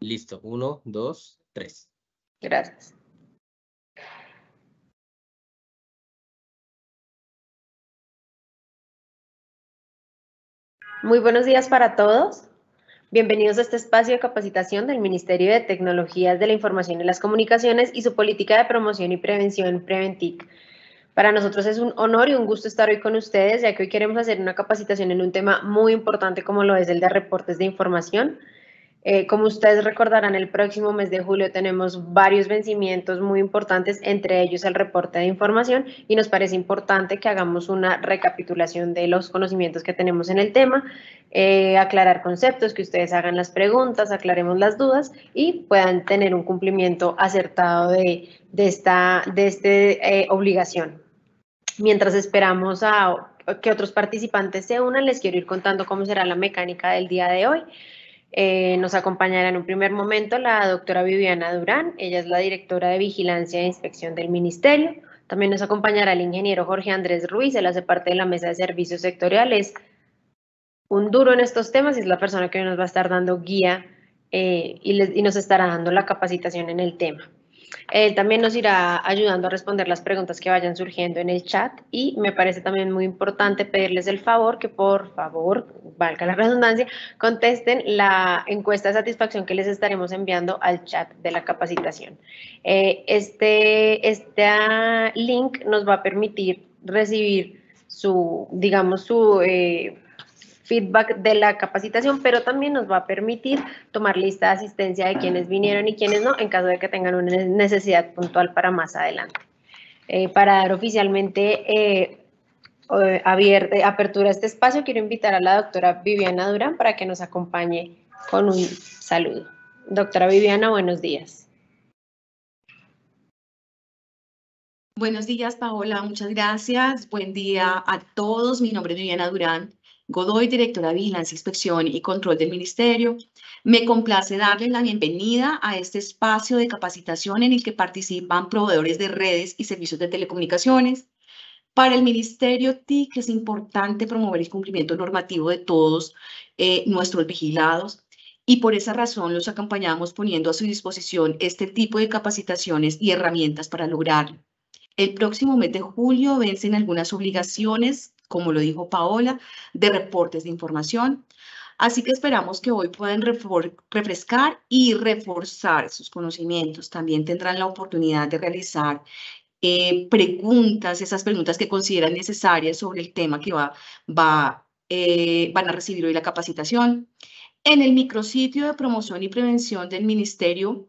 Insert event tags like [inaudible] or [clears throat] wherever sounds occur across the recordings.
Listo, uno, dos, tres. Gracias. Muy buenos días para todos. Bienvenidos a este espacio de capacitación del Ministerio de Tecnologías de la Información y las Comunicaciones y su política de promoción y prevención Preventic. Para nosotros es un honor y un gusto estar hoy con ustedes, ya que hoy queremos hacer una capacitación en un tema muy importante como lo es el de reportes de información. Eh, como ustedes recordarán, el próximo mes de julio tenemos varios vencimientos muy importantes, entre ellos el reporte de información, y nos parece importante que hagamos una recapitulación de los conocimientos que tenemos en el tema, eh, aclarar conceptos, que ustedes hagan las preguntas, aclaremos las dudas y puedan tener un cumplimiento acertado de, de esta de este, eh, obligación. Mientras esperamos a que otros participantes se unan, les quiero ir contando cómo será la mecánica del día de hoy. Eh, nos acompañará en un primer momento la doctora Viviana Durán, ella es la directora de Vigilancia e Inspección del Ministerio. También nos acompañará el ingeniero Jorge Andrés Ruiz, él hace parte de la mesa de servicios sectoriales. Un duro en estos temas y es la persona que nos va a estar dando guía eh, y nos estará dando la capacitación en el tema. Él también nos irá ayudando a responder las preguntas que vayan surgiendo en el chat y me parece también muy importante pedirles el favor que por favor, valga la redundancia, contesten la encuesta de satisfacción que les estaremos enviando al chat de la capacitación. Eh, este, este ah, link nos va a permitir recibir su, digamos, su... Eh, feedback de la capacitación, pero también nos va a permitir tomar lista de asistencia de quienes vinieron y quienes no, en caso de que tengan una necesidad puntual para más adelante. Eh, para dar oficialmente eh, eh, abierta, apertura a este espacio, quiero invitar a la doctora Viviana Durán para que nos acompañe con un saludo. Doctora Viviana, buenos días. Buenos días, Paola. Muchas gracias. Buen día a todos. Mi nombre es Viviana Durán. Godoy, directora de Vigilancia, Inspección y Control del Ministerio. Me complace darle la bienvenida a este espacio de capacitación en el que participan proveedores de redes y servicios de telecomunicaciones. Para el Ministerio TIC es importante promover el cumplimiento normativo de todos eh, nuestros vigilados y por esa razón los acompañamos poniendo a su disposición este tipo de capacitaciones y herramientas para lograrlo. El próximo mes de julio vencen algunas obligaciones como lo dijo Paola, de reportes de información. Así que esperamos que hoy puedan refrescar y reforzar sus conocimientos. También tendrán la oportunidad de realizar eh, preguntas, esas preguntas que consideran necesarias sobre el tema que va, eh, van a recibir hoy la capacitación. En el micrositio de promoción y prevención del ministerio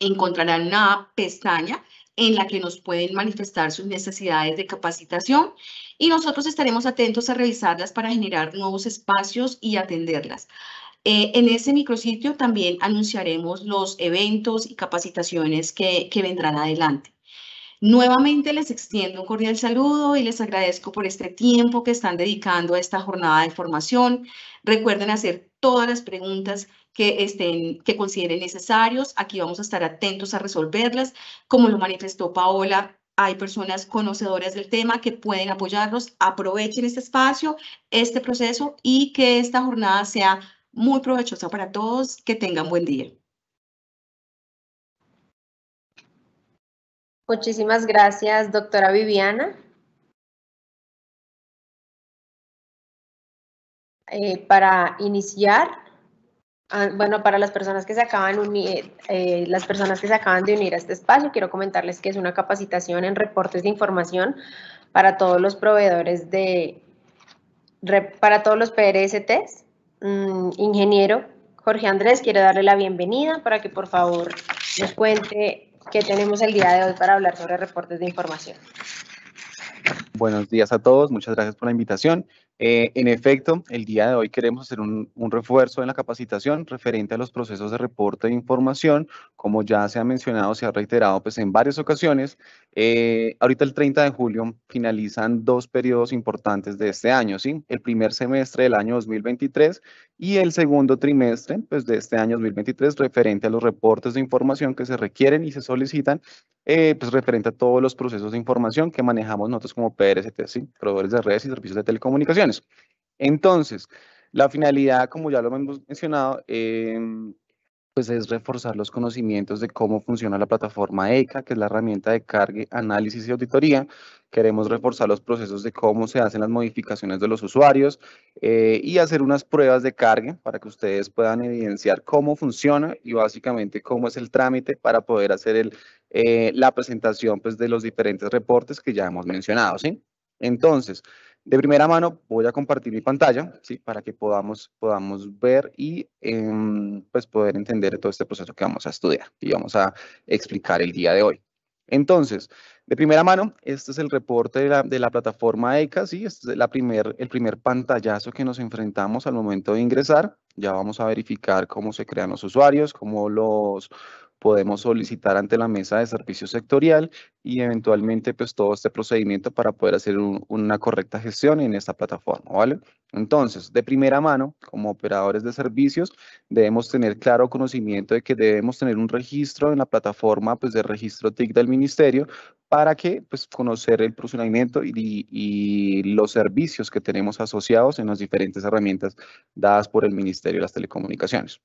encontrarán una pestaña en la que nos pueden manifestar sus necesidades de capacitación y nosotros estaremos atentos a revisarlas para generar nuevos espacios y atenderlas. Eh, en ese micrositio también anunciaremos los eventos y capacitaciones que, que vendrán adelante. Nuevamente les extiendo un cordial saludo y les agradezco por este tiempo que están dedicando a esta jornada de formación. Recuerden hacer todas las preguntas que, estén, que consideren necesarios. Aquí vamos a estar atentos a resolverlas. Como lo manifestó Paola, hay personas conocedoras del tema que pueden apoyarnos. Aprovechen este espacio, este proceso y que esta jornada sea muy provechosa para todos. Que tengan buen día. Muchísimas gracias, doctora Viviana. Eh, para iniciar, Ah, bueno, para las personas que se acaban unir, eh, las personas que se acaban de unir a este espacio, quiero comentarles que es una capacitación en reportes de información para todos los proveedores de, para todos los PRSTs. Mm, ingeniero Jorge Andrés, quiero darle la bienvenida para que por favor nos cuente qué tenemos el día de hoy para hablar sobre reportes de información. Buenos días a todos, muchas gracias por la invitación. Eh, en efecto, el día de hoy queremos hacer un, refuerzo en la capacitación referente a los procesos de reporte de información. Como ya se ha mencionado, se ha reiterado pues, en varias ocasiones. Eh, ahorita el 30 de julio finalizan dos periodos importantes de este año. ¿sí? El primer semestre del año 2023 y el segundo trimestre pues, de este año 2023 referente a los reportes de información que se requieren y se solicitan, eh, pues referente a todos los procesos de información que manejamos nosotros como PRST, proveedores de redes y servicios de telecomunicaciones. Entonces, la finalidad, como ya lo hemos mencionado, eh, pues es reforzar los conocimientos de cómo funciona la plataforma ECA, que es la herramienta de cargue, análisis y auditoría. Queremos reforzar los procesos de cómo se hacen las modificaciones de los usuarios eh, y hacer unas pruebas de cargue para que ustedes puedan evidenciar cómo funciona y básicamente cómo es el trámite para poder hacer el, eh, la presentación pues, de los diferentes reportes que ya hemos mencionado. ¿sí? Entonces, de primera mano voy a compartir mi pantalla ¿sí? para que podamos, podamos ver y em, pues poder entender todo este proceso que vamos a estudiar y vamos a explicar el día de hoy. Entonces, de primera mano, este es el reporte de la, plataforma ECA, ¿sí? Este es la primer, el primer pantallazo que nos enfrentamos al momento de ingresar. Ya vamos a verificar cómo se crean los usuarios, cómo los podemos solicitar ante la mesa de servicio sectorial y eventualmente pues todo este procedimiento para poder hacer una correcta gestión en esta plataforma, ¿vale? Entonces, de primera mano, como operadores de servicios, debemos tener claro conocimiento de que debemos tener un registro en la plataforma pues de registro TIC del ministerio para que pues conocer el procedimiento y, y los servicios que tenemos asociados en las diferentes herramientas dadas por el Ministerio de las Telecomunicaciones.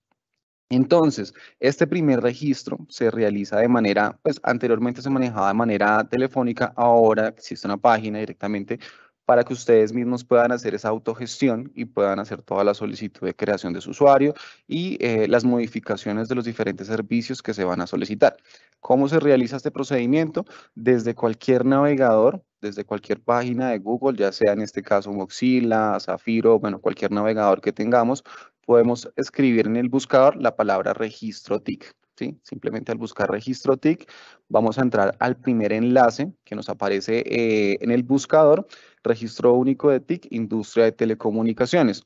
Entonces, este primer registro se realiza de manera, pues anteriormente se manejaba de manera telefónica, ahora existe una página directamente para que ustedes mismos puedan hacer esa autogestión y puedan hacer toda la solicitud de creación de su usuario y eh, las modificaciones de los diferentes servicios que se van a solicitar. ¿Cómo se realiza este procedimiento? Desde cualquier navegador, desde cualquier página de Google, ya sea en este caso Mozilla, Zafiro, bueno, cualquier navegador que tengamos, podemos escribir en el buscador la palabra registro TIC. ¿sí? Simplemente al buscar registro TIC vamos a entrar al primer enlace que nos aparece eh, en el buscador, registro único de TIC, industria de telecomunicaciones.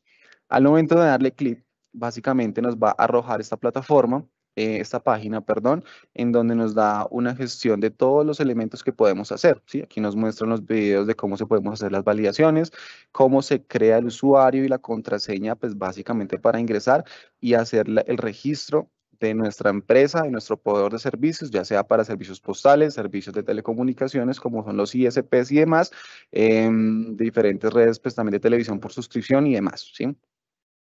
Al momento de darle clic, básicamente nos va a arrojar esta plataforma eh, esta página, perdón, en donde nos da una gestión de todos los elementos que podemos hacer. ¿sí? Aquí nos muestran los videos de cómo se podemos hacer las validaciones, cómo se crea el usuario y la contraseña, pues básicamente para ingresar y hacer el registro de nuestra empresa, de nuestro poder de servicios, ya sea para servicios postales, servicios de telecomunicaciones, como son los ISPs y demás, em, diferentes redes, pues también de televisión por suscripción y demás, ¿sí?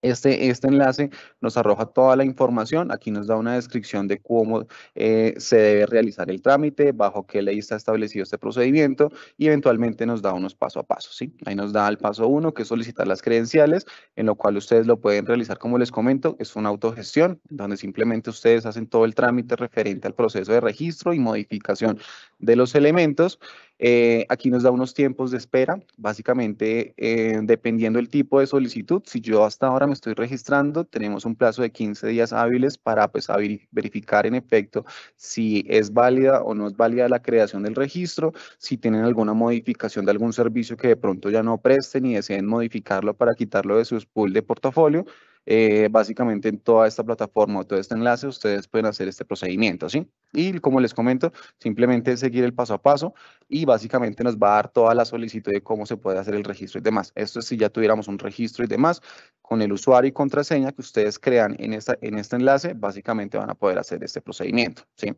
Este, este, enlace nos arroja toda la información. Aquí nos da una descripción de cómo eh, se debe realizar el trámite, bajo qué ley está establecido este procedimiento y eventualmente nos da unos paso a paso. ¿sí? Ahí nos da el paso uno, que es solicitar las credenciales, en lo cual ustedes lo pueden realizar, como les comento, es una autogestión, donde simplemente ustedes hacen todo el trámite referente al proceso de registro y modificación de los elementos. Eh, aquí nos da unos tiempos de espera, básicamente eh, dependiendo del tipo de solicitud. Si yo hasta ahora me estoy registrando, tenemos un plazo de 15 días hábiles para pues, verificar en efecto si es válida o no es válida la creación del registro, si tienen alguna modificación de algún servicio que de pronto ya no presten y deseen modificarlo para quitarlo de su pool de portafolio. Eh, básicamente en toda esta plataforma o todo este enlace, ustedes pueden hacer este procedimiento, ¿sí? Y como les comento, simplemente seguir el paso a paso y básicamente nos va a dar toda la solicitud de cómo se puede hacer el registro y demás. Esto es si ya tuviéramos un registro y demás, con el usuario y contraseña que ustedes crean en, esta, en este enlace, básicamente van a poder hacer este procedimiento, ¿sí?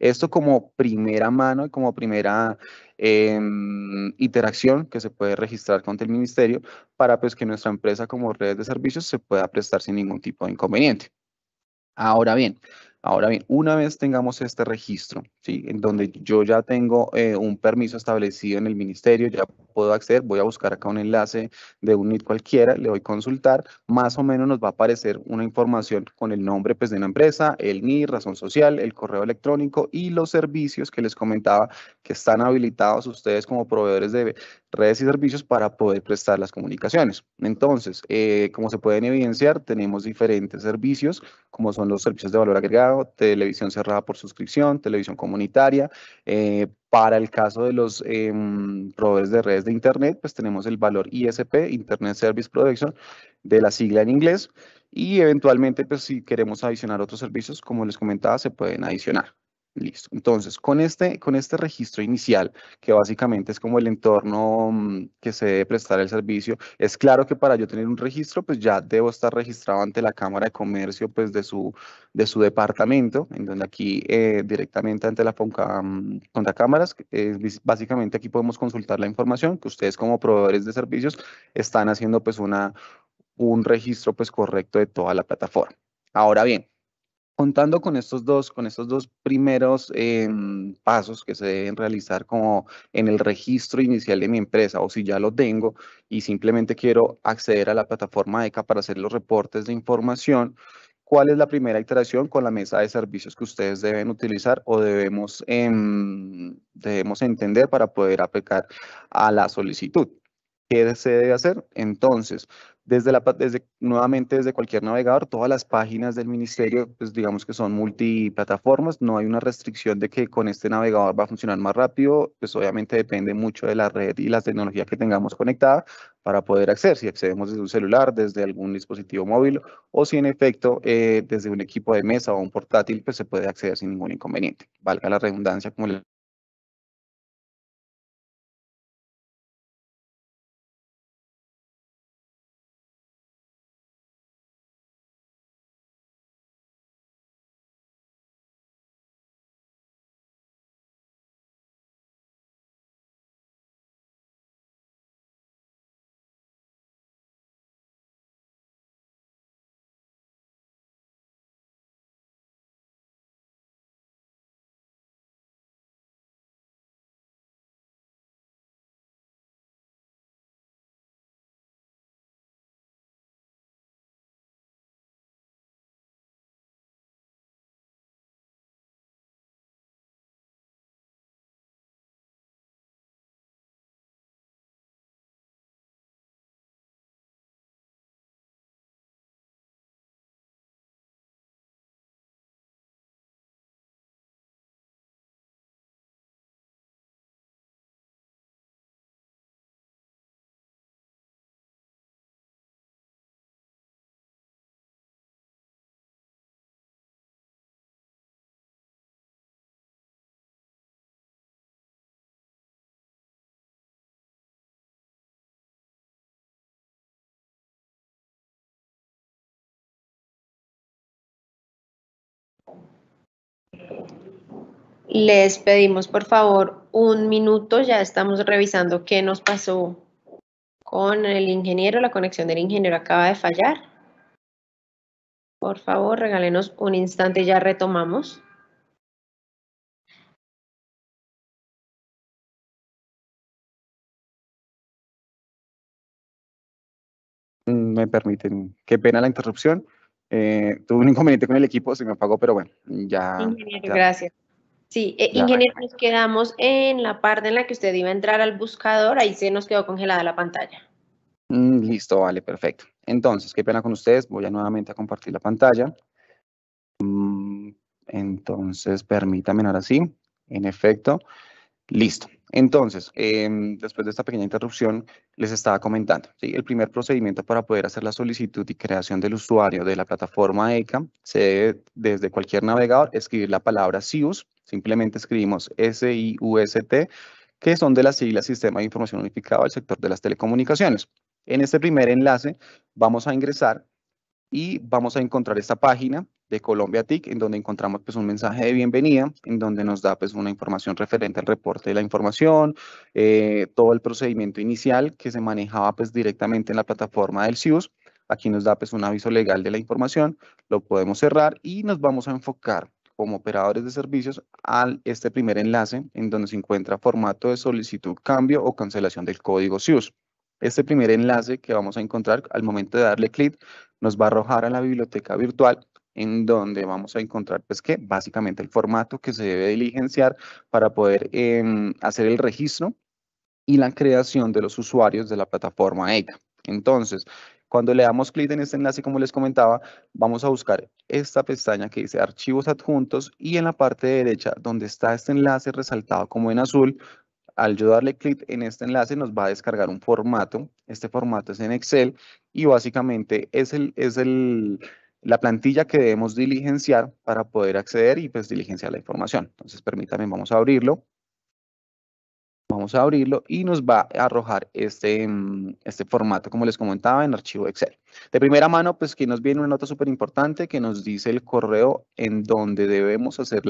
Esto como primera mano y como primera Em, interacción que se puede registrar con el ministerio para pues, que nuestra empresa como red de servicios se pueda prestar sin ningún tipo de inconveniente. Ahora bien, Ahora bien, una vez tengamos este registro, ¿sí? en donde yo ya tengo eh, un permiso establecido en el ministerio, ya puedo acceder, voy a buscar acá un enlace de un NIT cualquiera, le voy a consultar, más o menos nos va a aparecer una información con el nombre pues, de la empresa, el NIT, razón social, el correo electrónico y los servicios que les comentaba que están habilitados ustedes como proveedores de redes y servicios para poder prestar las comunicaciones. Entonces, eh, como se pueden evidenciar, tenemos diferentes servicios, como son los servicios de valor agregado, televisión cerrada por suscripción, televisión comunitaria. Eh, para el caso de los eh, em, proveedores de redes de Internet, pues tenemos el valor ISP, Internet Service Protection, de la sigla en inglés. Y eventualmente, pues si queremos adicionar otros servicios, como les comentaba, se pueden adicionar. Listo. Entonces, con este, con este registro inicial, que básicamente es como el entorno mm, que se debe prestar el servicio, es claro que para yo tener un registro, pues ya debo estar registrado ante la Cámara de Comercio pues de su, de su departamento, en donde aquí eh, directamente ante la FONCA mm, Cámaras, eh, básicamente aquí podemos consultar la información que ustedes como proveedores de servicios están haciendo pues una, un registro pues correcto de toda la plataforma. Ahora bien, Contando con estos dos, con estos dos primeros em, pasos que se deben realizar como en el registro inicial de mi empresa o si ya lo tengo y simplemente quiero acceder a la plataforma ECA para hacer los reportes de información, ¿cuál es la primera iteración con la mesa de servicios que ustedes deben utilizar o debemos, em, debemos entender para poder aplicar a la solicitud? ¿Qué se debe hacer? Entonces, desde, la, desde nuevamente desde cualquier navegador, todas las páginas del ministerio, pues digamos que son multiplataformas, no hay una restricción de que con este navegador va a funcionar más rápido, pues obviamente depende mucho de la red y las tecnologías que tengamos conectadas para poder acceder, si accedemos desde un celular, desde algún dispositivo móvil o si en efecto eh, desde un equipo de mesa o un portátil, pues se puede acceder sin ningún inconveniente, valga la redundancia como le Les pedimos por favor un minuto, ya estamos revisando qué nos pasó con el ingeniero, la conexión del ingeniero acaba de fallar. Por favor, regálenos un instante, ya retomamos. Me permiten, qué pena la interrupción. Eh, tuve un inconveniente con el equipo, se me apagó, pero bueno, ya. Ingeniero, gracias. Sí, eh, ingeniero, nos quedamos en la parte en la que usted iba a entrar al buscador, ahí se nos quedó congelada la pantalla. Mm, listo, vale, perfecto. Entonces, qué pena con ustedes, voy a nuevamente a compartir la pantalla. Mm, entonces, permítanme ahora sí, en efecto, listo. Entonces, em, después de esta pequeña interrupción, les estaba comentando, el primer procedimiento para poder hacer la solicitud y creación del usuario de la plataforma ECA, se debe desde cualquier navegador escribir la palabra SIUS, simplemente escribimos S-I-U-S-T, que son de las siglas Sistema de Información Unificado del sector de las telecomunicaciones. En este primer enlace vamos a ingresar y vamos a encontrar esta página de Colombia TIC, en donde encontramos pues un mensaje de bienvenida, en donde nos da pues una información referente al reporte de la información, eh, todo el procedimiento inicial que se manejaba pues directamente en la plataforma del CIUS. Aquí nos da pues un aviso legal de la información, lo podemos cerrar y nos vamos a enfocar como operadores de servicios a este primer enlace en donde se encuentra formato de solicitud, cambio o cancelación del código CIUS. Este primer enlace que vamos a encontrar al momento de darle clic nos va a arrojar a la biblioteca virtual en donde vamos a encontrar, pues, que básicamente el formato que se debe diligenciar para poder em, hacer el registro y la creación de los usuarios de la plataforma EIDA. Entonces, cuando le damos clic en este enlace, como les comentaba, vamos a buscar esta pestaña que dice Archivos adjuntos y en la parte derecha, donde está este enlace resaltado como en azul, al yo darle clic en este enlace nos va a descargar un formato. Este formato es en Excel y básicamente es, el, es el, la plantilla que debemos diligenciar para poder acceder y pues diligenciar la información. Entonces, permítame, vamos a abrirlo a abrirlo y nos va a arrojar este, mm, este formato, como les comentaba, en archivo Excel. De primera mano, pues que nos viene una nota súper importante que nos dice el correo en donde debemos hacer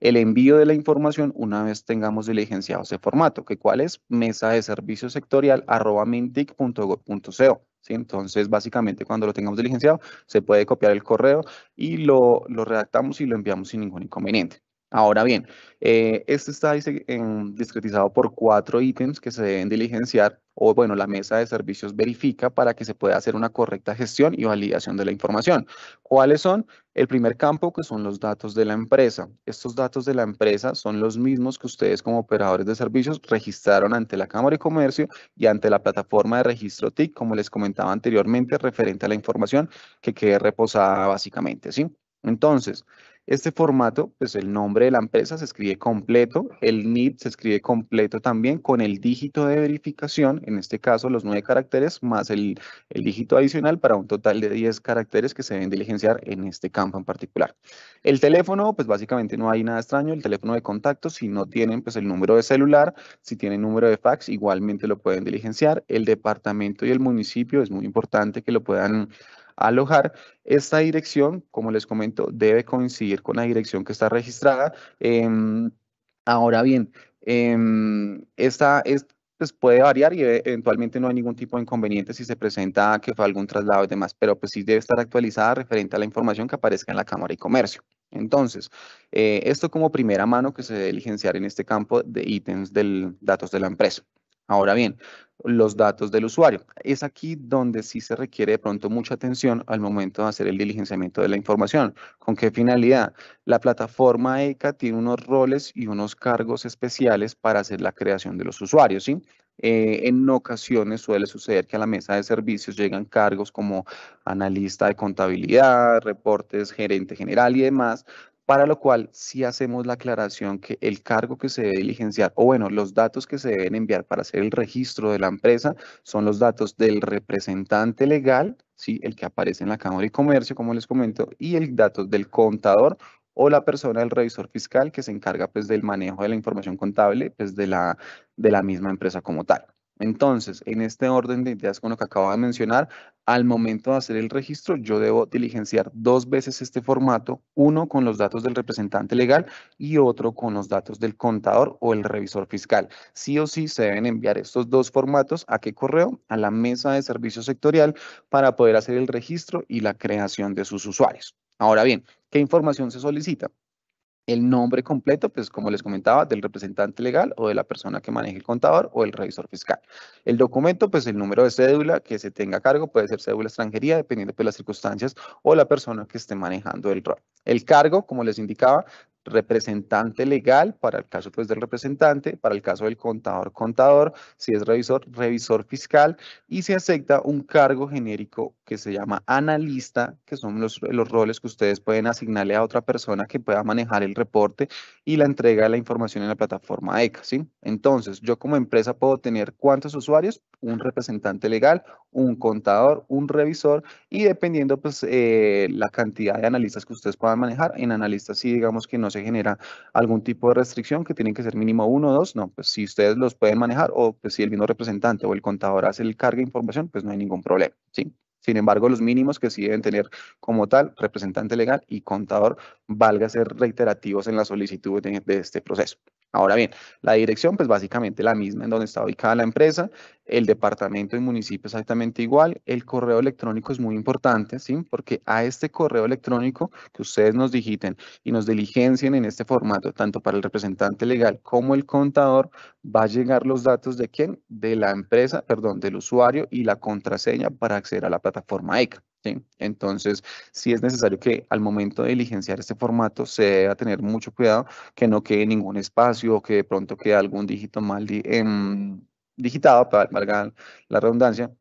el envío de la información una vez tengamos diligenciado ese formato, que cuál es mesa de servicio sectorial arroba mintic.gov.co. ¿Sí? Entonces, básicamente, cuando lo tengamos diligenciado, se puede copiar el correo y lo, lo redactamos y lo enviamos sin ningún inconveniente. Ahora bien, eh, este está discretizado por cuatro ítems que se deben diligenciar o, bueno, la mesa de servicios verifica para que se pueda hacer una correcta gestión y validación de la información. ¿Cuáles son? El primer campo, que son los datos de la empresa. Estos datos de la empresa son los mismos que ustedes como operadores de servicios registraron ante la Cámara de Comercio y ante la plataforma de registro TIC, como les comentaba anteriormente, referente a la información que quede reposada básicamente, ¿sí? Entonces, este formato, pues el nombre de la empresa se escribe completo, el NID se escribe completo también con el dígito de verificación, en este caso los nueve caracteres más el, el dígito adicional para un total de diez caracteres que se deben diligenciar en este campo en particular. El teléfono, pues básicamente no hay nada extraño, el teléfono de contacto, si no tienen pues el número de celular, si tienen número de fax, igualmente lo pueden diligenciar. El departamento y el municipio es muy importante que lo puedan alojar. Esta dirección, como les comento, debe coincidir con la dirección que está registrada. Em, ahora bien, em, esta pues, puede variar y eventualmente no hay ningún tipo de inconveniente si se presenta que fue algún traslado y demás, pero pues sí debe estar actualizada referente a la información que aparezca en la Cámara y Comercio. Entonces, eh, esto como primera mano que se debe diligenciar en este campo de ítems de datos de la empresa. Ahora bien, los datos del usuario. Es aquí donde sí se requiere de pronto mucha atención al momento de hacer el diligenciamiento de la información. ¿Con qué finalidad? La plataforma ECA tiene unos roles y unos cargos especiales para hacer la creación de los usuarios, eh, en ocasiones suele suceder que a la mesa de servicios llegan cargos como analista de contabilidad, reportes, gerente general y demás, para lo cual, si hacemos la aclaración que el cargo que se debe diligenciar, o bueno, los datos que se deben enviar para hacer el registro de la empresa, son los datos del representante legal, ¿sí? el que aparece en la Cámara de Comercio, como les comento, y el dato del contador o la persona del revisor fiscal que se encarga pues, del manejo de la información contable pues, de, la, de la misma empresa como tal. Entonces, en este orden de ideas con lo que acabo de mencionar, al momento de hacer el registro, yo debo diligenciar dos veces este formato, uno con los datos del representante legal y otro con los datos del contador o el revisor fiscal. Sí o sí se deben enviar estos dos formatos a qué correo? A la mesa de servicio sectorial para poder hacer el registro y la creación de sus usuarios. Ahora bien, ¿qué información se solicita? el nombre completo, pues como les comentaba, del representante legal o de la persona que maneje el contador o el revisor fiscal. El documento, pues el número de cédula que se tenga a cargo, puede ser cédula extranjería, dependiendo de pues, las circunstancias o la persona que esté manejando el rol. El cargo, como les indicaba, representante legal, para el caso pues, del representante, para el caso del contador, contador, si es revisor, revisor fiscal, y se acepta un cargo genérico que se llama analista, que son los, roles que ustedes pueden asignarle a otra persona que pueda manejar el reporte y la entrega de la información en la plataforma ECA, Entonces, yo como empresa puedo tener cuántos usuarios, un representante legal, un contador, un revisor, y dependiendo pues eh, la cantidad de analistas que ustedes puedan manejar, en analistas si digamos que no se genera algún tipo de restricción que tienen que ser mínimo uno o dos, no, pues si ustedes los pueden manejar o pues si el mismo representante o el contador hace el carga de información, pues no hay ningún problema, ¿sí? Sin embargo, los mínimos que sí deben tener como tal representante legal y contador, valga ser reiterativos en la solicitud de este proceso. Ahora bien, la dirección, pues básicamente la misma en donde está ubicada la empresa, el departamento y municipio exactamente igual, el correo electrónico es muy importante, ¿sí? Porque a este correo electrónico que ustedes nos digiten y nos diligencien en este formato, tanto para el representante legal como el contador, va a llegar los datos de quién? De la empresa, perdón, del usuario y la contraseña para acceder a la plataforma ECA. ¿sí? Entonces, sí es necesario que al momento de diligenciar este formato se deba tener mucho cuidado que no quede ningún espacio o que de pronto quede algún dígito mal em, digitado, para valga la redundancia,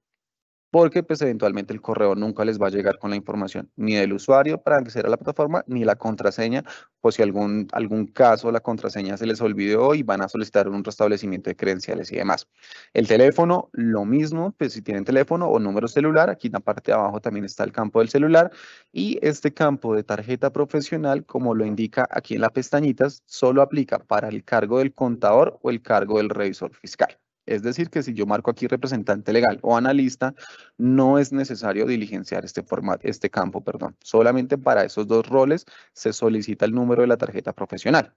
porque pues eventualmente el correo nunca les va a llegar con la información ni del usuario para acceder a la plataforma ni la contraseña Pues, si algún, algún caso la contraseña se les olvidó y van a solicitar un restablecimiento de credenciales y demás. El teléfono, lo mismo, pues si tienen teléfono o número celular, aquí en la parte de abajo también está el campo del celular y este campo de tarjeta profesional, como lo indica aquí en las pestañitas, solo aplica para el cargo del contador o el cargo del revisor fiscal. Es decir, que si yo marco aquí representante legal o analista, no es necesario diligenciar este, formato, este campo. Perdón. Solamente para esos dos roles se solicita el número de la tarjeta profesional.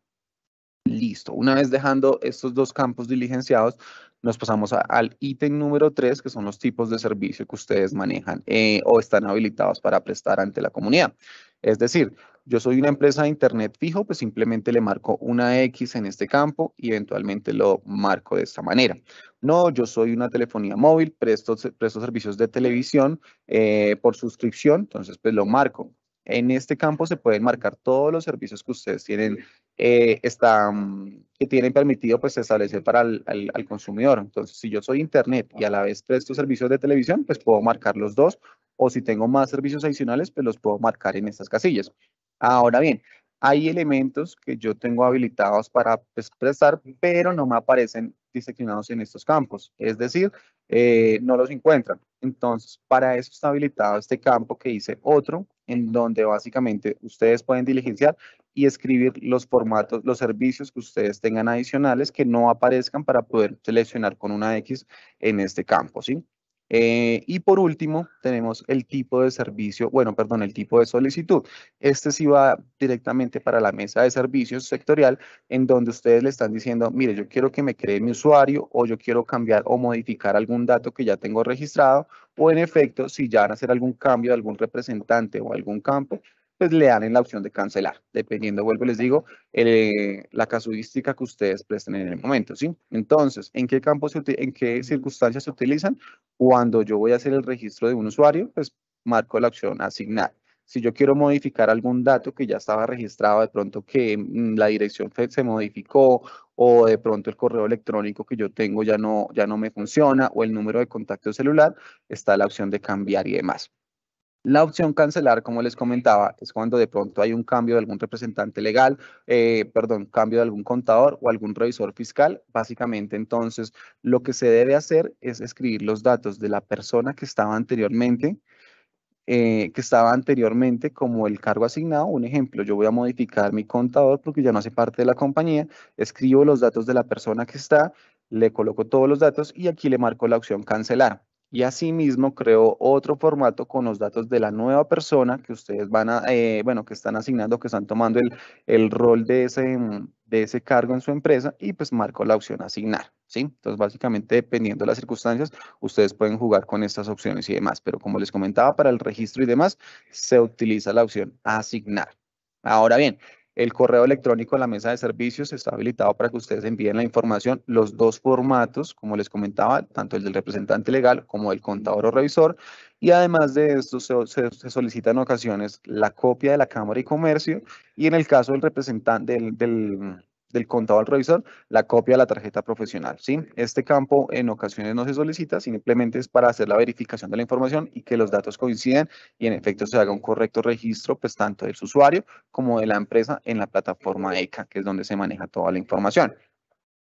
Listo. Una vez dejando estos dos campos diligenciados, nos pasamos al ítem número 3, que son los tipos de servicio que ustedes manejan eh, o están habilitados para prestar ante la comunidad. Es decir, yo soy una empresa de internet fijo, pues simplemente le marco una X en este campo y eventualmente lo marco de esta manera. No, yo soy una telefonía móvil, presto, presto servicios de televisión eh, por suscripción, entonces pues lo marco. En este campo se pueden marcar todos los servicios que ustedes tienen eh, mm, que tienen permitido pues establecer para el, al, consumidor. Entonces, si yo soy internet y a la vez presto servicios de televisión, pues puedo marcar los dos, o si tengo más servicios adicionales, pues los puedo marcar en estas casillas. Ahora bien, hay elementos que yo tengo habilitados para expresar, prestar, pero no me aparecen diseccionados en estos campos, es decir, eh, no los encuentran. Entonces, para eso está habilitado este campo que dice otro, en donde básicamente ustedes pueden diligenciar y escribir los formatos, los servicios que ustedes tengan adicionales que no aparezcan para poder seleccionar con una X en este campo, ¿sí? Eh, y por último, tenemos el tipo de servicio, bueno, perdón, el tipo de solicitud. Este sí va directamente para la mesa de servicios sectorial, en donde ustedes le están diciendo, mire, yo quiero que me cree mi usuario o yo quiero cambiar o modificar algún dato que ya tengo registrado, o en efecto, si ya van a hacer algún cambio de algún representante o algún campo, pues le dan en la opción de cancelar, dependiendo, vuelvo, les digo, eh, la casuística que ustedes presten en el momento, ¿sí? Entonces, ¿en qué en qué circunstancias se utilizan? Cuando yo voy a hacer el registro de un usuario, pues marco la opción asignar. Si yo quiero modificar algún dato que ya estaba registrado, de pronto que mm, la dirección se modificó o de pronto el correo electrónico que yo tengo ya no, ya no me funciona o el número de contacto celular, está la opción de cambiar y demás. La opción cancelar, como les comentaba, es cuando de pronto hay un cambio de algún representante legal, eh, perdón, cambio de algún contador o algún revisor fiscal. Básicamente, entonces, lo que se debe hacer es escribir los datos de la persona que estaba anteriormente, eh, que estaba anteriormente como el cargo asignado. Un ejemplo, yo voy a modificar mi contador porque ya no hace parte de la compañía, escribo los datos de la persona que está, le coloco todos los datos y aquí le marco la opción cancelar y asimismo creó otro formato con los datos de la nueva persona que ustedes van a, eh, bueno, que están asignando, que están tomando el, el rol de ese, mm, de ese cargo en su empresa y pues marcó la opción asignar, ¿sí? Entonces, básicamente, dependiendo de las circunstancias, ustedes pueden jugar con estas opciones y demás, pero como les comentaba, para el registro y demás, se utiliza la opción asignar. Ahora bien, el correo electrónico de la mesa de servicios está habilitado para que ustedes envíen la información. Los dos formatos, como les comentaba, tanto el del representante legal como el contador o revisor. Y además de esto, se, solicita en ocasiones la copia de la Cámara y Comercio. Y en el caso del representante, del, del del contador revisor la copia de la tarjeta profesional. ¿sí? Este campo en ocasiones no se solicita, simplemente es para hacer la verificación de la información y que los datos coinciden y en efecto se haga un correcto registro, pues tanto del usuario como de la empresa en la plataforma ECA, que es donde se maneja toda la información.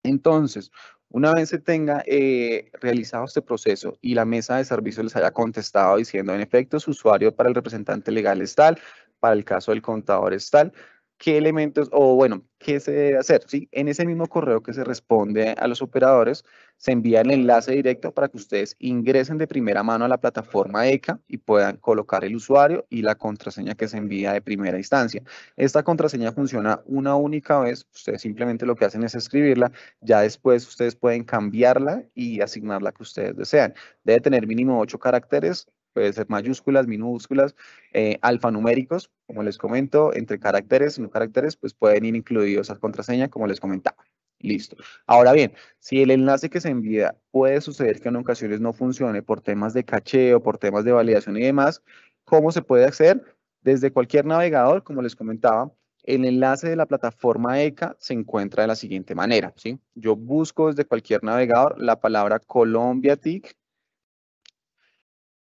Entonces, una vez se tenga eh, realizado este proceso y la mesa de servicio les haya contestado diciendo, en efecto, su usuario para el representante legal es tal, para el caso del contador es tal, qué elementos o bueno, qué se debe hacer. ¿sí? En ese mismo correo que se responde a los operadores, se envía el enlace directo para que ustedes ingresen de primera mano a la plataforma ECA y puedan colocar el usuario y la contraseña que se envía de primera instancia. Esta contraseña funciona una única vez, ustedes simplemente lo que hacen es escribirla, ya después ustedes pueden cambiarla y asignar la que ustedes desean. Debe tener mínimo ocho caracteres, ser mayúsculas, minúsculas, eh, alfanuméricos, como les comento, entre caracteres, y no caracteres, pues pueden ir incluidos a contraseña, como les comentaba. Listo. Ahora bien, si el enlace que se envía puede suceder que en ocasiones no funcione por temas de cacheo, por temas de validación y demás, ¿cómo se puede hacer? Desde cualquier navegador, como les comentaba, el enlace de la plataforma ECA se encuentra de la siguiente manera. ¿sí? Yo busco desde cualquier navegador la palabra Colombia TIC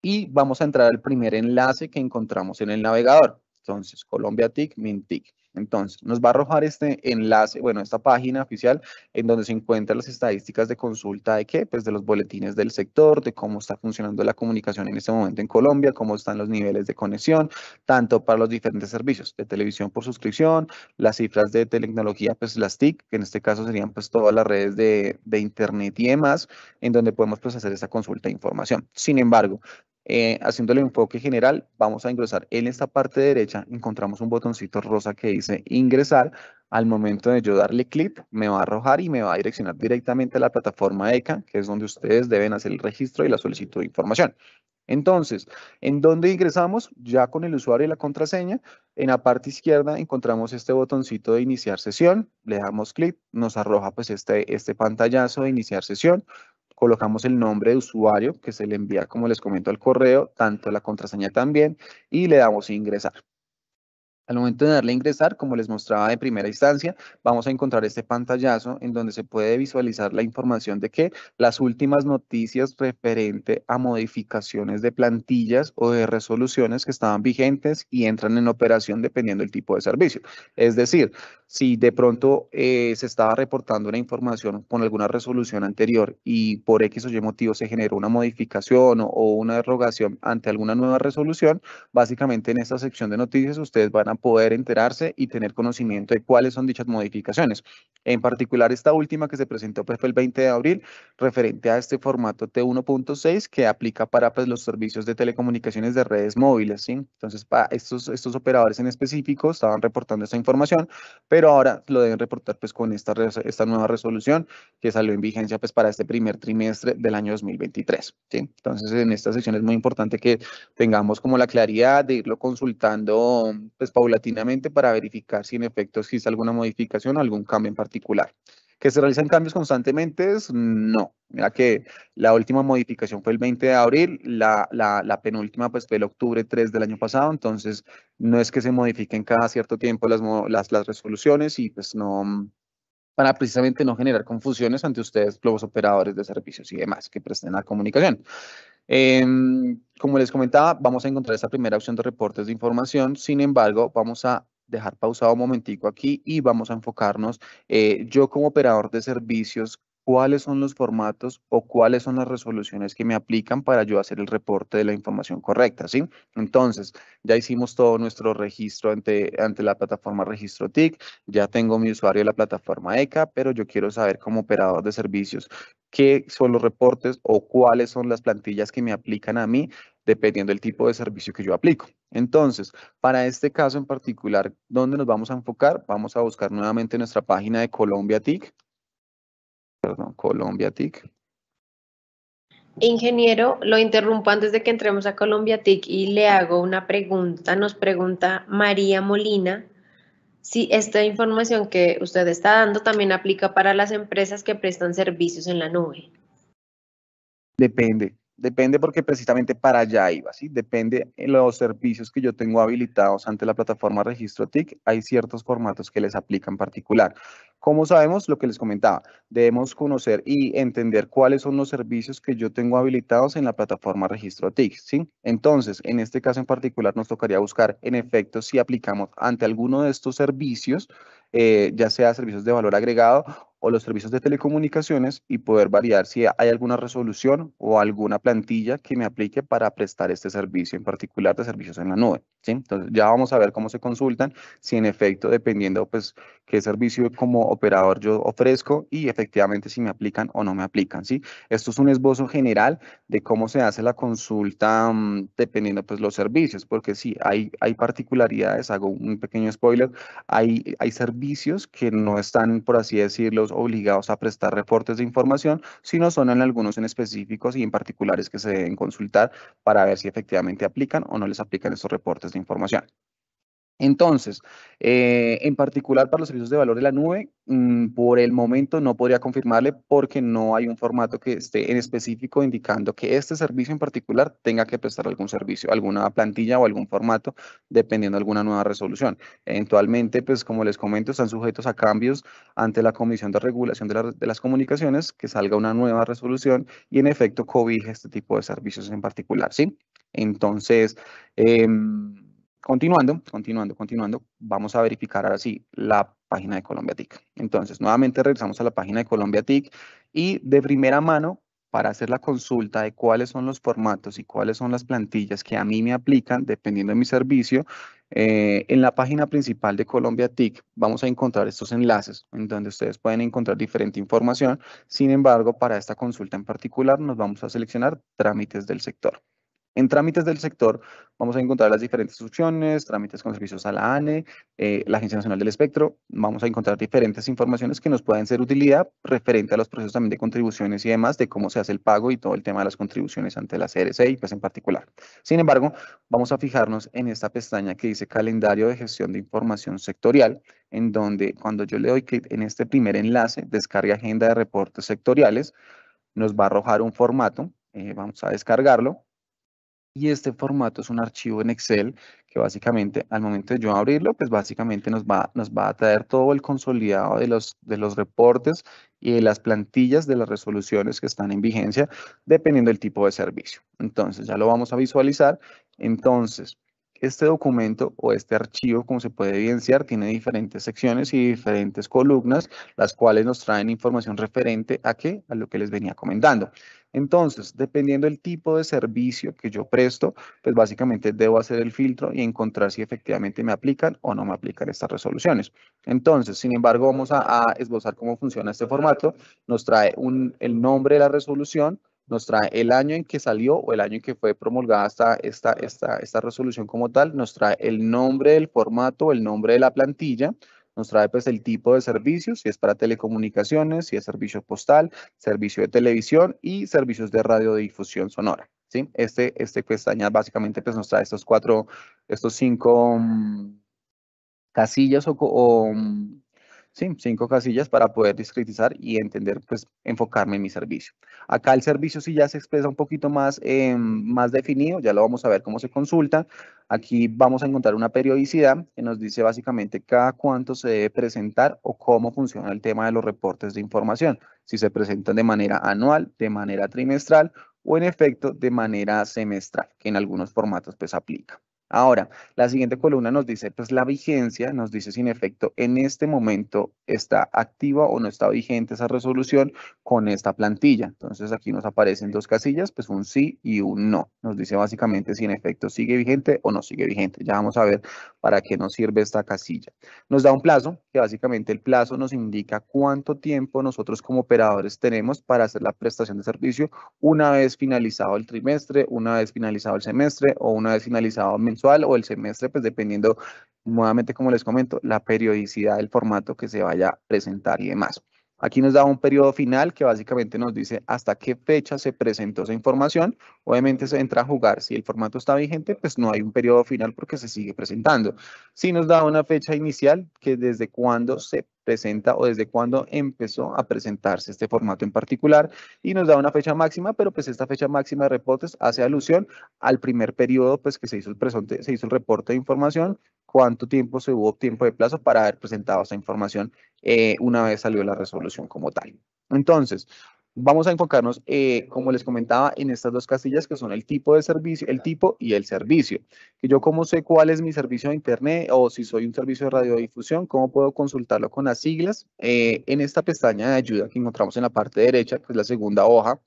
y vamos a entrar al primer enlace que encontramos en el navegador. Entonces, Colombia TIC, MinTIC. Entonces, nos va a arrojar este enlace, bueno, esta página oficial en donde se encuentran las estadísticas de consulta de qué, pues de los boletines del sector, de cómo está funcionando la comunicación en este momento en Colombia, cómo están los niveles de conexión, tanto para los diferentes servicios de televisión por suscripción, las cifras de tecnología, pues las TIC, que en este caso serían pues todas las redes de, internet y demás, en donde podemos pues hacer esa consulta de información. Sin embargo, eh, haciéndole haciendo enfoque general, vamos a ingresar en esta parte derecha, encontramos un botoncito rosa que dice ingresar. Al momento de yo darle clic, me va a arrojar y me va a direccionar directamente a la plataforma ECA, que es donde ustedes deben hacer el registro y la solicitud de información. Entonces, ¿en dónde ingresamos? Ya con el usuario y la contraseña. En la parte izquierda encontramos este botoncito de iniciar sesión. Le damos clic, nos arroja pues este, este pantallazo de iniciar sesión colocamos el nombre de usuario que se le envía, como les comento, al correo, tanto la contraseña también, y le damos ingresar. Al momento de darle ingresar, como les mostraba de primera instancia, vamos a encontrar este pantallazo en donde se puede visualizar la información de que las últimas noticias referente a modificaciones de plantillas o de resoluciones que estaban vigentes y entran en operación dependiendo del tipo de servicio. Es decir, si de pronto eh, se estaba reportando una información con alguna resolución anterior y por X o Y motivo se generó una modificación o una derogación ante alguna nueva resolución, básicamente en esta sección de noticias ustedes van a poder enterarse y tener conocimiento de cuáles son dichas modificaciones. En particular, esta última que se presentó pues, fue el 20 de abril, referente a este formato T1.6 que aplica para pues, los servicios de telecomunicaciones de redes móviles. ¿sí? Entonces, para estos, estos operadores en específico estaban reportando esta información, pero ahora lo deben reportar pues, con esta, esta nueva resolución que salió en vigencia pues, para este primer trimestre del año 2023. ¿sí? Entonces, en esta sección es muy importante que tengamos como la claridad de irlo consultando pues, para verificar si en efecto existe alguna modificación o algún cambio en particular. ¿Que se realizan cambios constantemente? No. Mira que la última modificación fue el 20 de abril, la, la, penúltima pues fue el octubre 3 del año pasado, entonces no es que se modifiquen cada cierto tiempo las, las, las resoluciones y pues no, para precisamente no generar confusiones ante ustedes, los operadores de servicios y demás que presten la comunicación. Em, como les comentaba, vamos a encontrar esta primera opción de reportes de información. Sin embargo, vamos a dejar pausado un momentico aquí y vamos a enfocarnos. Eh, yo como operador de servicios, cuáles son los formatos o cuáles son las resoluciones que me aplican para yo hacer el reporte de la información correcta, ¿sí? Entonces, ya hicimos todo nuestro registro ante, ante la plataforma Registro TIC, ya tengo mi usuario de la plataforma ECA, pero yo quiero saber como operador de servicios qué son los reportes o cuáles son las plantillas que me aplican a mí dependiendo del tipo de servicio que yo aplico. Entonces, para este caso en particular, ¿dónde nos vamos a enfocar? Vamos a buscar nuevamente nuestra página de Colombia TIC, Colombia TIC. Ingeniero, lo interrumpo antes de que entremos a Colombia TIC y le hago una pregunta. Nos pregunta María Molina si esta información que usted está dando también aplica para las empresas que prestan servicios en la nube. Depende, depende porque precisamente para allá iba, ¿sí? Depende en los servicios que yo tengo habilitados ante la plataforma Registro TIC, hay ciertos formatos que les aplican particular. ¿Cómo sabemos? Lo que les comentaba, debemos conocer y entender cuáles son los servicios que yo tengo habilitados en la plataforma registro TIC, ¿sí? Entonces, en este caso en particular nos tocaría buscar, en efecto, si aplicamos ante alguno de estos servicios, eh, ya sea servicios de valor agregado o los servicios de telecomunicaciones y poder variar si hay alguna resolución o alguna plantilla que me aplique para prestar este servicio, en particular de servicios en la nube. ¿sí? Entonces ya vamos a ver cómo se consultan, si en efecto, dependiendo pues qué servicio como operador yo ofrezco y efectivamente si me aplican o no me aplican, ¿sí? Esto es un esbozo general de cómo se hace la consulta mm, dependiendo pues los servicios, porque sí, hay, hay particularidades, hago un pequeño spoiler, hay, hay servicios que no están, por así decirlo, obligados a prestar reportes de información, sino son en algunos en específicos y en particulares que se deben consultar para ver si efectivamente aplican o no les aplican esos reportes de información. Entonces, eh, en particular para los servicios de valor de la nube, mm, por el momento no podría confirmarle porque no hay un formato que esté en específico indicando que este servicio en particular tenga que prestar algún servicio, alguna plantilla o algún formato, dependiendo de alguna nueva resolución. Eventualmente, pues como les comento, están sujetos a cambios ante la Comisión de Regulación de, las Comunicaciones, que salga una nueva resolución y en efecto cobije este tipo de servicios en particular, ¿sí? Entonces, em, Continuando, continuando, continuando, vamos a verificar ahora sí la página de Colombia TIC. Entonces, nuevamente regresamos a la página de Colombia TIC y de primera mano, para hacer la consulta de cuáles son los formatos y cuáles son las plantillas que a mí me aplican, dependiendo de mi servicio, eh, en la página principal de Colombia TIC vamos a encontrar estos enlaces en donde ustedes pueden encontrar diferente información. Sin embargo, para esta consulta en particular nos vamos a seleccionar trámites del sector. En trámites del sector vamos a encontrar las diferentes opciones, trámites con servicios a la ANE, eh, la Agencia Nacional del Espectro. Vamos a encontrar diferentes informaciones que nos pueden ser utilidad referente a los procesos también de contribuciones y demás, de cómo se hace el pago y todo el tema de las contribuciones ante la CRC y pues en particular. Sin embargo, vamos a fijarnos en esta pestaña que dice calendario de gestión de información sectorial, en donde cuando yo le doy clic en este primer enlace, descarga agenda de reportes sectoriales, nos va a arrojar un formato, eh, vamos a descargarlo y este formato es un archivo en Excel que básicamente al momento de yo abrirlo, pues básicamente nos va, nos va a traer todo el consolidado de los, de los reportes y de las plantillas de las resoluciones que están en vigencia, dependiendo del tipo de servicio. Entonces, ya lo vamos a visualizar. Entonces, este documento o este archivo, como se puede evidenciar, tiene diferentes secciones y diferentes columnas, las cuales nos traen información referente a qué, a lo que les venía comentando. Entonces, dependiendo del tipo de servicio que yo presto, pues básicamente debo hacer el filtro y encontrar si efectivamente me aplican o no me aplican estas resoluciones. Entonces, sin embargo, vamos a, esbozar cómo funciona este formato. Nos trae un, el nombre de la resolución, nos trae el año en que salió o el año en que fue promulgada esta, esta, esta, esta resolución como tal, nos trae el nombre del formato, el nombre de la plantilla, nos trae pues el tipo de servicios, si es para telecomunicaciones, si es servicio postal, servicio de televisión y servicios de radiodifusión sonora. ¿sí? Este, este pestaña básicamente pues nos trae estos cuatro, estos cinco mm, casillas o, mm, ¿sí? Cinco casillas para poder discretizar y entender, pues enfocarme en mi servicio. Acá el servicio sí ya se expresa un poquito más, em, más definido, ya lo vamos a ver cómo se consulta. Aquí vamos a encontrar una periodicidad que nos dice básicamente cada cuánto se debe presentar o cómo funciona el tema de los reportes de información. Si se presentan de manera anual, de manera trimestral o en efecto de manera semestral, que en algunos formatos pues aplica. Ahora, la siguiente columna nos dice, pues la vigencia, nos dice si en efecto en este momento está activa o no está vigente esa resolución con esta plantilla. Entonces aquí nos aparecen dos casillas, pues un sí y un no. Nos dice básicamente si en efecto sigue vigente o no sigue vigente. Ya vamos a ver para qué nos sirve esta casilla. Nos da un plazo, que básicamente el plazo nos indica cuánto tiempo nosotros como operadores tenemos para hacer la prestación de servicio una vez finalizado el trimestre, una vez finalizado el semestre o una vez finalizado el o el semestre, pues dependiendo nuevamente, como les comento, la periodicidad del formato que se vaya a presentar y demás. Aquí nos da un periodo final que básicamente nos dice hasta qué fecha se presentó esa información. Obviamente se entra a jugar. Si el formato está vigente, pues no hay un periodo final porque se sigue presentando. Si nos da una fecha inicial que desde cuándo se presenta o desde cuándo empezó a presentarse este formato en particular y nos da una fecha máxima, pero pues esta fecha máxima de reportes hace alusión al primer periodo pues que se hizo el, presente, se hizo el reporte de información, cuánto tiempo se hubo tiempo de plazo para haber presentado esa información eh, una vez salió la resolución como tal. Entonces, Vamos a enfocarnos, eh, como les comentaba, en estas dos casillas que son el tipo de servicio, el tipo y el servicio. Que yo cómo sé cuál es mi servicio de internet o si soy un servicio de radiodifusión, cómo puedo consultarlo con las siglas. Eh, en esta pestaña de ayuda que encontramos en la parte derecha, que es la segunda hoja,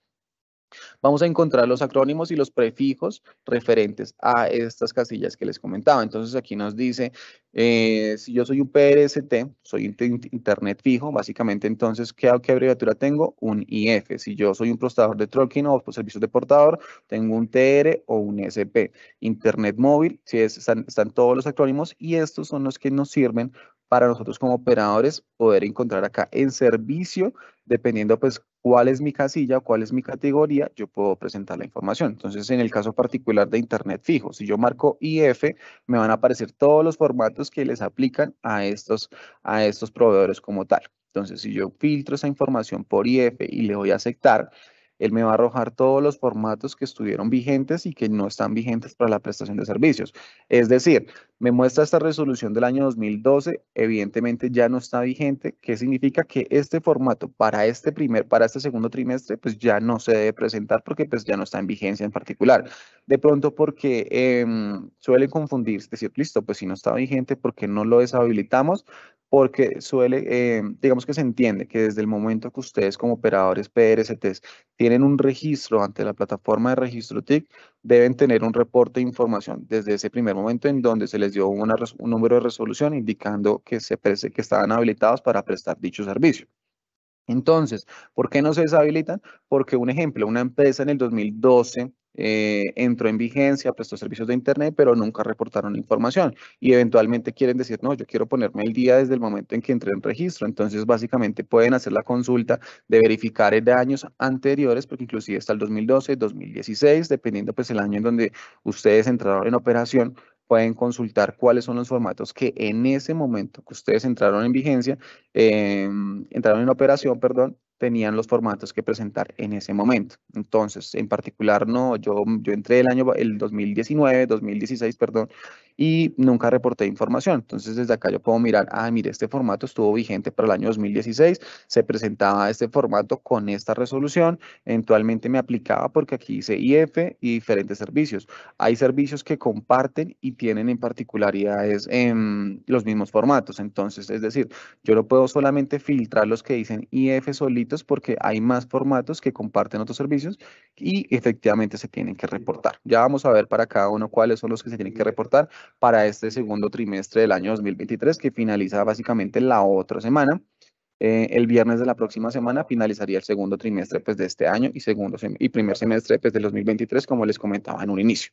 Vamos a encontrar los acrónimos y los prefijos referentes a estas casillas que les comentaba. Entonces aquí nos dice, eh, si yo soy un PRST, soy internet fijo, básicamente entonces, ¿qué, abreviatura tengo? Un IF. Si yo soy un prestador de trucking o servicios de portador, tengo un TR o un SP. Internet móvil, si están, están todos los acrónimos y estos son los que nos sirven para nosotros como operadores poder encontrar acá en servicio, dependiendo pues cuál es mi casilla, cuál es mi categoría, yo puedo presentar la información. Entonces, en el caso particular de Internet fijo, si yo marco IF, me van a aparecer todos los formatos que les aplican a estos, a estos proveedores como tal. Entonces, si yo filtro esa información por IF y le voy a aceptar, él me va a arrojar todos los formatos que estuvieron vigentes y que no están vigentes para la prestación de servicios. Es decir, me muestra esta resolución del año 2012, evidentemente ya no está vigente, ¿Qué significa que este formato para este primer, para este segundo trimestre, pues ya no se debe presentar porque pues ya no está en vigencia en particular. De pronto porque eh, em, suelen confundirse, decir, listo, pues si no está vigente, porque no lo deshabilitamos? porque suele, eh, digamos que se entiende que desde el momento que ustedes como operadores PRCTs tienen un registro ante la plataforma de registro TIC, deben tener un reporte de información desde ese primer momento en donde se les dio un número de resolución indicando que, se, que estaban habilitados para prestar dicho servicio. Entonces, ¿por qué no se deshabilitan? Porque un ejemplo, una empresa en el 2012 eh, entró en vigencia, prestó servicios de Internet, pero nunca reportaron información. Y eventualmente quieren decir, no, yo quiero ponerme el día desde el momento en que entré en registro. Entonces, básicamente pueden hacer la consulta de verificar de años anteriores, porque inclusive hasta el 2012, 2016, dependiendo pues el año en donde ustedes entraron en operación, pueden consultar cuáles son los formatos que en ese momento que ustedes entraron en vigencia, em, entraron en operación, perdón, tenían los formatos que presentar en ese momento. Entonces, en particular, no, yo, yo entré el año, el 2019, 2016, perdón, y nunca reporté información. Entonces, desde acá yo puedo mirar, ah, mire, este formato estuvo vigente para el año 2016, se presentaba este formato con esta resolución, eventualmente me aplicaba porque aquí dice IF y diferentes servicios. Hay servicios que comparten y tienen en particularidades em, los mismos formatos. Entonces, es decir, yo no puedo solamente filtrar los que dicen IF solitos porque hay más formatos que comparten otros servicios y efectivamente se tienen que reportar. Ya vamos a ver para cada uno cuáles son los que se tienen que reportar para este segundo trimestre del año 2023 que finaliza básicamente la otra semana. Eh, el viernes de la próxima semana finalizaría el segundo trimestre pues, de este año y, segundo y primer semestre pues, del 2023, como les comentaba en un inicio.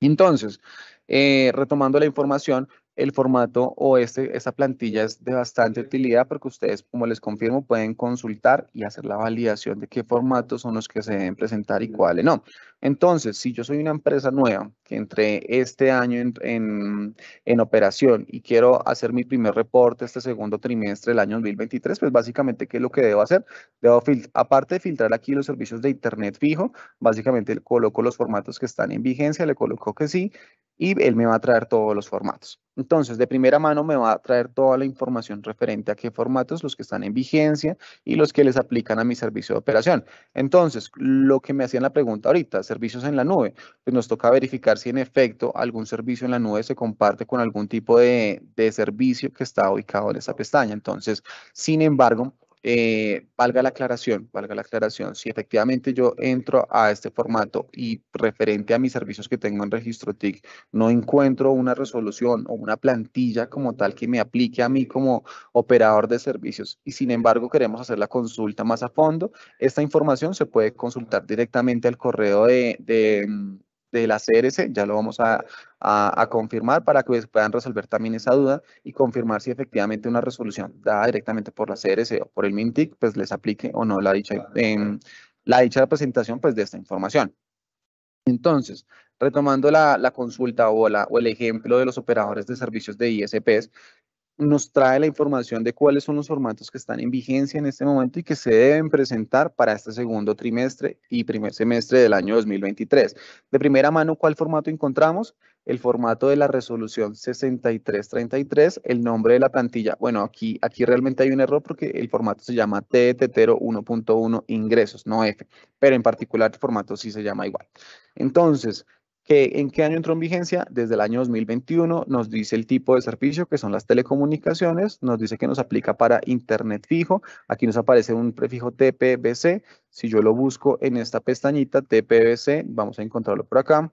Entonces, eh, retomando la información, el formato o este, esta plantilla es de bastante utilidad porque ustedes, como les confirmo, pueden consultar y hacer la validación de qué formatos son los que se deben presentar y cuáles no. Entonces, si yo soy una empresa nueva que entre este año en, en, en operación y quiero hacer mi primer reporte este segundo trimestre del año 2023, pues básicamente, ¿qué es lo que debo hacer? Debo aparte de filtrar aquí los servicios de Internet fijo, básicamente coloco los formatos que están en vigencia, le coloco que sí, y él me va a traer todos los formatos. Entonces, de primera mano me va a traer toda la información referente a qué formatos, los que están en vigencia y los que les aplican a mi servicio de operación. Entonces, lo que me hacían la pregunta ahorita, servicios en la nube, pues nos toca verificar si en efecto algún servicio en la nube se comparte con algún tipo de, de servicio que está ubicado en esa pestaña. Entonces, sin embargo, eh, valga la aclaración, valga la aclaración, si efectivamente yo entro a este formato y referente a mis servicios que tengo en registro TIC, no encuentro una resolución o una plantilla como tal que me aplique a mí como operador de servicios y sin embargo queremos hacer la consulta más a fondo, esta información se puede consultar directamente al correo de mm, de la CRC, ya lo vamos a, confirmar para que puedan resolver también esa duda y confirmar si efectivamente una resolución dada directamente por la CRC o por el MINTIC, pues les aplique o no la dicha, em, la dicha presentación pues, de esta información. Entonces, retomando la, consulta o, o, el ejemplo de los operadores de servicios de ISPs, nos trae la información de cuáles son los formatos que están en vigencia en este momento y que se deben presentar para este segundo trimestre y primer semestre del año 2023. De primera mano, ¿cuál formato encontramos? El formato de la resolución 6333, el nombre de la plantilla. Bueno, aquí, aquí realmente hay un error porque el formato se llama TETETERO 1.1 ingresos, no F, pero en particular el formato sí se llama igual. Entonces, que en qué año entró en vigencia, desde el año 2021, nos dice el tipo de servicio que son las telecomunicaciones, nos dice que nos aplica para Internet fijo, aquí nos aparece un prefijo TPBC, si yo lo busco en esta pestañita TPBC, vamos a encontrarlo por acá,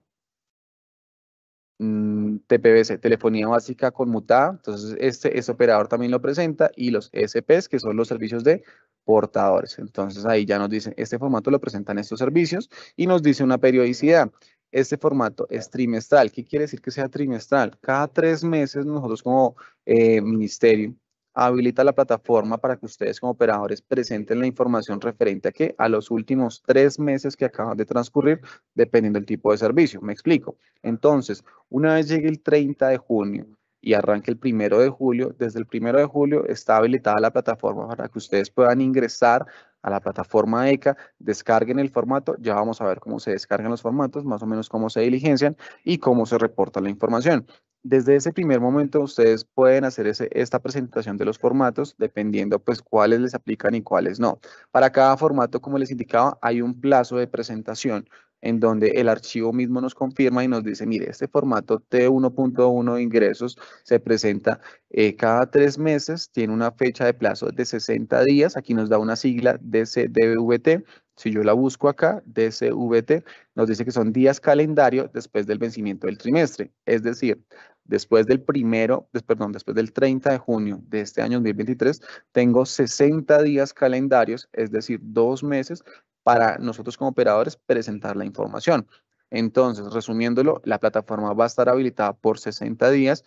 mm, TPBC, telefonía básica conmutada, entonces este, este operador también lo presenta y los SPs que son los servicios de portadores. Entonces ahí ya nos dicen, este formato lo presentan estos servicios y nos dice una periodicidad. Este formato es trimestral. ¿Qué quiere decir que sea trimestral? Cada tres meses nosotros como eh, ministerio habilita la plataforma para que ustedes como operadores presenten la información referente a que a los últimos tres meses que acaban de transcurrir, dependiendo del tipo de servicio. Me explico. Entonces, una vez llegue el 30 de junio, y arranque el primero de julio. Desde el primero de julio está habilitada la plataforma para que ustedes puedan ingresar a la plataforma ECA, descarguen el formato, ya vamos a ver cómo se descargan los formatos, más o menos cómo se diligencian y cómo se reporta la información. Desde ese primer momento ustedes pueden hacer ese, esta presentación de los formatos dependiendo pues cuáles les aplican y cuáles no. Para cada formato, como les indicaba, hay un plazo de presentación en donde el archivo mismo nos confirma y nos dice, mire, este formato T1.1 de ingresos se presenta eh, cada tres meses, tiene una fecha de plazo de 60 días, aquí nos da una sigla DCDVT, si yo la busco acá, DCVT, nos dice que son días calendario después del vencimiento del trimestre, es decir, después del primero, perdón, después del 30 de junio de este año 2023, tengo 60 días calendarios, es decir, dos meses para nosotros como operadores presentar la información. Entonces, resumiéndolo, la plataforma va a estar habilitada por 60 días,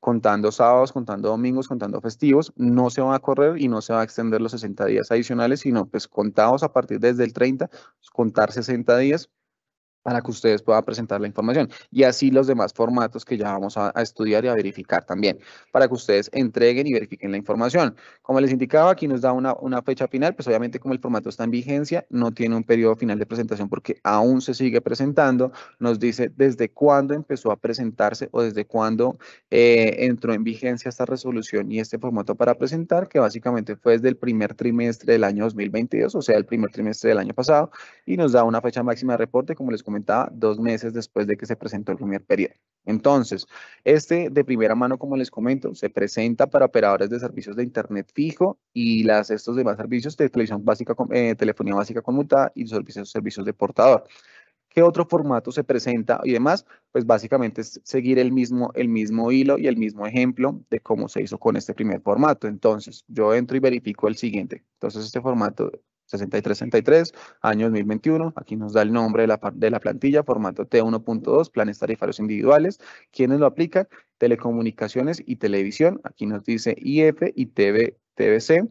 contando sábados, contando domingos, contando festivos. No se va a correr y no se va a extender los 60 días adicionales, sino pues contados a partir desde el 30, contar 60 días para que ustedes puedan presentar la información y así los demás formatos que ya vamos a, estudiar y a verificar también para que ustedes entreguen y verifiquen la información. Como les indicaba, aquí nos da una, una fecha final, pues obviamente como el formato está en vigencia, no tiene un periodo final de presentación porque aún se sigue presentando, nos dice desde cuándo empezó a presentarse o desde cuándo eh, entró en vigencia esta resolución y este formato para presentar, que básicamente fue desde el primer trimestre del año 2022, o sea, el primer trimestre del año pasado, y nos da una fecha máxima de reporte, como les comentaba, dos meses después de que se presentó el primer periodo. Entonces, este de primera mano, como les comento, se presenta para operadores de servicios de Internet fijo y las, estos demás servicios de televisión básica, eh, telefonía básica conmutada y servicios, servicios de portador. ¿Qué otro formato se presenta y demás? Pues básicamente es seguir el mismo, el mismo hilo y el mismo ejemplo de cómo se hizo con este primer formato. Entonces, yo entro y verifico el siguiente. Entonces, este formato 6363, año 2021. Aquí nos da el nombre de la, plantilla, formato T1.2, planes tarifarios individuales. ¿Quiénes lo aplican? Telecomunicaciones y televisión. Aquí nos dice IF y TV, TVC.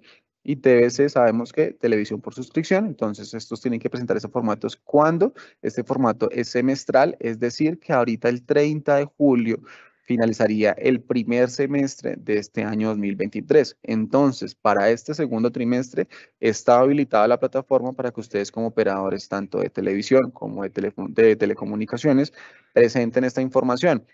Y TVC sabemos que televisión por suscripción, entonces estos tienen que presentar esos formatos cuando este formato es semestral, es decir, que ahorita el 30 de julio finalizaría el primer semestre de este año 2023. Entonces, para este segundo trimestre está habilitada la plataforma para que ustedes como operadores tanto de televisión como de, telecomunicaciones presenten esta información.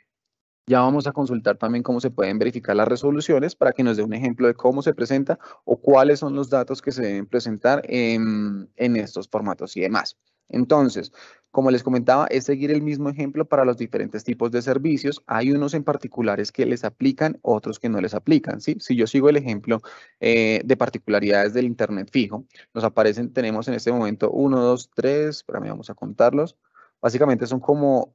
Ya vamos a consultar también cómo se pueden verificar las resoluciones para que nos dé un ejemplo de cómo se presenta o cuáles son los datos que se deben presentar en estos formatos y demás. Entonces, como les comentaba, es seguir el mismo ejemplo para los diferentes tipos de servicios. Hay unos en particulares que les aplican, otros que no les aplican. Si yo sigo el ejemplo eh, de particularidades del Internet fijo, nos aparecen, tenemos en este momento 1, 2, 3, para mí vamos a contarlos. Básicamente son como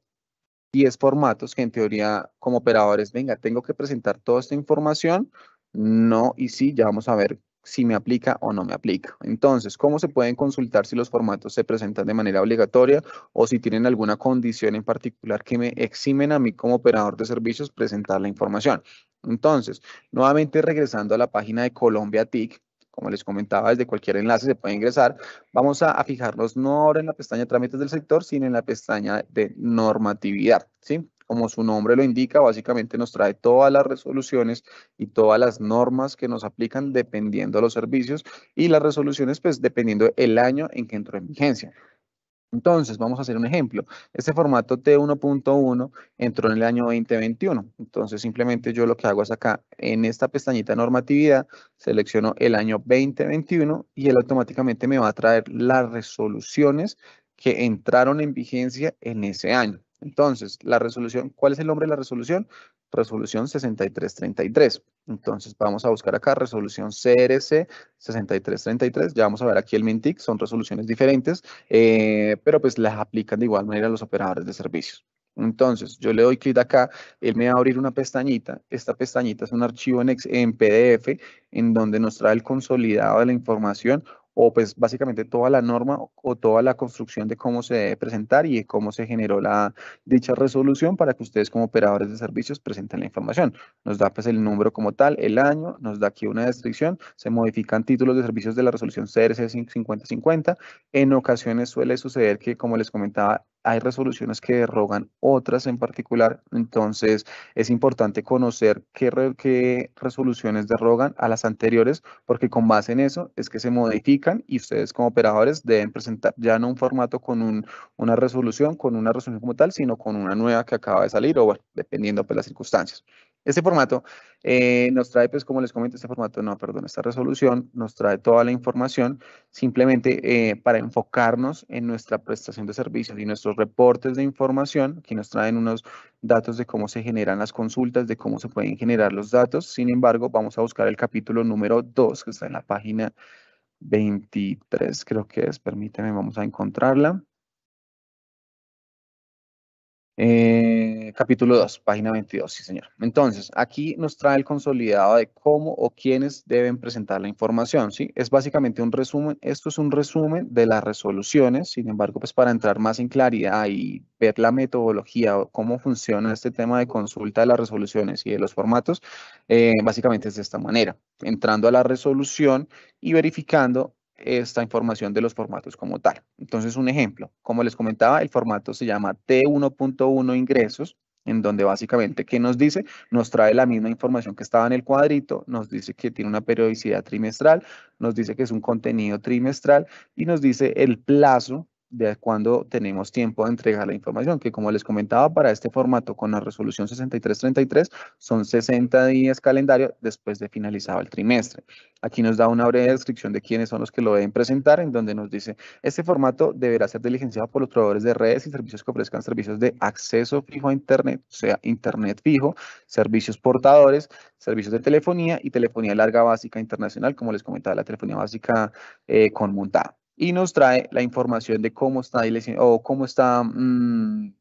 10 formatos que en teoría como operadores, venga, tengo que presentar toda esta información. No, y sí, ya vamos a ver si me aplica o no me aplica. Entonces, ¿cómo se pueden consultar si los formatos se presentan de manera obligatoria o si tienen alguna condición en particular que me eximen a mí como operador de servicios presentar la información? Entonces, nuevamente regresando a la página de Colombia TIC, como les comentaba, desde cualquier enlace se puede ingresar. Vamos a, fijarnos no ahora en la pestaña trámites del sector, sino en la pestaña de normatividad, ¿sí? como su nombre lo indica, básicamente nos trae todas las resoluciones y todas las normas que nos aplican dependiendo de los servicios y las resoluciones, pues dependiendo el año en que entró en vigencia. Entonces, vamos a hacer un ejemplo. Este formato T1.1 entró en el año 2021. Entonces, simplemente yo lo que hago es acá, en esta pestañita normatividad, selecciono el año 2021 y él automáticamente me va a traer las resoluciones que entraron en vigencia en ese año. Entonces, la resolución, ¿cuál es el nombre de la resolución? Resolución 6333. Entonces, vamos a buscar acá resolución CRC 6333. Ya vamos a ver aquí el MINTIC, son resoluciones diferentes, eh, pero pues las aplican de igual manera a los operadores de servicios. Entonces, yo le doy clic acá, él me va a abrir una pestañita. Esta pestañita es un archivo en, PDF en donde nos trae el consolidado de la información o pues básicamente toda la norma o toda la construcción de cómo se debe presentar y cómo se generó la dicha resolución para que ustedes como operadores de servicios presenten la información. Nos da pues el número como tal, el año, nos da aquí una descripción, se modifican títulos de servicios de la resolución CRC 5050. En ocasiones suele suceder que, como les comentaba, hay resoluciones que derrogan otras en particular, entonces es importante conocer qué, resoluciones derrogan a las anteriores, porque con base en eso es que se modifican y ustedes como operadores deben presentar ya no un formato con una resolución, con una resolución como tal, sino con una nueva que acaba de salir o bueno, dependiendo de pues, las circunstancias. Este formato eh, nos trae, pues como les comento, este formato, no, perdón, esta resolución nos trae toda la información simplemente eh, para enfocarnos en nuestra prestación de servicios y nuestros reportes de información, que nos traen unos datos de cómo se generan las consultas, de cómo se pueden generar los datos. Sin embargo, vamos a buscar el capítulo número 2, que está en la página 23, creo que es, permíteme, vamos a encontrarla. Eh, capítulo 2, página 22, sí señor. Entonces, aquí nos trae el consolidado de cómo o quiénes deben presentar la información, ¿sí? Es básicamente un resumen, esto es un resumen de las resoluciones, sin embargo, pues para entrar más en claridad y ver la metodología o cómo funciona este tema de consulta de las resoluciones y de los formatos, eh, básicamente es de esta manera, entrando a la resolución y verificando esta información de los formatos como tal. Entonces, un ejemplo, como les comentaba, el formato se llama T1.1 ingresos, en donde básicamente, ¿qué nos dice? Nos trae la misma información que estaba en el cuadrito, nos dice que tiene una periodicidad trimestral, nos dice que es un contenido trimestral y nos dice el plazo de cuando tenemos tiempo de entregar la información, que como les comentaba, para este formato con la resolución 6333 son 60 días calendario después de finalizado el trimestre. Aquí nos da una breve descripción de quiénes son los que lo deben presentar, en donde nos dice, este formato deberá ser diligenciado por los proveedores de redes y servicios que ofrezcan servicios de acceso fijo a Internet, o sea, Internet fijo, servicios portadores, servicios de telefonía y telefonía larga básica internacional, como les comentaba, la telefonía básica eh, conmutada y nos trae la información de cómo está o cómo está mm,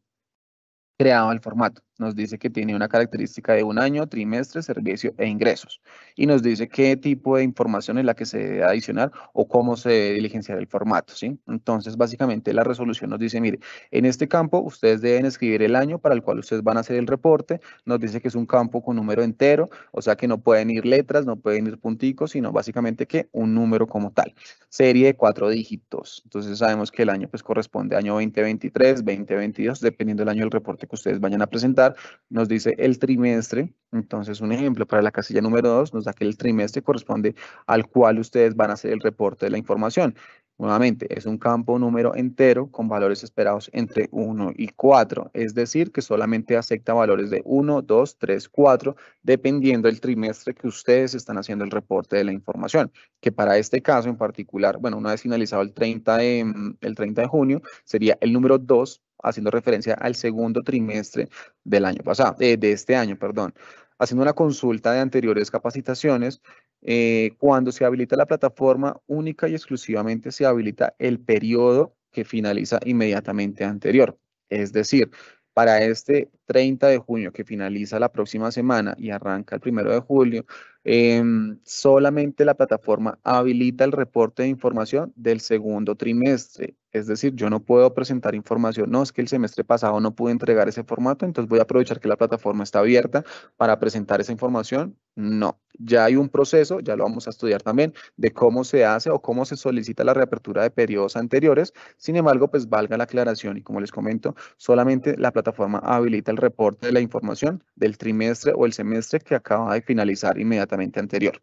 creado el formato nos dice que tiene una característica de un año, trimestre, servicio e ingresos. Y nos dice qué tipo de información es la que se debe adicionar o cómo se debe diligenciar el formato. ¿sí? Entonces, básicamente la resolución nos dice, mire, en este campo ustedes deben escribir el año para el cual ustedes van a hacer el reporte. Nos dice que es un campo con número entero, o sea que no pueden ir letras, no pueden ir punticos, sino básicamente que un número como tal. Serie de cuatro dígitos. Entonces sabemos que el año pues corresponde año 2023, 2022, dependiendo del año del reporte que ustedes vayan a presentar nos dice el trimestre. Entonces, un ejemplo para la casilla número 2 nos da que el trimestre corresponde al cual ustedes van a hacer el reporte de la información. Nuevamente, es un campo número entero con valores esperados entre 1 y 4, es decir, que solamente acepta valores de 1, 2, 3, 4, dependiendo del trimestre que ustedes están haciendo el reporte de la información, que para este caso en particular, bueno, una vez finalizado el 30 de, el 30 de junio, sería el número 2, haciendo referencia al segundo trimestre del año pasado, eh, de este año, perdón haciendo una consulta de anteriores capacitaciones, eh, cuando se habilita la plataforma, única y exclusivamente se habilita el periodo que finaliza inmediatamente anterior. Es decir, para este 30 de junio que finaliza la próxima semana y arranca el 1 de julio, em, solamente la plataforma habilita el reporte de información del segundo trimestre es decir, yo no puedo presentar información, no, es que el semestre pasado no pude entregar ese formato, entonces voy a aprovechar que la plataforma está abierta para presentar esa información. No, ya hay un proceso, ya lo vamos a estudiar también, de cómo se hace o cómo se solicita la reapertura de periodos anteriores. Sin embargo, pues valga la aclaración y como les comento, solamente la plataforma habilita el reporte de la información del trimestre o el semestre que acaba de finalizar inmediatamente anterior.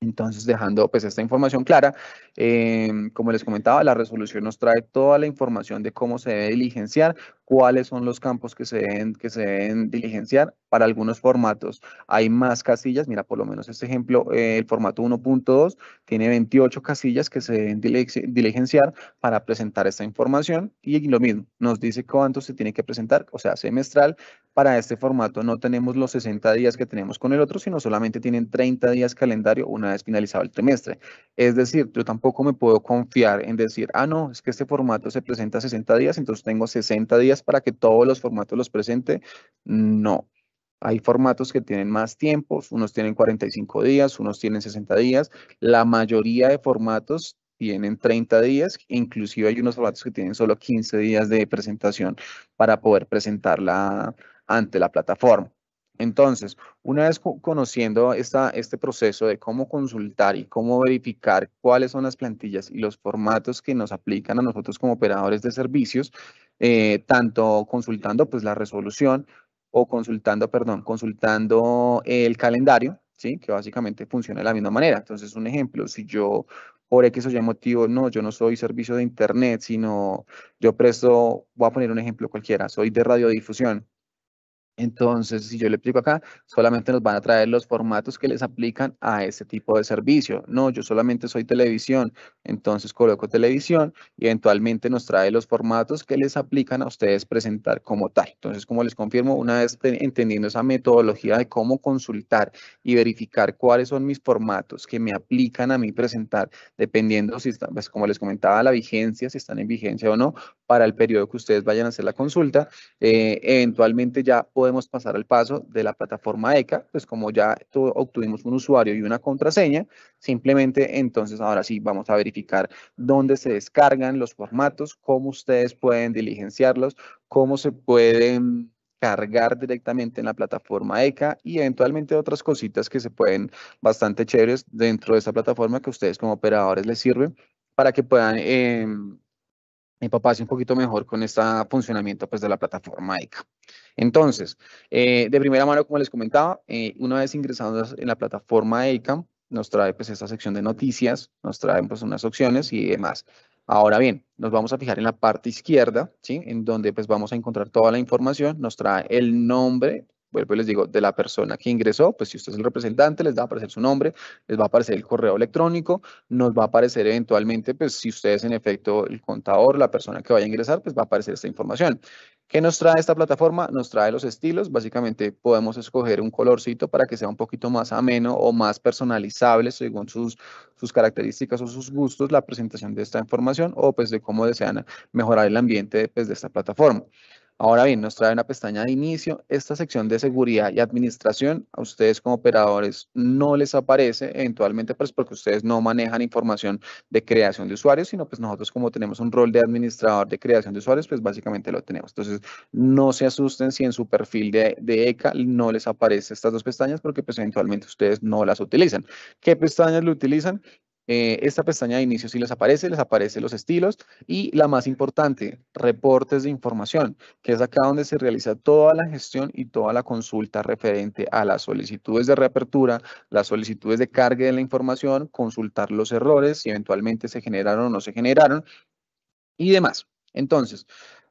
Entonces, dejando pues esta información clara, eh, como les comentaba, la resolución nos trae toda la información de cómo se debe diligenciar, cuáles son los campos que se deben, que se deben diligenciar. Para algunos formatos hay más casillas. Mira, por lo menos este ejemplo, eh, el formato 1.2 tiene 28 casillas que se deben diligenciar para presentar esta información. Y lo mismo, nos dice cuánto se tiene que presentar, o sea, semestral. Para este formato no tenemos los 60 días que tenemos con el otro, sino solamente tienen 30 días calendario una vez finalizado el trimestre. Es decir, yo tampoco me puedo confiar en decir, ah, no, es que este formato se presenta 60 días, entonces tengo 60 días para que todos los formatos los presente, no. Hay formatos que tienen más tiempos, unos tienen 45 días, unos tienen 60 días. La mayoría de formatos tienen 30 días, inclusive hay unos formatos que tienen solo 15 días de presentación para poder presentarla ante la plataforma. Entonces, una vez conociendo esta, este proceso de cómo consultar y cómo verificar cuáles son las plantillas y los formatos que nos aplican a nosotros como operadores de servicios, eh, tanto consultando pues la resolución o consultando, perdón, consultando el calendario, ¿sí? Que básicamente funciona de la misma manera. Entonces, un ejemplo, si yo por X o Y motivo, no, yo no soy servicio de internet, sino yo presto, voy a poner un ejemplo cualquiera, soy de radiodifusión, entonces, si yo le explico acá, solamente nos van a traer los formatos que les aplican a ese tipo de servicio. No, yo solamente soy televisión, entonces coloco televisión y eventualmente nos trae los formatos que les aplican a ustedes presentar como tal. Entonces, como les confirmo, una vez entendiendo esa metodología de cómo consultar y verificar cuáles son mis formatos que me aplican a mí presentar, dependiendo si pues, como les comentaba, la vigencia, si están en vigencia o no, para el periodo que ustedes vayan a hacer la consulta, eh, eventualmente ya podemos pasar al paso de la plataforma ECA, pues como ya obtuvimos un usuario y una contraseña, simplemente entonces ahora sí vamos a verificar dónde se descargan los formatos, cómo ustedes pueden diligenciarlos, cómo se pueden cargar directamente en la plataforma ECA y eventualmente otras cositas que se pueden bastante chéveres dentro de esa plataforma que ustedes como operadores les sirven para que puedan... Em, mi papá hace un poquito mejor con este funcionamiento pues, de la plataforma ECA. Entonces, eh, de primera mano, como les comentaba, eh, una vez ingresados en la plataforma ECA, nos trae pues esta sección de noticias, nos traen pues unas opciones y demás. Ahora bien, nos vamos a fijar en la parte izquierda, ¿sí? En donde pues vamos a encontrar toda la información, nos trae el nombre vuelvo les digo, de la persona que ingresó, pues si usted es el representante, les va a aparecer su nombre, les va a aparecer el correo electrónico, nos va a aparecer eventualmente, pues si usted es en efecto el contador, la persona que vaya a ingresar, pues va a aparecer esta información. ¿Qué nos trae esta plataforma? Nos trae los estilos. Básicamente podemos escoger un colorcito para que sea un poquito más ameno o más personalizable según sus, sus características o sus gustos la presentación de esta información o pues de cómo desean mejorar el ambiente pues, de esta plataforma. Ahora bien, nos trae una pestaña de inicio. Esta sección de seguridad y administración a ustedes como operadores no les aparece eventualmente pues porque ustedes no manejan información de creación de usuarios, sino pues nosotros como tenemos un rol de administrador de creación de usuarios, pues básicamente lo tenemos. Entonces, no se asusten si en su perfil de, ECA no les aparece estas dos pestañas porque pues, eventualmente ustedes no las utilizan. ¿Qué pestañas lo utilizan? Eh, esta pestaña de inicio sí les aparece, les aparece los estilos y la más importante, reportes de información, que es acá donde se realiza toda la gestión y toda la consulta referente a las solicitudes de reapertura, las solicitudes de carga de la información, consultar los errores, si eventualmente se generaron o no se generaron y demás. Entonces,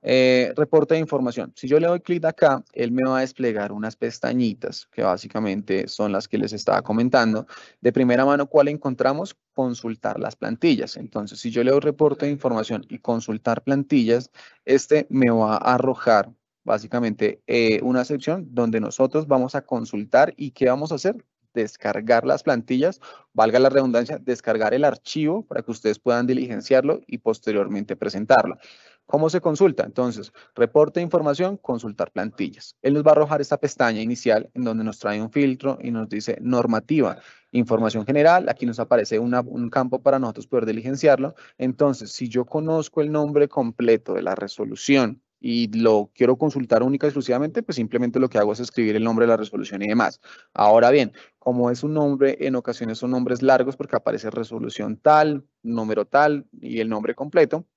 eh, reporte de información. Si yo le doy clic acá, él me va a desplegar unas pestañitas que básicamente son las que les estaba comentando. De primera mano, ¿cuál encontramos? Consultar las plantillas. Entonces, si yo le doy reporte de información y consultar plantillas, este me va a arrojar básicamente eh, una sección donde nosotros vamos a consultar y qué vamos a hacer descargar las plantillas, valga la redundancia, descargar el archivo para que ustedes puedan diligenciarlo y posteriormente presentarlo. ¿Cómo se consulta? Entonces, reporte de información, consultar plantillas. Él nos va a arrojar esta pestaña inicial en donde nos trae un filtro y nos dice normativa, información general. Aquí nos aparece un campo para nosotros poder diligenciarlo. Entonces, si yo conozco el nombre completo de la resolución y lo quiero consultar única y exclusivamente, pues simplemente lo que hago es escribir el nombre de la resolución y demás. Ahora bien, como es un nombre, en ocasiones son nombres largos porque aparece resolución tal, número tal y el nombre completo,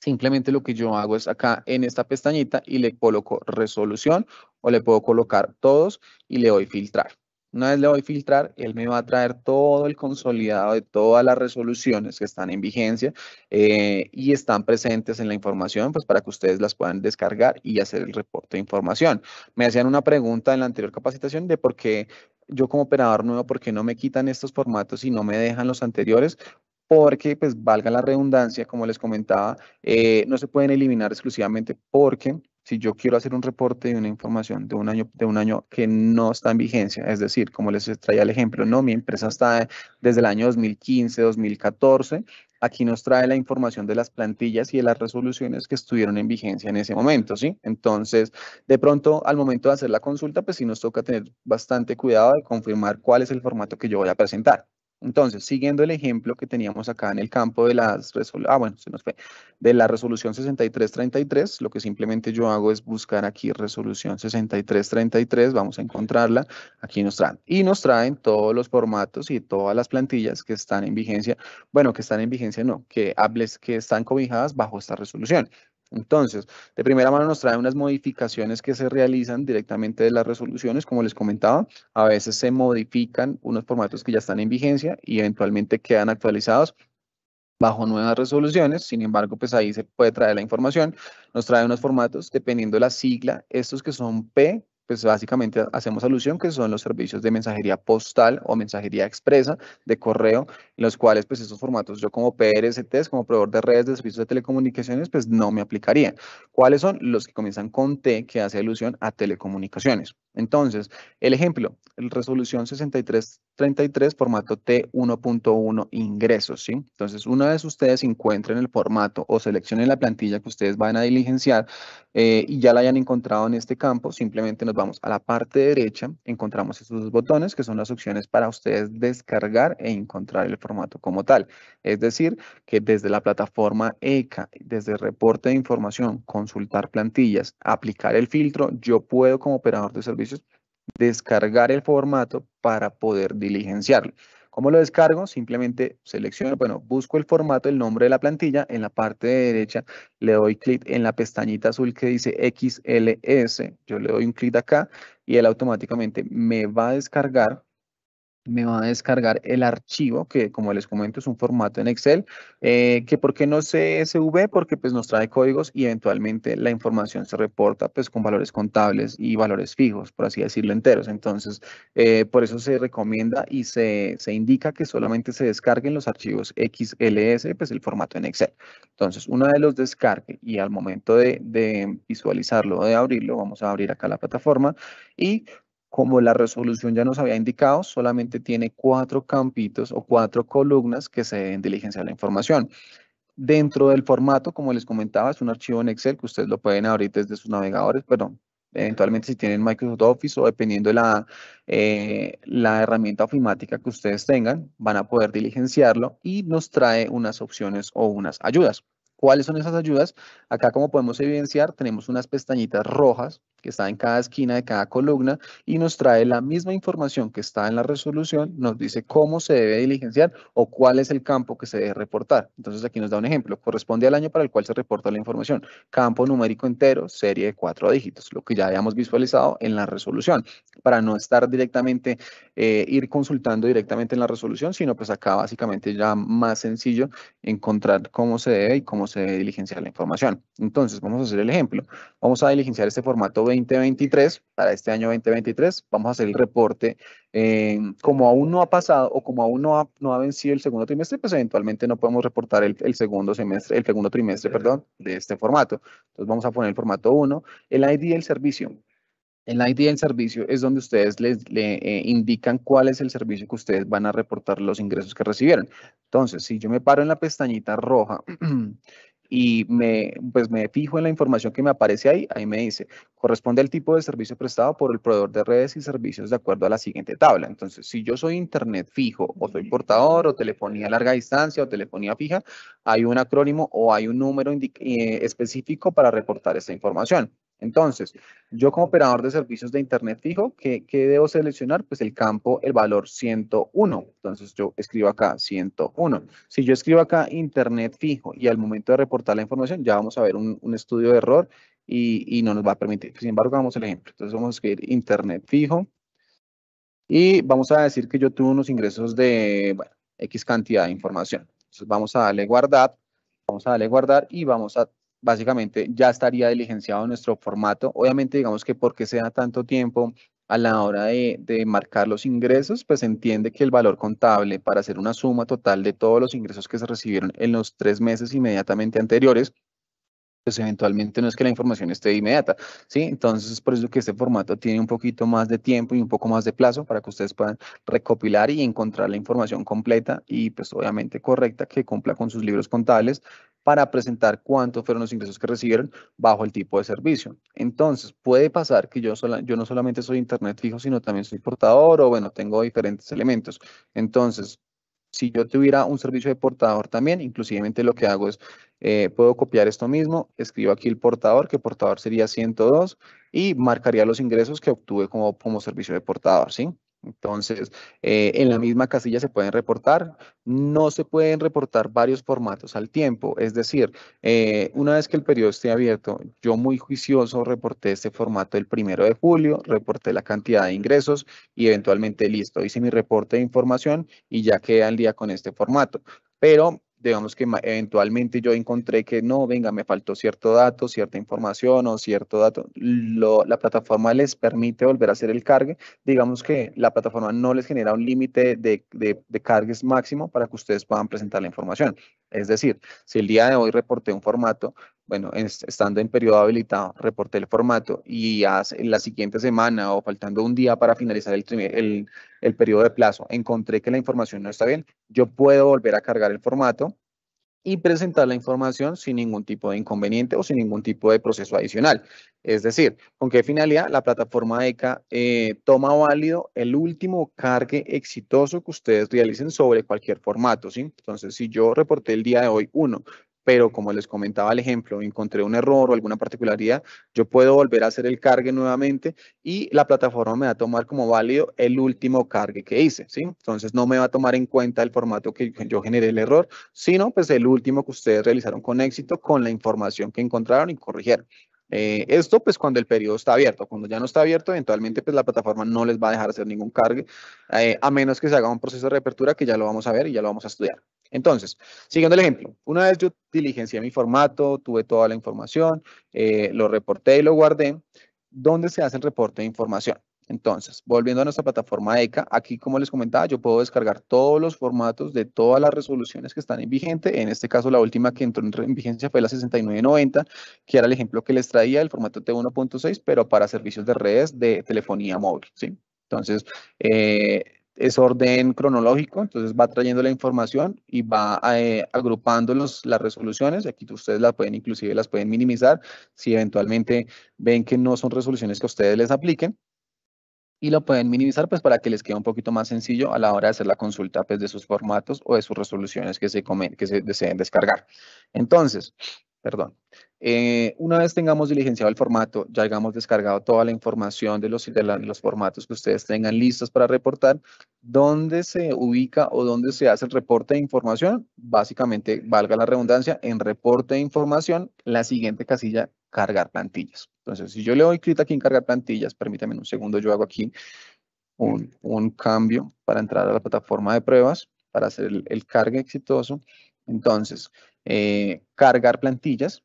Simplemente lo que yo hago es acá en esta pestañita y le coloco resolución o le puedo colocar todos y le doy filtrar. Una vez le doy filtrar, él me va a traer todo el consolidado de todas las resoluciones que están en vigencia eh, y están presentes en la información, pues para que ustedes las puedan descargar y hacer el reporte de información. Me hacían una pregunta en la anterior capacitación de por qué yo como operador nuevo, ¿por qué no me quitan estos formatos y no me dejan los anteriores? porque, pues valga la redundancia, como les comentaba, eh, no se pueden eliminar exclusivamente porque si yo quiero hacer un reporte de una información de un año, de un año que no está en vigencia, es decir, como les traía el ejemplo, no, mi empresa está desde el año 2015, 2014, aquí nos trae la información de las plantillas y de las resoluciones que estuvieron en vigencia en ese momento, ¿sí? Entonces, de pronto, al momento de hacer la consulta, pues sí nos toca tener bastante cuidado de confirmar cuál es el formato que yo voy a presentar. Entonces, siguiendo el ejemplo que teníamos acá en el campo de las ah, bueno, se nos fue, de la resolución 6333, lo que simplemente yo hago es buscar aquí resolución 6333, vamos a encontrarla, aquí nos traen. Y nos traen todos los formatos y todas las plantillas que están en vigencia, bueno, que están en vigencia no, que hables que están cobijadas bajo esta resolución. Entonces, de primera mano nos trae unas modificaciones que se realizan directamente de las resoluciones, como les comentaba. A veces se modifican unos formatos que ya están en vigencia y eventualmente quedan actualizados bajo nuevas resoluciones, sin embargo, pues ahí se puede traer la información. Nos trae unos formatos dependiendo de la sigla, estos que son P, pues básicamente hacemos alusión que son los servicios de mensajería postal o mensajería expresa de correo, los cuales pues esos formatos yo como PRST, como proveedor de redes de servicios de telecomunicaciones, pues no me aplicaría. ¿Cuáles son los que comienzan con T que hace alusión a telecomunicaciones? Entonces, el ejemplo, el resolución 6333, formato T1.1 ingresos, ¿sí? Entonces, una vez ustedes encuentren el formato o seleccionen la plantilla que ustedes van a diligenciar eh, y ya la hayan encontrado en este campo, simplemente nos vamos a la parte derecha, encontramos estos dos botones que son las opciones para ustedes descargar e encontrar el formato como tal. Es decir, que desde la plataforma ECA, desde reporte de información, consultar plantillas, aplicar el filtro, yo puedo como operador de servicios descargar el formato para poder diligenciarlo. ¿Cómo lo descargo? Simplemente selecciono, bueno, busco el formato, el nombre de la plantilla. En la parte de derecha le doy clic en la pestañita azul que dice XLS. Yo le doy un clic acá y él automáticamente me va a descargar me va a descargar el archivo, que como les comento es un formato en Excel, eh, que por qué no CSV, porque pues nos trae códigos y eventualmente la información se reporta pues con valores contables y valores fijos, por así decirlo, enteros. Entonces, eh, por eso se recomienda y se, se, indica que solamente se descarguen los archivos XLS, pues el formato en Excel. Entonces, una de los descargue y al momento de, de visualizarlo, de abrirlo, vamos a abrir acá la plataforma y como la resolución ya nos había indicado, solamente tiene cuatro campitos o cuatro columnas que se deben diligenciar la información. Dentro del formato, como les comentaba, es un archivo en Excel que ustedes lo pueden abrir desde sus navegadores, pero eventualmente si tienen Microsoft Office o dependiendo de la, eh, la herramienta ofimática que ustedes tengan, van a poder diligenciarlo y nos trae unas opciones o unas ayudas. ¿Cuáles son esas ayudas? Acá, como podemos evidenciar, tenemos unas pestañitas rojas que está en cada esquina de cada columna y nos trae la misma información que está en la resolución, nos dice cómo se debe diligenciar o cuál es el campo que se debe reportar. Entonces aquí nos da un ejemplo, corresponde al año para el cual se reporta la información, campo numérico entero, serie de cuatro dígitos, lo que ya habíamos visualizado en la resolución, para no estar directamente, eh, ir consultando directamente en la resolución, sino pues acá básicamente ya más sencillo encontrar cómo se debe y cómo se debe diligenciar la información. Entonces vamos a hacer el ejemplo, vamos a diligenciar este formato 2023, para este año 2023, vamos a hacer el reporte. Eh, como aún no ha pasado o como aún no ha, vencido el segundo trimestre, pues eventualmente no podemos reportar el, segundo semestre, el segundo trimestre, perdón, de este formato. Entonces vamos a poner el formato 1, el ID del servicio. El ID del servicio es donde ustedes les le, eh, indican cuál es el servicio que ustedes van a reportar los ingresos que recibieron. Entonces, si yo me paro en la pestañita roja [clears throat] y me, pues me fijo en la información que me aparece ahí, ahí me dice, corresponde el tipo de servicio prestado por el proveedor de redes y servicios de acuerdo a la siguiente tabla. Entonces, si yo soy internet fijo o soy portador o telefonía a larga distancia o telefonía fija, hay un acrónimo o hay un número eh, específico para reportar esta información. Entonces, yo como operador de servicios de Internet fijo, ¿qué, debo seleccionar? Pues el campo, el valor 101. Entonces, yo escribo acá 101. Si yo escribo acá Internet fijo y al momento de reportar la información, ya vamos a ver un, estudio de error y, no nos va a permitir. Sin embargo, vamos el ejemplo. Entonces, vamos a escribir Internet fijo y vamos a decir que yo tuve unos ingresos de, bueno, X cantidad de información. Entonces, vamos a darle guardar, vamos a darle guardar y vamos a básicamente ya estaría diligenciado nuestro formato. Obviamente, digamos que porque sea tanto tiempo a la hora de, marcar los ingresos, pues entiende que el valor contable para hacer una suma total de todos los ingresos que se recibieron en los tres meses inmediatamente anteriores, pues eventualmente no es que la información esté inmediata, ¿sí? Entonces por eso que este formato tiene un poquito más de tiempo y un poco más de plazo para que ustedes puedan recopilar y encontrar la información completa y pues obviamente correcta que cumpla con sus libros contables para presentar cuántos fueron los ingresos que recibieron bajo el tipo de servicio. Entonces, puede pasar que yo, no solamente soy internet fijo, sino también soy portador o bueno, tengo diferentes elementos. Entonces, si yo tuviera un servicio de portador también, inclusive lo que hago es, eh, puedo copiar esto mismo, escribo aquí el portador, que portador sería 102, y marcaría los ingresos que obtuve como, como servicio de portador, ¿sí? Entonces, eh, en la misma casilla se pueden reportar. No se pueden reportar varios formatos al tiempo. Es decir, eh, una vez que el periodo esté abierto, yo muy juicioso reporté este formato el primero de julio, reporté la cantidad de ingresos y eventualmente listo, hice mi reporte de información y ya queda al día con este formato. Pero digamos que eventualmente yo encontré que no, venga, me faltó cierto dato, cierta información o cierto dato, la plataforma les permite volver a hacer el cargue. Digamos que la plataforma no les genera un límite de, de, de, cargues máximo para que ustedes puedan presentar la información. Es decir, si el día de hoy reporté un formato, bueno, estando en periodo habilitado, reporté el formato y hace, la siguiente semana o faltando un día para finalizar el, el, periodo de plazo, encontré que la información no está bien, yo puedo volver a cargar el formato y presentar la información sin ningún tipo de inconveniente o sin ningún tipo de proceso adicional. Es decir, ¿con qué finalidad? La plataforma ECA eh, toma válido el último cargue exitoso que ustedes realicen sobre cualquier formato, ¿sí? Entonces, si yo reporté el día de hoy uno, pero como les comentaba el ejemplo, encontré un error o alguna particularidad, yo puedo volver a hacer el cargue nuevamente y la plataforma me va a tomar como válido el último cargue que hice, ¿sí? Entonces no me va a tomar en cuenta el formato que yo generé el error, sino pues el último que ustedes realizaron con éxito con la información que encontraron y corrigieron. Eh, esto pues cuando el periodo está abierto, cuando ya no está abierto, eventualmente pues la plataforma no les va a dejar hacer ningún cargue, eh, a menos que se haga un proceso de reapertura que ya lo vamos a ver y ya lo vamos a estudiar. Entonces, siguiendo el ejemplo, una vez yo diligencié mi formato, tuve toda la información, eh, lo reporté y lo guardé, ¿dónde se hace el reporte de información? Entonces, volviendo a nuestra plataforma ECA, aquí como les comentaba, yo puedo descargar todos los formatos de todas las resoluciones que están en vigente. En este caso, la última que entró en vigencia fue la 6990, que era el ejemplo que les traía, el formato T1.6, pero para servicios de redes de telefonía móvil. ¿sí? Entonces, eh, es orden cronológico, entonces va trayendo la información y va eh, agrupando los, las resoluciones. Aquí ustedes las pueden, inclusive las pueden minimizar si eventualmente ven que no son resoluciones que ustedes les apliquen. Y lo pueden minimizar pues para que les quede un poquito más sencillo a la hora de hacer la consulta pues, de sus formatos o de sus resoluciones que se, que se deseen descargar. Entonces, perdón. Eh, una vez tengamos diligenciado el formato, ya hayamos descargado toda la información de los, los formatos que ustedes tengan listos para reportar, ¿dónde se ubica o dónde se hace el reporte de información? Básicamente, valga la redundancia, en reporte de información, la siguiente casilla, cargar plantillas. Entonces, si yo le doy clic aquí en cargar plantillas, permítame un segundo, yo hago aquí un, cambio para entrar a la plataforma de pruebas, para hacer el, el cargue exitoso. Entonces, eh, cargar plantillas,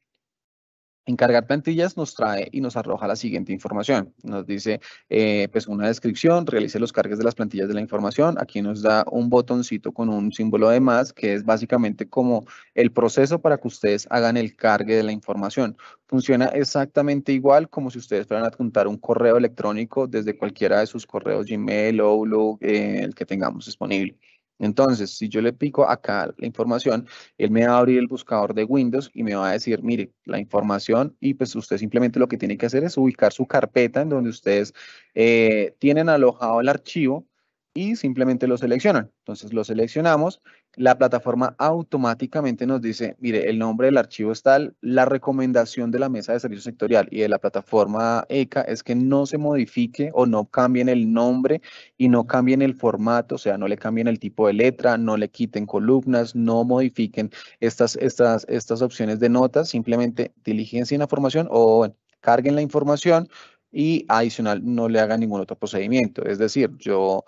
Encargar plantillas nos trae y nos arroja la siguiente información. Nos dice eh, pues una descripción, realice los cargues de las plantillas de la información. Aquí nos da un botoncito con un símbolo de más, que es básicamente como el proceso para que ustedes hagan el cargue de la información. Funciona exactamente igual como si ustedes fueran a adjuntar un correo electrónico desde cualquiera de sus correos Gmail, Outlook, eh, el que tengamos disponible. Entonces, si yo le pico acá la información, él me va a abrir el buscador de Windows y me va a decir, mire, la información y pues usted simplemente lo que tiene que hacer es ubicar su carpeta en donde ustedes eh, tienen alojado el archivo y simplemente lo seleccionan. Entonces lo seleccionamos, la plataforma automáticamente nos dice, mire, el nombre del archivo está la recomendación de la mesa de servicio sectorial y de la plataforma ECA es que no se modifique o no cambien el nombre y no cambien el formato, o sea, no le cambien el tipo de letra, no le quiten columnas, no modifiquen estas, estas, estas opciones de notas, simplemente diligencia la información o carguen la información, y adicional no le haga ningún otro procedimiento. Es decir, yo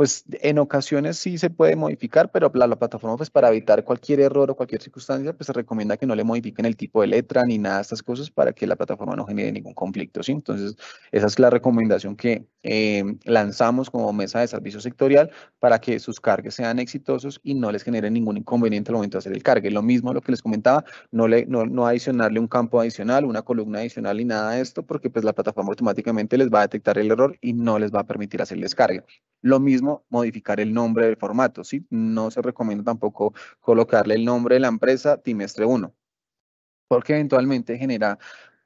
pues en ocasiones sí se puede modificar, pero la, plataforma, pues para evitar cualquier error o cualquier circunstancia, pues se recomienda que no le modifiquen el tipo de letra ni nada de estas cosas para que la plataforma no genere ningún conflicto, ¿sí? Entonces, esa es la recomendación que eh, lanzamos como mesa de servicio sectorial para que sus cargas sean exitosos y no les genere ningún inconveniente al momento de hacer el cargue. Lo mismo lo que les comentaba, no, le, no, no adicionarle un campo adicional, una columna adicional y nada de esto, porque pues la plataforma automáticamente les va a detectar el error y no les va a permitir hacer el descargue. Lo mismo modificar el nombre del formato, ¿sí? No se recomienda tampoco colocarle el nombre de la empresa trimestre 1, porque eventualmente genera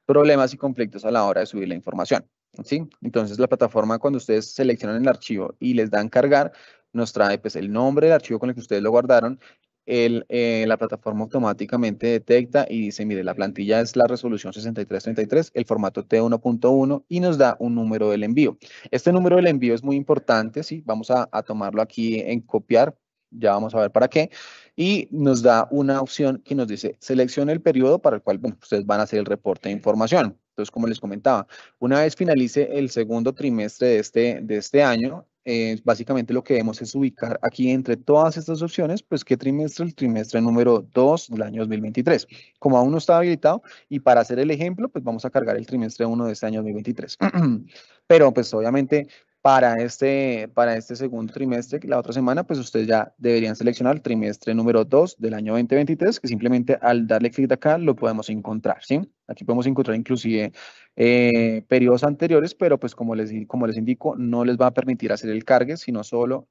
problemas y conflictos a la hora de subir la información, ¿sí? Entonces la plataforma cuando ustedes seleccionan el archivo y les dan cargar, nos trae pues el nombre del archivo con el que ustedes lo guardaron el eh, la plataforma automáticamente detecta y dice, mire, la plantilla es la resolución 6333, el formato T1.1 y nos da un número del envío. Este número del envío es muy importante, ¿sí? Vamos a, tomarlo aquí en copiar, ya vamos a ver para qué, y nos da una opción que nos dice, seleccione el periodo para el cual ustedes van a hacer el reporte de información. Entonces, como les comentaba, una vez finalice el segundo trimestre de este, de este año, eh, básicamente lo que vemos es ubicar aquí entre todas estas opciones, pues qué trimestre, el trimestre número 2 del año 2023. Como aún no está habilitado, y para hacer el ejemplo, pues vamos a cargar el trimestre 1 de este año 2023. [clears throat] Pero pues obviamente para este, para este segundo trimestre, la otra semana, pues ustedes ya deberían seleccionar el trimestre número 2 del año 2023, que simplemente al darle clic acá lo podemos encontrar, ¿sí? Aquí podemos encontrar inclusive eh, periodos anteriores, pero pues como les, como les indico, no les va a permitir hacer el cargue, sino solo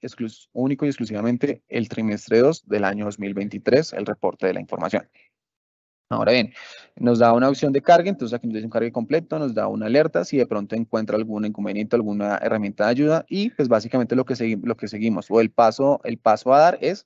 único y exclusivamente el trimestre 2 del año 2023, el reporte de la información. Ahora bien, nos da una opción de carga, entonces aquí nos dice un cargue completo, nos da una alerta si de pronto encuentra algún inconveniente, alguna herramienta de ayuda y pues básicamente lo que, lo que seguimos o el paso, el paso a dar es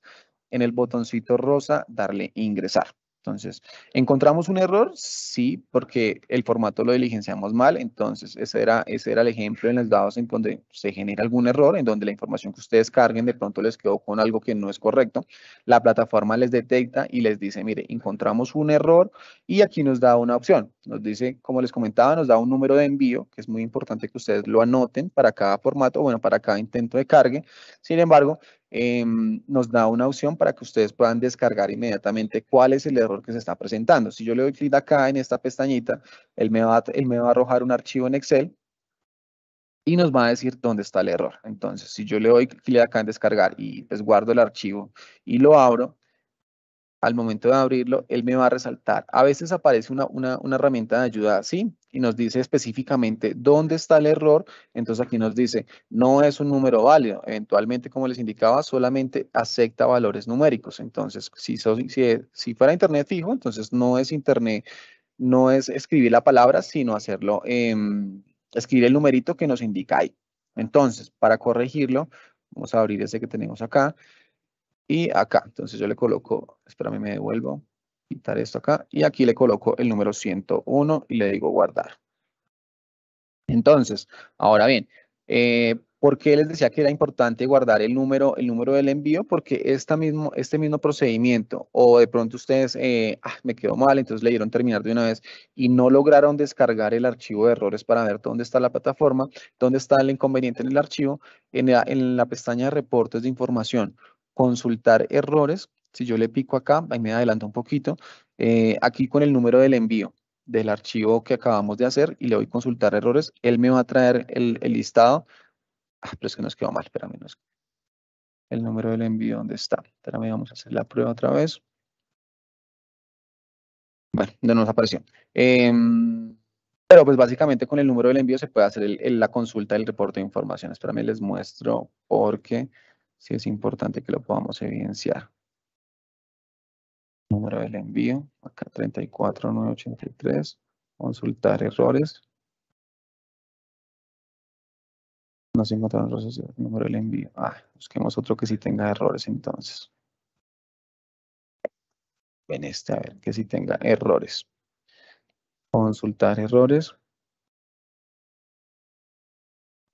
en el botoncito rosa darle ingresar. Entonces, ¿encontramos un error? Sí, porque el formato lo diligenciamos mal. Entonces, ese era, ese era el ejemplo en los dados en donde se genera algún error, en donde la información que ustedes carguen de pronto les quedó con algo que no es correcto. La plataforma les detecta y les dice, mire, encontramos un error y aquí nos da una opción. Nos dice, como les comentaba, nos da un número de envío, que es muy importante que ustedes lo anoten para cada formato, bueno, para cada intento de cargue. Sin embargo, Em, nos da una opción para que ustedes puedan descargar inmediatamente cuál es el error que se está presentando. Si yo le doy clic acá en esta pestañita, él me, va, a arrojar un archivo en Excel y nos va a decir dónde está el error. Entonces, si yo le doy clic acá en descargar y pues guardo el archivo y lo abro, al momento de abrirlo, él me va a resaltar. A veces aparece una, una herramienta de ayuda así, y nos dice específicamente dónde está el error, entonces aquí nos dice, no es un número válido. Eventualmente, como les indicaba, solamente acepta valores numéricos. Entonces, si, si, fuera Internet fijo, entonces no es Internet, no es escribir la palabra, sino hacerlo, em, escribir el numerito que nos indica ahí. Entonces, para corregirlo, vamos a abrir ese que tenemos acá y acá. Entonces yo le coloco, espérame, me devuelvo quitar esto acá y aquí le coloco el número 101 y le digo guardar. Entonces, ahora bien, eh, ¿por qué les decía que era importante guardar el número, el número del envío? Porque esta mismo, este mismo procedimiento o de pronto ustedes, eh, ah, me quedó mal, entonces le dieron terminar de una vez y no lograron descargar el archivo de errores para ver dónde está la plataforma, dónde está el inconveniente en el archivo, en la pestaña de reportes de información consultar errores, si yo le pico acá, ahí me adelanto un poquito, eh, aquí con el número del envío del archivo que acabamos de hacer y le voy a consultar errores, él me va a traer el, listado. Ah, pero es que nos quedó mal, espérame. Nos... El número del envío, ¿dónde está? Espérame, vamos a hacer la prueba otra vez. Bueno, no nos apareció. Em, pero pues básicamente con el número del envío se puede hacer la consulta del reporte de información. mí les muestro porque sí es importante que lo podamos evidenciar número del envío, acá 34983, consultar errores. No se encontraron errores número del envío. Ah, busquemos otro que sí tenga errores entonces. En este, a ver, que sí tenga errores. Consultar errores.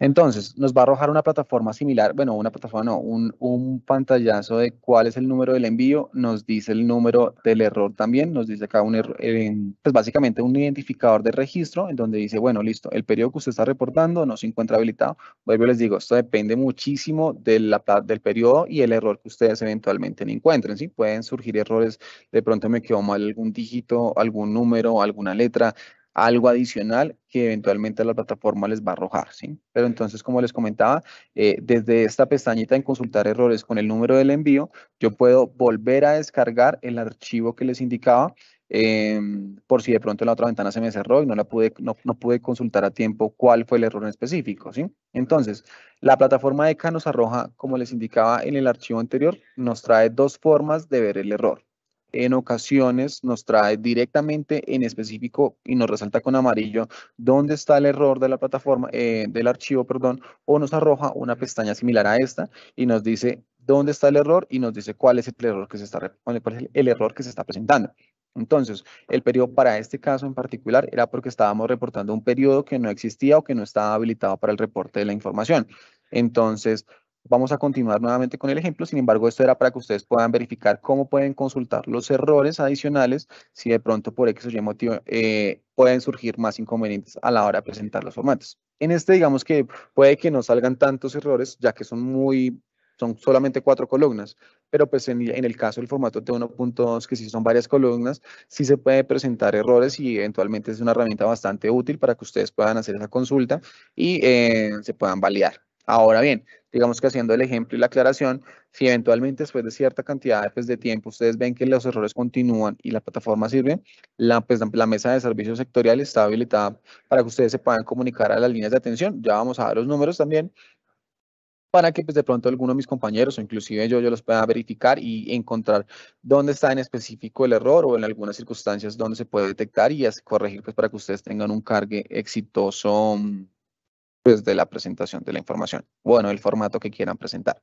Entonces, nos va a arrojar una plataforma similar, bueno, una plataforma no, un, un, pantallazo de cuál es el número del envío, nos dice el número del error también, nos dice acá un error, eh, pues básicamente un identificador de registro en donde dice, bueno, listo, el periodo que usted está reportando no se encuentra habilitado. Vuelvo les digo, esto depende muchísimo de la, del periodo y el error que ustedes eventualmente encuentren, si Pueden surgir errores, de pronto me quedó mal algún dígito, algún número, alguna letra, algo adicional que eventualmente la plataforma les va a arrojar, ¿sí? Pero entonces, como les comentaba, eh, desde esta pestañita en consultar errores con el número del envío, yo puedo volver a descargar el archivo que les indicaba em, por si de pronto la otra ventana se me cerró y no la pude, no, pude consultar a tiempo cuál fue el error específico, ¿sí? Entonces, la plataforma ECA nos arroja, como les indicaba en el archivo anterior, nos trae dos formas de ver el error en ocasiones nos trae directamente en específico y nos resalta con amarillo dónde está el error de la plataforma, eh, del archivo, perdón, o nos arroja una pestaña similar a esta y nos dice dónde está el error y nos dice cuál es el error que se está, cuál es el error que se está presentando. Entonces, el periodo para este caso en particular era porque estábamos reportando un periodo que no existía o que no estaba habilitado para el reporte de la información. Entonces, Vamos a continuar nuevamente con el ejemplo, sin embargo, esto era para que ustedes puedan verificar cómo pueden consultar los errores adicionales si de pronto por X o motivo eh, pueden surgir más inconvenientes a la hora de presentar los formatos. En este, digamos que puede que no salgan tantos errores, ya que son muy son solamente cuatro columnas, pero pues en, el caso del formato T1.2, que sí son varias columnas, sí se puede presentar errores y eventualmente es una herramienta bastante útil para que ustedes puedan hacer esa consulta y eh, se puedan validar. Ahora bien, digamos que haciendo el ejemplo y la aclaración, si eventualmente después de cierta cantidad pues, de tiempo ustedes ven que los errores continúan y la plataforma sirve, la, pues, mesa de servicio sectorial está habilitada para que ustedes se puedan comunicar a las líneas de atención. Ya vamos a dar los números también para que pues, de pronto alguno de mis compañeros o inclusive yo, yo los pueda verificar y encontrar dónde está en específico el error o en algunas circunstancias dónde se puede detectar y corregir para que ustedes tengan un cargue exitoso mm, pues, de la presentación de la información. Bueno, el formato que quieran presentar.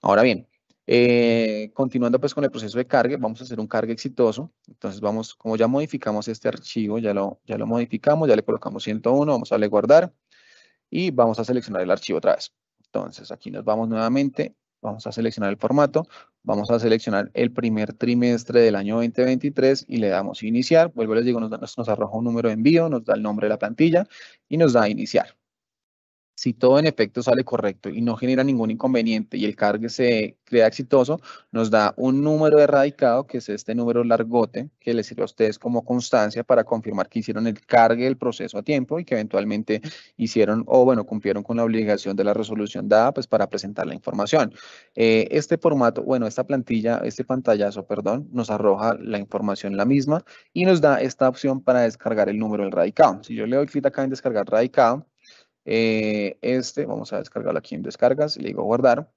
Ahora bien, eh, continuando pues con el proceso de carga, vamos a hacer un carga exitoso. Entonces vamos, como ya modificamos este archivo, ya lo, ya lo modificamos, ya le colocamos 101, vamos a darle guardar y vamos a seleccionar el archivo otra vez. Entonces aquí nos vamos nuevamente, vamos a seleccionar el formato, vamos a seleccionar el primer trimestre del año 2023 y le damos iniciar. Vuelvo, les digo, nos arroja un número de envío, nos da el nombre de la plantilla y nos da iniciar. Si todo en efecto sale correcto y no genera ningún inconveniente y el cargue se crea exitoso, nos da un número de radicado, que es este número largote, que le sirve a ustedes como constancia para confirmar que hicieron el cargue del proceso a tiempo y que eventualmente hicieron o, bueno, cumplieron con la obligación de la resolución dada, pues para presentar la información. Eh, este formato, bueno, esta plantilla, este pantallazo, perdón, nos arroja la información la misma y nos da esta opción para descargar el número del radicado. Si yo le doy clic acá en descargar radicado, eh, este, vamos a descargarlo aquí en descargas, le digo guardar.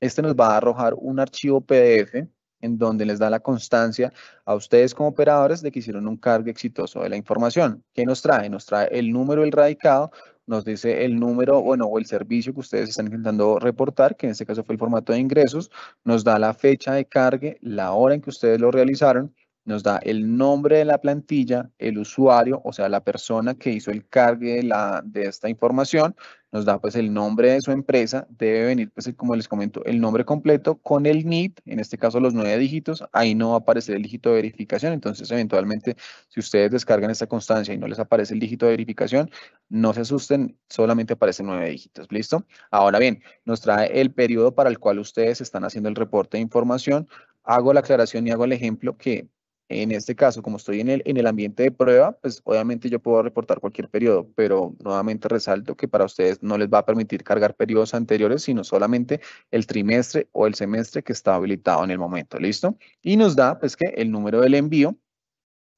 Este nos va a arrojar un archivo PDF en donde les da la constancia a ustedes como operadores de que hicieron un cargue exitoso de la información. ¿Qué nos trae? Nos trae el número del radicado, nos dice el número, bueno, o el servicio que ustedes están intentando reportar, que en este caso fue el formato de ingresos, nos da la fecha de cargue, la hora en que ustedes lo realizaron, nos da el nombre de la plantilla, el usuario, o sea, la persona que hizo el cargue de, la, de esta información, nos da pues el nombre de su empresa, debe venir pues como les comento, el nombre completo con el NIT, en este caso los nueve dígitos, ahí no va a aparecer el dígito de verificación, entonces eventualmente si ustedes descargan esta constancia y no les aparece el dígito de verificación, no se asusten, solamente aparecen nueve dígitos, ¿listo? Ahora bien, nos trae el periodo para el cual ustedes están haciendo el reporte de información, hago la aclaración y hago el ejemplo que en este caso, como estoy en el, en el ambiente de prueba, pues obviamente yo puedo reportar cualquier periodo, pero nuevamente resalto que para ustedes no les va a permitir cargar periodos anteriores, sino solamente el trimestre o el semestre que está habilitado en el momento, ¿listo? Y nos da pues que el número del envío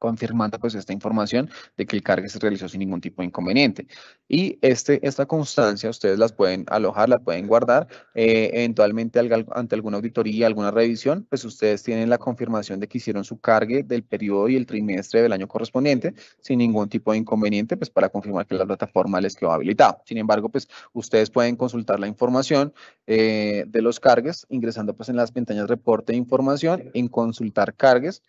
confirmando pues esta información de que el cargue se realizó sin ningún tipo de inconveniente. Y este, esta constancia ustedes las pueden alojar, la pueden guardar, eh, eventualmente ante alguna auditoría, alguna revisión, pues ustedes tienen la confirmación de que hicieron su cargue del periodo y el trimestre del año correspondiente sin ningún tipo de inconveniente, pues para confirmar que la plataforma les quedó habilitada. Sin embargo, pues ustedes pueden consultar la información eh, de los cargues ingresando pues en las ventanas reporte de información, en consultar cargues,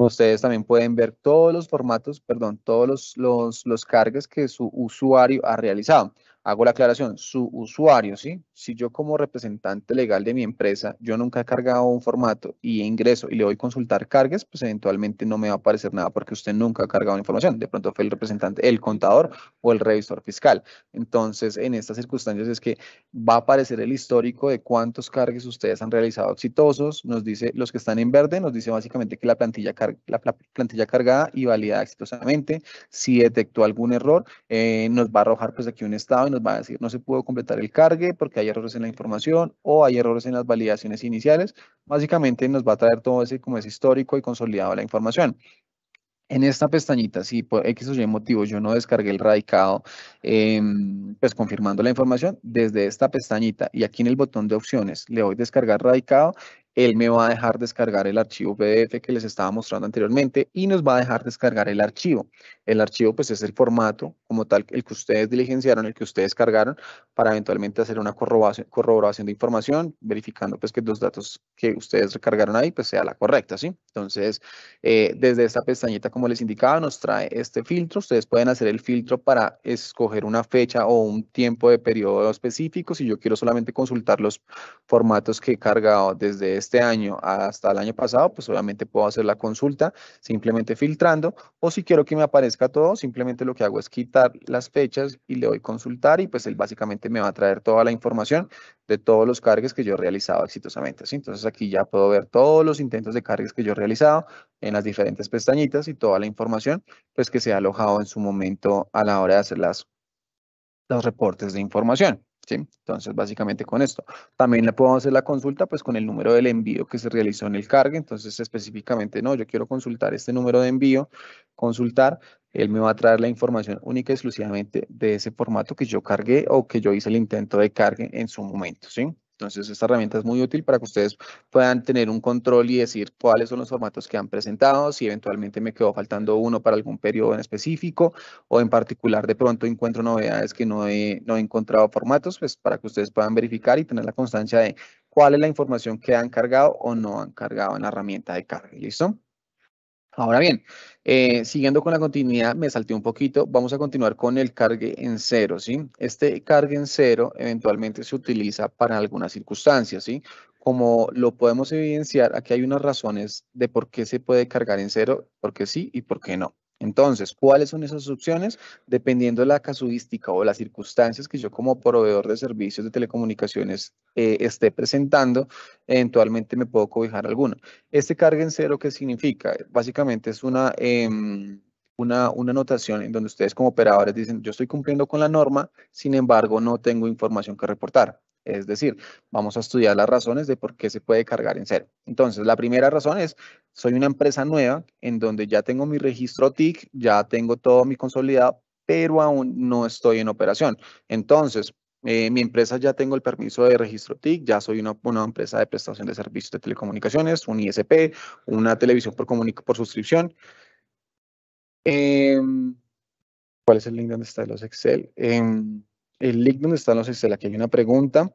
Ustedes también pueden ver todos los formatos, perdón, todos los, los, los cargas que su usuario ha realizado. Hago la aclaración, su usuario, ¿sí? Si yo como representante legal de mi empresa, yo nunca he cargado un formato y ingreso y le voy a consultar cargas, pues eventualmente no me va a aparecer nada porque usted nunca ha cargado información. De pronto fue el representante, el contador o el revisor fiscal. Entonces, en estas circunstancias es que va a aparecer el histórico de cuántos cargues ustedes han realizado exitosos. Nos dice, los que están en verde, nos dice básicamente que la plantilla, la plantilla cargada y validada exitosamente. Si detectó algún error, eh, nos va a arrojar pues aquí un estado va a decir no se pudo completar el cargue porque hay errores en la información o hay errores en las validaciones iniciales. Básicamente nos va a traer todo ese como es histórico y consolidado la información. En esta pestañita, si por X o Y motivo yo no descargué el radicado, em, pues confirmando la información, desde esta pestañita y aquí en el botón de opciones le doy descargar radicado él me va a dejar descargar el archivo PDF que les estaba mostrando anteriormente y nos va a dejar descargar el archivo. El archivo pues es el formato como tal, el que ustedes diligenciaron, el que ustedes cargaron para eventualmente hacer una corroboración, de información, verificando pues que los datos que ustedes recargaron ahí pues sea la correcta, ¿sí? Entonces, eh, desde esta pestañita como les indicaba nos trae este filtro. Ustedes pueden hacer el filtro para escoger una fecha o un tiempo de periodo específico. Si yo quiero solamente consultar los formatos que he cargado desde este este año hasta el año pasado, pues obviamente puedo hacer la consulta simplemente filtrando o si quiero que me aparezca todo, simplemente lo que hago es quitar las fechas y le doy consultar y pues él básicamente me va a traer toda la información de todos los cargues que yo he realizado exitosamente. ¿sí? Entonces aquí ya puedo ver todos los intentos de cargues que yo he realizado en las diferentes pestañitas y toda la información pues que se ha alojado en su momento a la hora de hacer las, los reportes de información. Entonces, básicamente con esto. También le podemos hacer la consulta pues con el número del envío que se realizó en el cargue. Entonces, específicamente, no, yo quiero consultar este número de envío, consultar, él me va a traer la información única y exclusivamente de ese formato que yo cargué o que yo hice el intento de cargue en su momento, ¿sí? Entonces, esta herramienta es muy útil para que ustedes puedan tener un control y decir cuáles son los formatos que han presentado, si eventualmente me quedó faltando uno para algún periodo en específico o en particular de pronto encuentro novedades que no he, no he encontrado formatos, pues para que ustedes puedan verificar y tener la constancia de cuál es la información que han cargado o no han cargado en la herramienta de carga. ¿Listo? Ahora bien, eh, siguiendo con la continuidad, me salté un poquito, vamos a continuar con el cargue en cero, ¿sí? Este cargue en cero eventualmente se utiliza para algunas circunstancias, ¿sí? Como lo podemos evidenciar, aquí hay unas razones de por qué se puede cargar en cero, por qué sí y por qué no, entonces, ¿cuáles son esas opciones? Dependiendo de la casuística o las circunstancias que yo como proveedor de servicios de telecomunicaciones eh, esté presentando, eventualmente me puedo cobijar alguna. Este carga en cero, ¿qué significa? Básicamente es em, una, una anotación en donde ustedes como operadores dicen, yo estoy cumpliendo con la norma, sin embargo, no tengo información que reportar. Es decir, vamos a estudiar las razones de por qué se puede cargar en cero. Entonces, la primera razón es, soy una empresa nueva en donde ya tengo mi registro TIC, ya tengo todo mi consolidado, pero aún no estoy en operación. Entonces, eh, mi empresa ya tengo el permiso de registro TIC, ya soy una, empresa de prestación de servicios de telecomunicaciones, un ISP, una televisión por, por suscripción. Em, ¿Cuál es el link donde está los Excel? Em, el link donde están los Excel. Este, aquí hay una pregunta.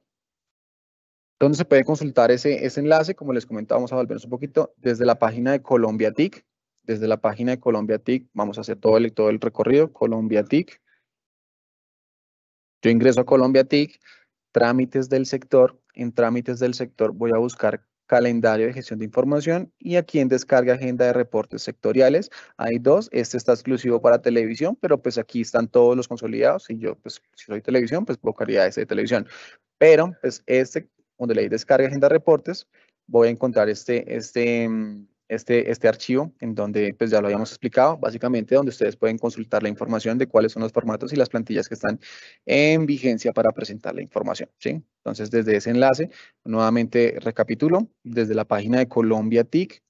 ¿Dónde se puede consultar ese, enlace? Como les comentaba, vamos a volvernos un poquito desde la página de Colombia TIC. Desde la página de Colombia TIC, vamos a hacer todo el, todo el recorrido. Colombia TIC. Yo ingreso a Colombia TIC, trámites del sector. En trámites del sector voy a buscar calendario de gestión de información y aquí en descarga agenda de reportes sectoriales. Hay dos, este está exclusivo para televisión, pero pues aquí están todos los consolidados y yo pues si soy televisión pues buscaría ese de televisión. Pero pues este, donde leí descarga agenda de reportes, voy a encontrar este, este, mm, este, este archivo en donde pues ya lo habíamos explicado, básicamente donde ustedes pueden consultar la información de cuáles son los formatos y las plantillas que están en vigencia para presentar la información. ¿sí? Entonces, desde ese enlace, nuevamente recapitulo, desde la página de Colombia TIC,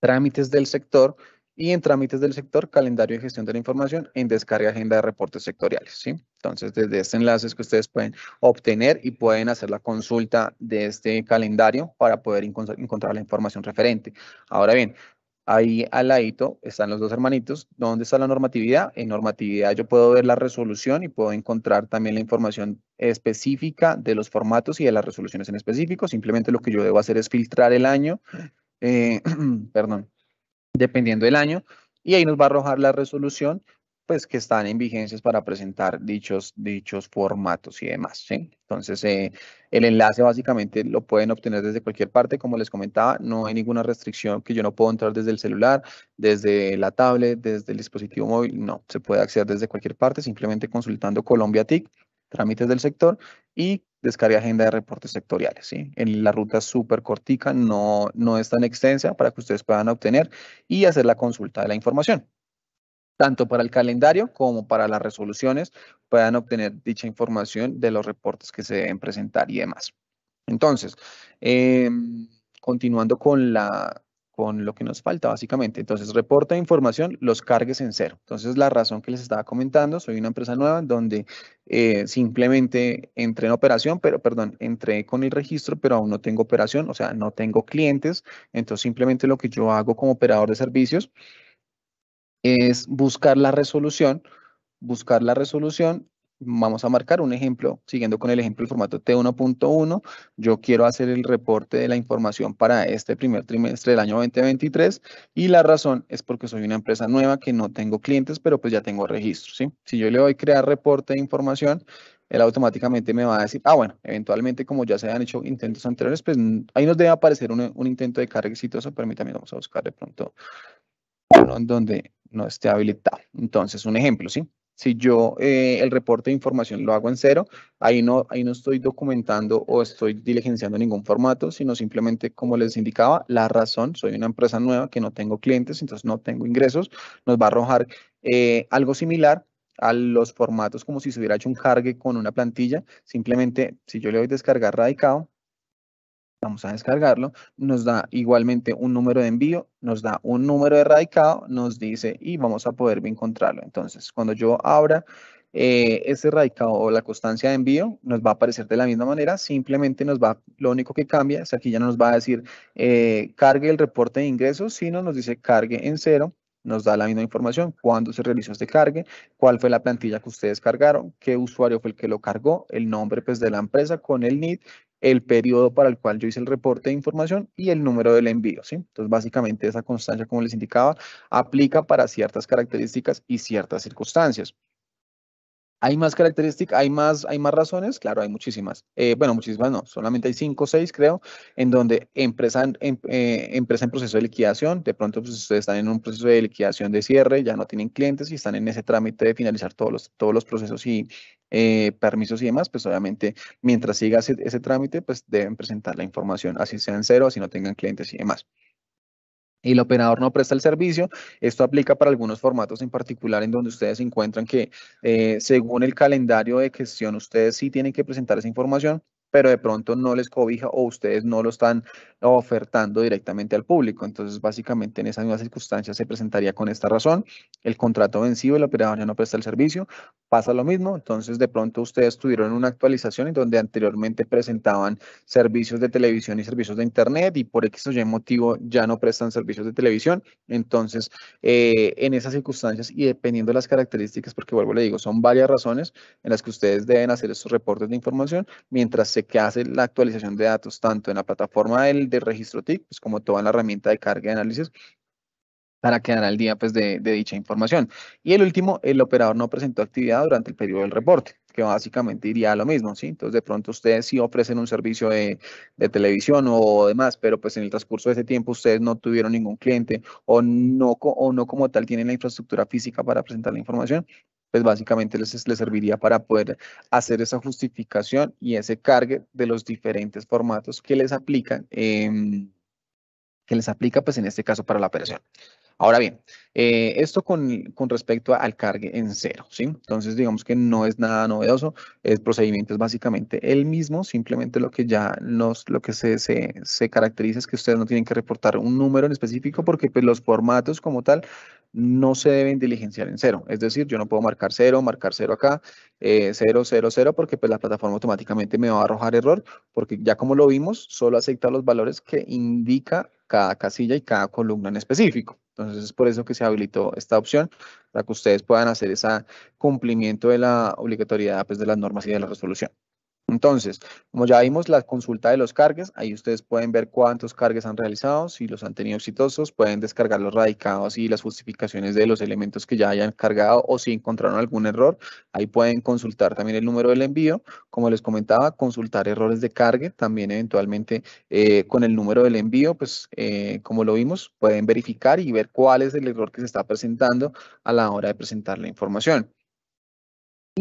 trámites del sector, y en trámites del sector, calendario de gestión de la información, en descarga agenda de reportes sectoriales. ¿sí? Entonces, desde este enlace es que ustedes pueden obtener y pueden hacer la consulta de este calendario para poder encontrar la información referente. Ahora bien, ahí al ladito están los dos hermanitos. ¿Dónde está la normatividad? En normatividad yo puedo ver la resolución y puedo encontrar también la información específica de los formatos y de las resoluciones en específico. Simplemente lo que yo debo hacer es filtrar el año, eh, [clears throat] perdón, dependiendo del año, y ahí nos va a arrojar la resolución pues que están en vigencias para presentar dichos, dichos formatos y demás. Entonces, eh, el enlace básicamente lo pueden obtener desde cualquier parte, como les comentaba, no hay ninguna restricción que yo no puedo entrar desde el celular, desde la tablet, desde el dispositivo móvil, no, se puede acceder desde cualquier parte, simplemente consultando Colombia TIC, trámites del sector, y Descarga agenda de reportes sectoriales. ¿sí? En la ruta súper cortica, no, no es tan extensa para que ustedes puedan obtener y hacer la consulta de la información. Tanto para el calendario como para las resoluciones puedan obtener dicha información de los reportes que se deben presentar y demás. Entonces, em, continuando con la, con lo que nos falta básicamente. Entonces, reporta información, los cargues en cero. Entonces, la razón que les estaba comentando, soy una empresa nueva donde eh, simplemente entré en operación, pero, perdón, entré con el registro, pero aún no tengo operación, o sea, no tengo clientes. Entonces, simplemente lo que yo hago como operador de servicios es buscar la resolución, buscar la resolución vamos a marcar un ejemplo, siguiendo con el ejemplo del formato T1.1, yo quiero hacer el reporte de la información para este primer trimestre del año 2023 y la razón es porque soy una empresa nueva que no tengo clientes, pero pues ya tengo registros, ¿sí? Si yo le doy crear reporte de información, él automáticamente me va a decir, ah, bueno, eventualmente como ya se han hecho intentos anteriores, pues ahí nos debe aparecer un, intento de carga exitoso, también vamos a buscar de pronto uno donde no esté habilitado. Entonces, un ejemplo, ¿sí? Si yo eh, el reporte de información lo hago en cero, ahí no, ahí no estoy documentando o estoy diligenciando ningún formato, sino simplemente, como les indicaba, la razón, soy una empresa nueva que no tengo clientes, entonces no tengo ingresos, nos va a arrojar eh, algo similar a los formatos como si se hubiera hecho un cargue con una plantilla. Simplemente, si yo le doy descargar radicado, vamos a descargarlo, nos da igualmente un número de envío, nos da un número de radicado, nos dice y vamos a poder encontrarlo. Entonces, cuando yo abra eh, ese radicado o la constancia de envío nos va a aparecer de la misma manera, simplemente nos va, lo único que cambia es aquí ya no nos va a decir eh, cargue el reporte de ingresos, sino nos dice cargue en cero, nos da la misma información, cuándo se realizó este cargue, cuál fue la plantilla que ustedes cargaron, qué usuario fue el que lo cargó, el nombre pues de la empresa con el NID el periodo para el cual yo hice el reporte de información y el número del envío. ¿sí? Entonces, básicamente esa constancia, como les indicaba, aplica para ciertas características y ciertas circunstancias. ¿Hay más características? ¿Hay más, ¿Hay más razones? Claro, hay muchísimas. Eh, bueno, muchísimas no, solamente hay cinco o seis, creo, en donde empresa en, em, eh, proceso de liquidación, de pronto pues, ustedes están en un proceso de liquidación de cierre, ya no tienen clientes y están en ese trámite de finalizar todos los, todos los procesos y eh, permisos y demás, pues obviamente mientras siga ese, trámite, pues deben presentar la información, así sean cero, así no tengan clientes y demás y el operador no presta el servicio. Esto aplica para algunos formatos en particular en donde ustedes encuentran que eh, según el calendario de gestión, ustedes sí tienen que presentar esa información, pero de pronto no les cobija o ustedes no lo están ofertando directamente al público. Entonces, básicamente en esas mismas circunstancias se presentaría con esta razón, el contrato vencido, el operador ya no presta el servicio, pasa lo mismo, entonces de pronto ustedes tuvieron una actualización en donde anteriormente presentaban servicios de televisión y servicios de internet y por X o Y motivo ya no prestan servicios de televisión, entonces eh, en esas circunstancias y dependiendo de las características, porque vuelvo le digo, son varias razones en las que ustedes deben hacer estos reportes de información mientras se hace la actualización de datos tanto en la plataforma del de registro TIC, pues como toda la herramienta de carga de análisis, para quedar al día pues, de, dicha información. Y el último, el operador no presentó actividad durante el periodo del reporte, que básicamente iría a lo mismo, ¿sí? Entonces, de pronto ustedes sí ofrecen un servicio de, televisión o demás, pero pues en el transcurso de ese tiempo ustedes no tuvieron ningún cliente o no, o no como tal tienen la infraestructura física para presentar la información, pues básicamente les, serviría para poder hacer esa justificación y ese cargue de los diferentes formatos que les aplican, em, que les aplica pues en este caso para la operación. Ahora bien, eh, esto con, con, respecto al cargue en cero, ¿sí? Entonces, digamos que no es nada novedoso, el procedimiento es básicamente el mismo, simplemente lo que ya nos, lo que se, se, se caracteriza es que ustedes no tienen que reportar un número en específico porque pues, los formatos como tal no se deben diligenciar en cero. Es decir, yo no puedo marcar cero, marcar cero acá, eh, cero, cero, cero, porque pues la plataforma automáticamente me va a arrojar error, porque ya como lo vimos, solo acepta los valores que indica cada casilla y cada columna en específico. Entonces es por eso que se habilitó esta opción, para que ustedes puedan hacer ese cumplimiento de la obligatoriedad pues, de las normas y de la resolución. Entonces, como ya vimos la consulta de los cargues, ahí ustedes pueden ver cuántos cargues han realizado, si los han tenido exitosos, pueden descargar los radicados y las justificaciones de los elementos que ya hayan cargado o si encontraron algún error, ahí pueden consultar también el número del envío, como les comentaba, consultar errores de cargue, también eventualmente eh, con el número del envío, pues eh, como lo vimos, pueden verificar y ver cuál es el error que se está presentando a la hora de presentar la información.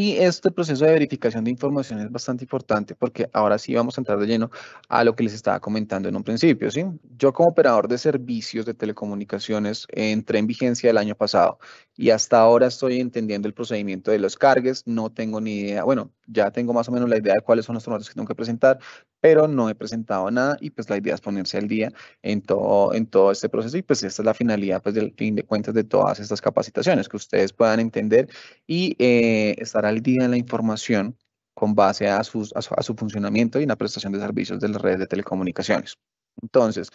Y este proceso de verificación de información es bastante importante porque ahora sí vamos a entrar de lleno a lo que les estaba comentando en un principio. ¿sí? Yo como operador de servicios de telecomunicaciones entré en vigencia el año pasado y hasta ahora estoy entendiendo el procedimiento de los cargues, no tengo ni idea, bueno, ya tengo más o menos la idea de cuáles son los formatos que tengo que presentar, pero no he presentado nada y pues la idea es ponerse al día en todo, en todo este proceso y pues esta es la finalidad pues del fin de cuentas de todas estas capacitaciones, que ustedes puedan entender y eh, estar al día en la información con base a, sus, su, a su funcionamiento y en la prestación de servicios de las redes de telecomunicaciones. Entonces,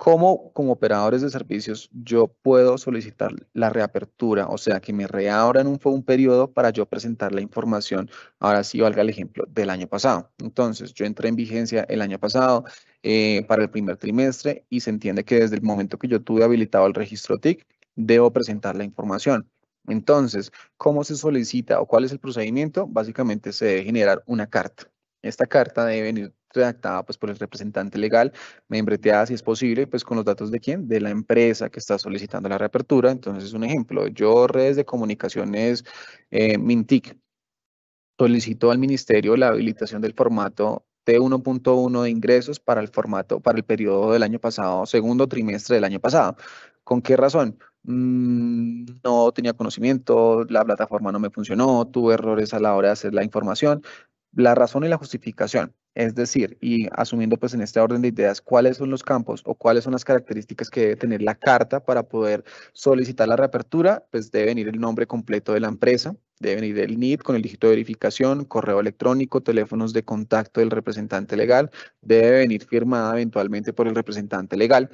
¿Cómo como operadores de servicios yo puedo solicitar la reapertura? O sea, que me reabran un, un periodo para yo presentar la información. Ahora sí valga el ejemplo del año pasado. Entonces, yo entré en vigencia el año pasado eh, para el primer trimestre y se entiende que desde el momento que yo tuve habilitado el registro TIC, debo presentar la información. Entonces, ¿cómo se solicita o cuál es el procedimiento? Básicamente se debe generar una carta. Esta carta debe venir redactada pues, por el representante legal, membreteada si es posible, pues con los datos de quién, de la empresa que está solicitando la reapertura. Entonces, un ejemplo, yo redes de comunicaciones eh, Mintic solicito al ministerio la habilitación del formato T1.1 de ingresos para el formato, para el periodo del año pasado, segundo trimestre del año pasado. ¿Con qué razón? Mm, no tenía conocimiento, la plataforma no me funcionó, tuve errores a la hora de hacer la información la razón y la justificación. Es decir, y asumiendo pues en este orden de ideas, cuáles son los campos o cuáles son las características que debe tener la carta para poder solicitar la reapertura, pues debe venir el nombre completo de la empresa, debe venir el NID con el dígito de verificación, correo electrónico, teléfonos de contacto del representante legal, debe venir firmada eventualmente por el representante legal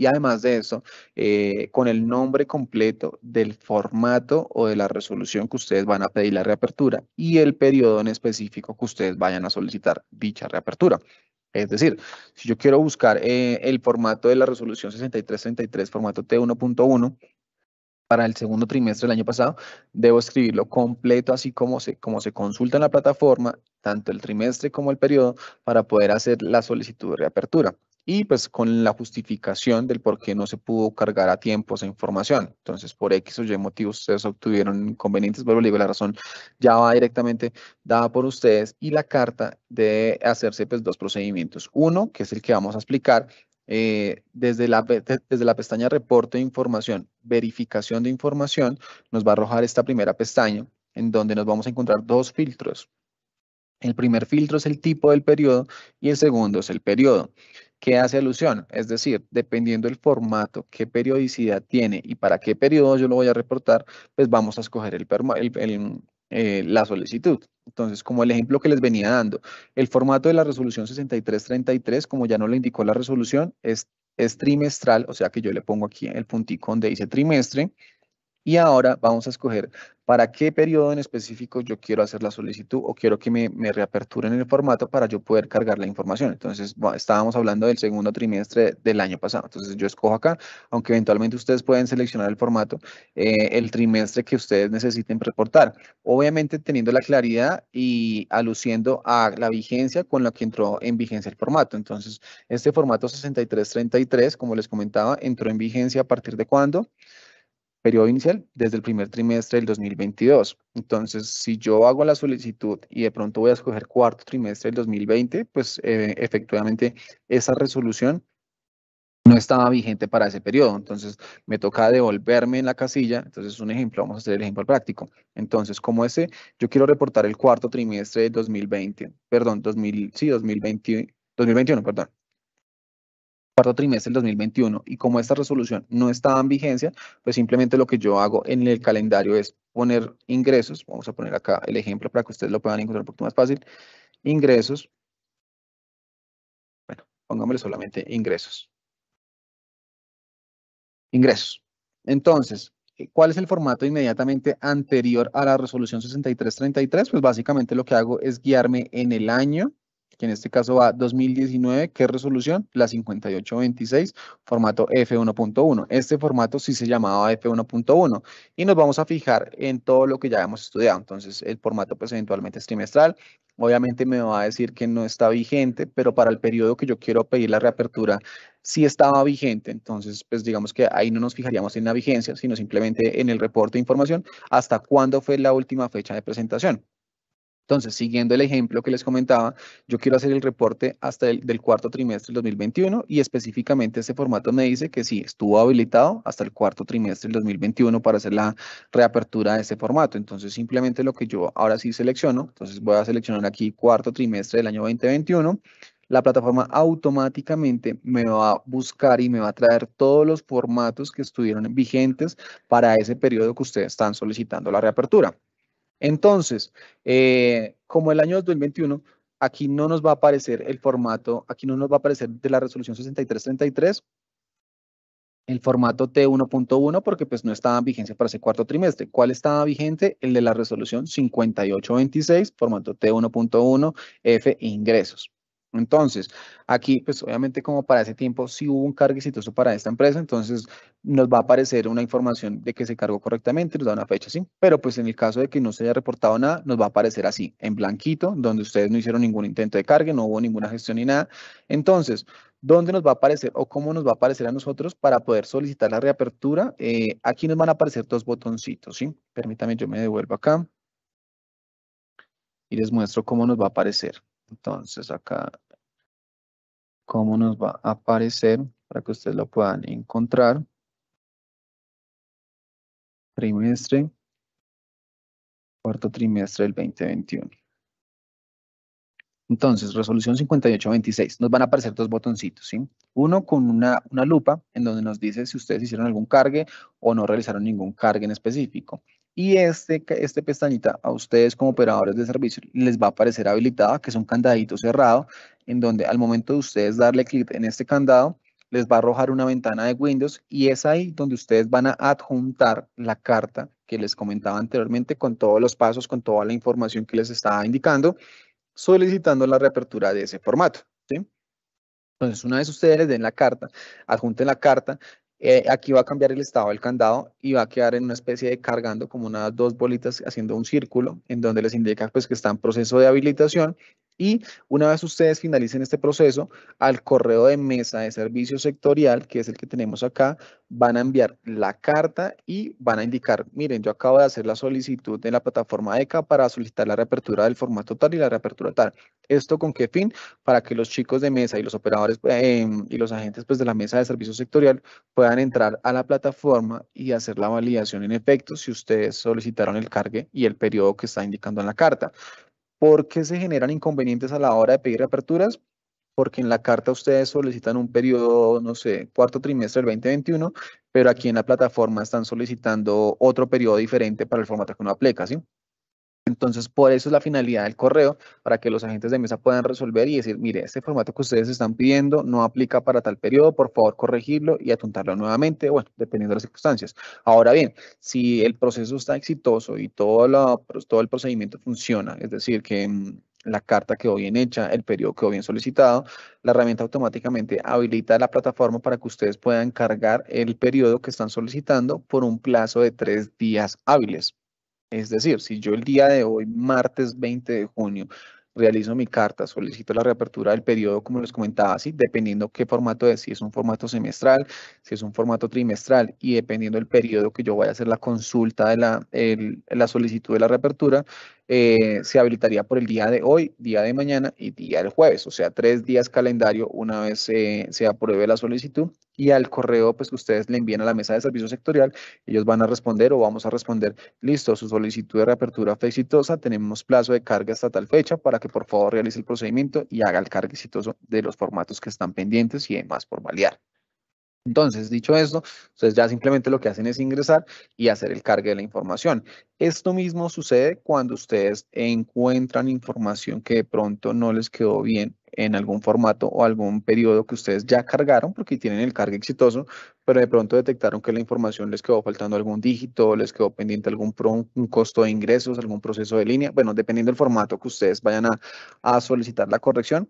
y además de eso, eh, con el nombre completo del formato o de la resolución que ustedes van a pedir la reapertura y el periodo en específico que ustedes vayan a solicitar dicha reapertura. Es decir, si yo quiero buscar eh, el formato de la resolución 6333, formato T1.1, para el segundo trimestre del año pasado, debo escribirlo completo, así como se, como se consulta en la plataforma, tanto el trimestre como el periodo, para poder hacer la solicitud de reapertura y pues con la justificación del por qué no se pudo cargar a tiempo esa información. Entonces, por X o Y motivos ustedes obtuvieron inconvenientes, pero la razón ya va directamente dada por ustedes y la carta de hacerse pues dos procedimientos. Uno, que es el que vamos a explicar, eh, desde, la, desde la pestaña reporte de información, verificación de información, nos va a arrojar esta primera pestaña en donde nos vamos a encontrar dos filtros. El primer filtro es el tipo del periodo y el segundo es el periodo que hace alusión, es decir, dependiendo del formato, qué periodicidad tiene y para qué periodo yo lo voy a reportar, pues vamos a escoger el, eh, la solicitud. Entonces, como el ejemplo que les venía dando, el formato de la resolución 6333, como ya no lo indicó la resolución, es, es trimestral, o sea que yo le pongo aquí el puntico donde dice trimestre, y ahora vamos a escoger para qué periodo en específico yo quiero hacer la solicitud o quiero que me, reaperturen el formato para yo poder cargar la información. Entonces, estábamos hablando del segundo trimestre del año pasado. Entonces, yo escojo acá, aunque eventualmente ustedes pueden seleccionar el formato, eh, el trimestre que ustedes necesiten reportar. Obviamente, teniendo la claridad y aluciendo a la vigencia con la que entró en vigencia el formato. Entonces, este formato 6333, como les comentaba, entró en vigencia a partir de cuándo? periodo inicial desde el primer trimestre del 2022. Entonces, si yo hago la solicitud y de pronto voy a escoger cuarto trimestre del 2020, pues eh, efectivamente esa resolución no estaba vigente para ese periodo. Entonces, me toca devolverme en la casilla. Entonces, un ejemplo, vamos a hacer el ejemplo práctico. Entonces, como ese, yo quiero reportar el cuarto trimestre del 2020, perdón, 2000, sí, 2020, 2021, perdón cuarto trimestre del 2021 y como esta resolución no estaba en vigencia, pues simplemente lo que yo hago en el calendario es poner ingresos, vamos a poner acá el ejemplo para que ustedes lo puedan encontrar un poquito más fácil, ingresos, bueno, pongámosle solamente ingresos. Ingresos. Entonces, eh, ¿Cuál es el formato inmediatamente anterior a la resolución 6333? Pues básicamente lo que hago es guiarme en el año que en este caso va 2019, ¿qué resolución? La 5826, formato F1.1. Este formato sí se llamaba F1.1 y nos vamos a fijar en todo lo que ya hemos estudiado. Entonces, el formato pues eventualmente es trimestral. Obviamente me va a decir que no está vigente, pero para el periodo que yo quiero pedir la reapertura, sí estaba vigente. Entonces, pues digamos que ahí no nos fijaríamos en la vigencia, sino simplemente en el reporte de información hasta cuándo fue la última fecha de presentación. Entonces, siguiendo el ejemplo que les comentaba, yo quiero hacer el reporte hasta el del cuarto trimestre del 2021 y específicamente este formato me dice que sí, estuvo habilitado hasta el cuarto trimestre del 2021 para hacer la reapertura de este formato. Entonces, simplemente lo que yo ahora sí selecciono, entonces voy a seleccionar aquí cuarto trimestre del año 2021 la plataforma automáticamente me va a buscar y me va a traer todos los formatos que estuvieron vigentes para ese periodo que ustedes están solicitando la reapertura. Entonces, eh, como el año 2021, aquí no nos va a aparecer el formato, aquí no nos va a aparecer de la resolución 6333 el formato T1.1 porque pues no estaba en vigencia para ese cuarto trimestre. ¿Cuál estaba vigente? El de la resolución 5826, formato T1.1, F ingresos. Entonces, aquí, pues obviamente como para ese tiempo si hubo un cargo exitoso para esta empresa, entonces nos va a aparecer una información de que se cargó correctamente, nos da una fecha, ¿sí? Pero pues en el caso de que no se haya reportado nada, nos va a aparecer así, en blanquito, donde ustedes no hicieron ningún intento de cargue, no hubo ninguna gestión ni nada. Entonces, ¿dónde nos va a aparecer o cómo nos va a aparecer a nosotros para poder solicitar la reapertura? Eh, aquí nos van a aparecer dos botoncitos, ¿sí? Permítame, yo me devuelvo acá. Y les muestro cómo nos va a aparecer. Entonces acá, cómo nos va a aparecer para que ustedes lo puedan encontrar. Trimestre, cuarto trimestre del 2021. Entonces, resolución 5826. Nos van a aparecer dos botoncitos, ¿sí? Uno con una, una lupa en donde nos dice si ustedes hicieron algún cargue o no realizaron ningún cargue en específico. Y este, este pestañita a ustedes como operadores de servicio les va a aparecer habilitada, que es un candadito cerrado, en donde al momento de ustedes darle clic en este candado, les va a arrojar una ventana de Windows y es ahí donde ustedes van a adjuntar la carta que les comentaba anteriormente con todos los pasos, con toda la información que les estaba indicando, solicitando la reapertura de ese formato. ¿sí? Entonces, una vez ustedes den la carta, adjunten la carta, eh, aquí va a cambiar el estado del candado y va a quedar en una especie de cargando como unas dos bolitas haciendo un círculo en donde les indica pues que está en proceso de habilitación y una vez ustedes finalicen este proceso, al correo de mesa de servicio sectorial, que es el que tenemos acá, van a enviar la carta y van a indicar, miren, yo acabo de hacer la solicitud de la plataforma ECA para solicitar la reapertura del formato tal y la reapertura tal. ¿Esto con qué fin? Para que los chicos de mesa y los operadores em, y los agentes pues, de la mesa de servicio sectorial puedan entrar a la plataforma y hacer la validación en efecto si ustedes solicitaron el cargue y el periodo que está indicando en la carta. Porque se generan inconvenientes a la hora de pedir aperturas? Porque en la carta ustedes solicitan un periodo, no sé, cuarto trimestre del 2021, pero aquí en la plataforma están solicitando otro periodo diferente para el formato que uno aplica, ¿sí? Entonces, por eso es la finalidad del correo, para que los agentes de mesa puedan resolver y decir, mire, este formato que ustedes están pidiendo no aplica para tal periodo, por favor corregirlo y atuntarlo nuevamente, bueno, dependiendo de las circunstancias. Ahora bien, si el proceso está exitoso y todo, pues, todo el procedimiento funciona, es decir, que mm, la carta quedó bien hecha, el periodo quedó bien solicitado, la herramienta automáticamente habilita la plataforma para que ustedes puedan cargar el periodo que están solicitando por un plazo de tres días hábiles. Es decir, si yo el día de hoy, martes 20 de junio, realizo mi carta, solicito la reapertura del periodo, como les comentaba, ¿sí? dependiendo qué formato es, si es un formato semestral, si es un formato trimestral y dependiendo del periodo que yo vaya a hacer la consulta de la, la solicitud de la reapertura, eh, se habilitaría por el día de hoy, día de mañana y día del jueves, o sea, tres días calendario una vez se apruebe la solicitud y al correo pues que ustedes le envíen a la mesa de servicio sectorial, ellos van a responder o vamos a responder, listo, su solicitud de reapertura fue exitosa, tenemos plazo de carga hasta tal fecha para que por favor realice el procedimiento y haga el cargo exitoso de los formatos que están pendientes y demás por validar. Entonces, dicho esto, ustedes ya simplemente lo que hacen es ingresar y hacer el cargue de la información. Esto mismo sucede cuando ustedes encuentran información que de pronto no les quedó bien en algún formato o algún periodo que ustedes ya cargaron porque tienen el cargue exitoso, pero de pronto detectaron que la información les quedó faltando algún dígito, les quedó pendiente algún costo de ingresos, algún proceso de línea, bueno, dependiendo del formato que ustedes vayan a solicitar la corrección,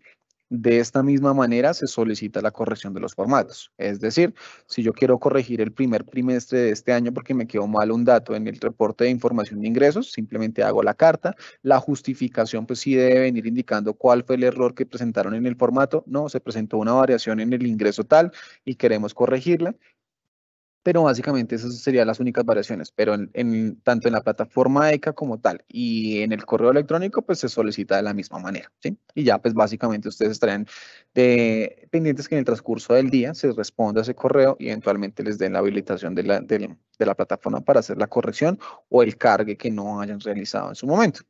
de esta misma manera se solicita la corrección de los formatos. Es decir, si yo quiero corregir el primer trimestre de este año porque me quedó mal un dato en el reporte de información de ingresos, simplemente hago la carta. La justificación pues sí debe venir indicando cuál fue el error que presentaron en el formato. No, se presentó una variación en el ingreso tal y queremos corregirla pero básicamente esas serían las únicas variaciones, pero en, tanto en la plataforma ECA como tal y en el correo electrónico, pues se solicita de la misma manera, ¿sí? Y ya, pues básicamente ustedes estarán de, pendientes que en el transcurso del día se responda ese correo y eventualmente les den la habilitación de la, de la plataforma para hacer la corrección o el cargue que no hayan realizado en su momento,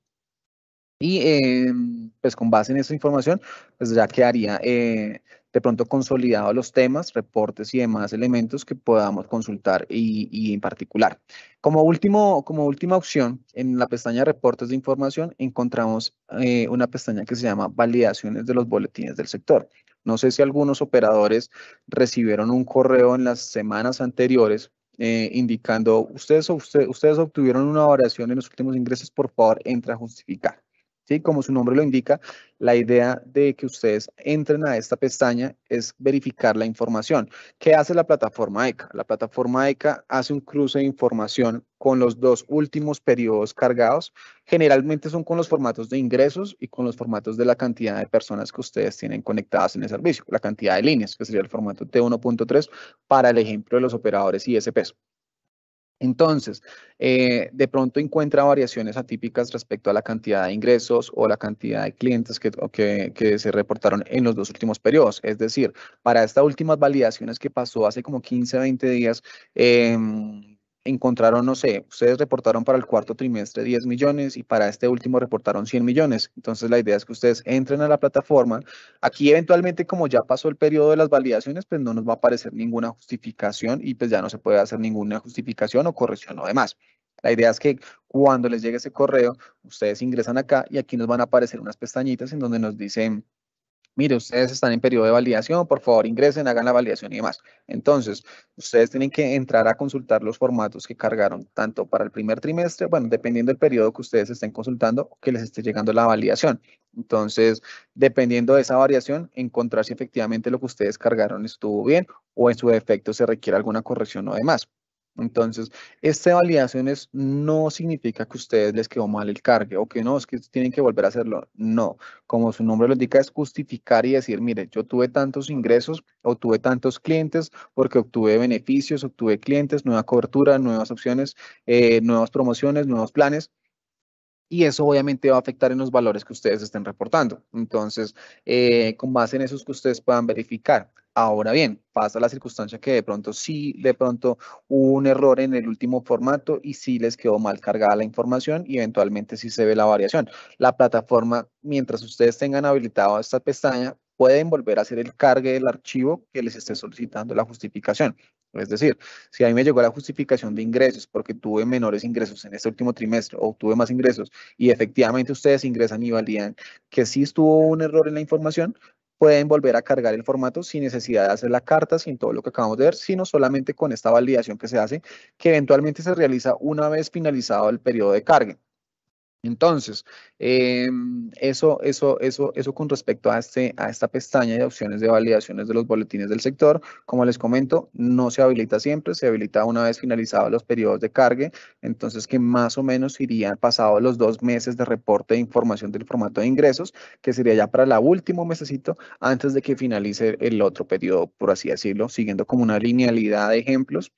y eh, pues con base en esa información, pues ya quedaría eh, de pronto consolidado los temas, reportes y demás elementos que podamos consultar y, en particular. Como, último, como última opción, en la pestaña reportes de información encontramos eh, una pestaña que se llama validaciones de los boletines del sector. No sé si algunos operadores recibieron un correo en las semanas anteriores indicando, ustedes, usted, ustedes obtuvieron una variación en los últimos ingresos, por favor, entra a justificar. ¿sí? Como su nombre lo indica, la idea de que ustedes entren a esta pestaña es verificar la información. ¿Qué hace la plataforma ECA? La plataforma ECA hace un cruce de información con los dos últimos periodos cargados. Generalmente son con los formatos de ingresos y con los formatos de la cantidad de personas que ustedes tienen conectadas en el servicio, la cantidad de líneas, que sería el formato T1.3 para el ejemplo de los operadores ISPs. Entonces, eh, de pronto encuentra variaciones atípicas respecto a la cantidad de ingresos o la cantidad de clientes que, que, se reportaron en los dos últimos periodos. Es decir, para estas últimas validaciones que pasó hace como 15, 20 días, eh, encontraron, no sé, ustedes reportaron para el cuarto trimestre 10 millones y para este último reportaron 100 millones. Entonces la idea es que ustedes entren a la plataforma. Aquí eventualmente como ya pasó el periodo de las validaciones, pues no nos va a aparecer ninguna justificación y pues ya no se puede hacer ninguna justificación o corrección o demás. La idea es que cuando les llegue ese correo, ustedes ingresan acá y aquí nos van a aparecer unas pestañitas en donde nos dicen mire, ustedes están en periodo de validación, por favor ingresen, hagan la validación y demás. Entonces, ustedes tienen que entrar a consultar los formatos que cargaron, tanto para el primer trimestre, bueno, dependiendo del periodo que ustedes estén consultando, que les esté llegando la validación. Entonces, dependiendo de esa variación, encontrar si efectivamente lo que ustedes cargaron estuvo bien o en su defecto se requiere alguna corrección o demás. Entonces, esta validación no significa que a ustedes les quedó mal el cargue o que no, es que tienen que volver a hacerlo. No, como su nombre lo indica, es justificar y decir, mire, yo tuve tantos ingresos, o tuve tantos clientes porque obtuve beneficios, obtuve clientes, nueva cobertura, nuevas opciones, eh, nuevas promociones, nuevos planes y eso obviamente va a afectar en los valores que ustedes estén reportando. Entonces, eh, con base en esos que ustedes puedan verificar. Ahora bien, pasa la circunstancia que de pronto sí, de pronto hubo un error en el último formato y si les quedó mal cargada la información y eventualmente si se ve la variación. La plataforma, mientras ustedes tengan habilitado esta pestaña, pueden volver a hacer el cargue del archivo que les esté solicitando la justificación. Es decir, si a mí me llegó la justificación de ingresos porque tuve menores ingresos en este último trimestre o tuve más ingresos y efectivamente ustedes ingresan y validan que sí estuvo un error en la información, pueden volver a cargar el formato sin necesidad de hacer la carta, sin todo lo que acabamos de ver, sino solamente con esta validación que se hace, que eventualmente se realiza una vez finalizado el periodo de carga. Entonces, em, eso, eso, eso, eso con respecto a, este, a esta pestaña de opciones de validaciones de los boletines del sector, como les comento, no se habilita siempre, se habilita una vez finalizados los periodos de cargue, entonces que más o menos irían pasados los dos meses de reporte de información del formato de ingresos, que sería ya para el último mesecito antes de que finalice el otro periodo, por así decirlo, siguiendo como una linealidad de ejemplos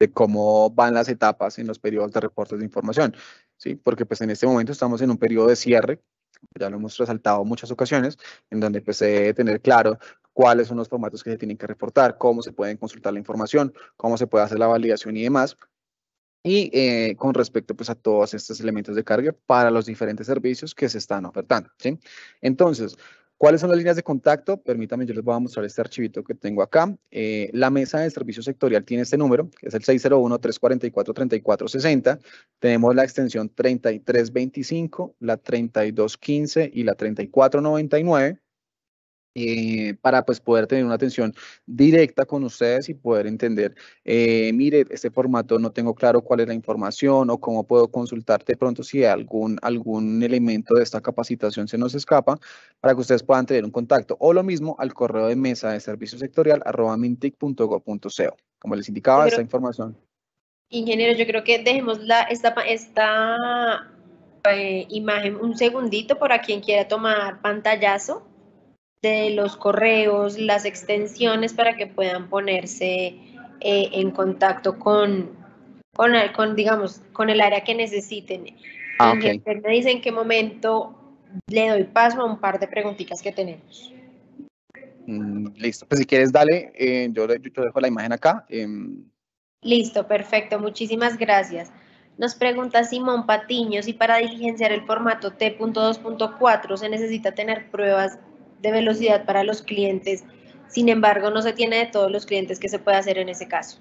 de cómo van las etapas en los periodos de reportes de información, ¿sí? Porque pues en este momento estamos en un periodo de cierre, ya lo hemos resaltado muchas ocasiones, en donde pues se debe tener claro cuáles son los formatos que se tienen que reportar, cómo se pueden consultar la información, cómo se puede hacer la validación y demás. Y eh, con respecto pues a todos estos elementos de carga para los diferentes servicios que se están ofertando, ¿sí? Entonces, ¿Cuáles son las líneas de contacto? Permítanme, yo les voy a mostrar este archivito que tengo acá. Eh, la mesa de servicio sectorial tiene este número, que es el 601-344-3460. Tenemos la extensión 3325, la 3215 y la 3499. Eh, para pues poder tener una atención directa con ustedes y poder entender, eh, mire, este formato no tengo claro cuál es la información o cómo puedo consultarte pronto si algún, algún elemento de esta capacitación se nos escapa para que ustedes puedan tener un contacto o lo mismo al correo de mesa de servicio sectorial arroba mintic.gov.co. Como les indicaba, esta información. Ingeniero, yo creo que dejemos la, esta, esta eh, imagen un segundito para quien quiera tomar pantallazo de los correos, las extensiones para que puedan ponerse eh, en contacto con, con, digamos, con el área que necesiten. Ah, okay. me dice en qué momento le doy paso a un par de preguntitas que tenemos. Mm, listo, pues si quieres, dale, eh, yo, te dejo la imagen acá. Em. Listo, perfecto, muchísimas gracias. Nos pregunta Simón Patiño si para diligenciar el formato T.2.4 se necesita tener pruebas de velocidad para los clientes. Sin embargo, no se tiene de todos los clientes que se puede hacer en ese caso.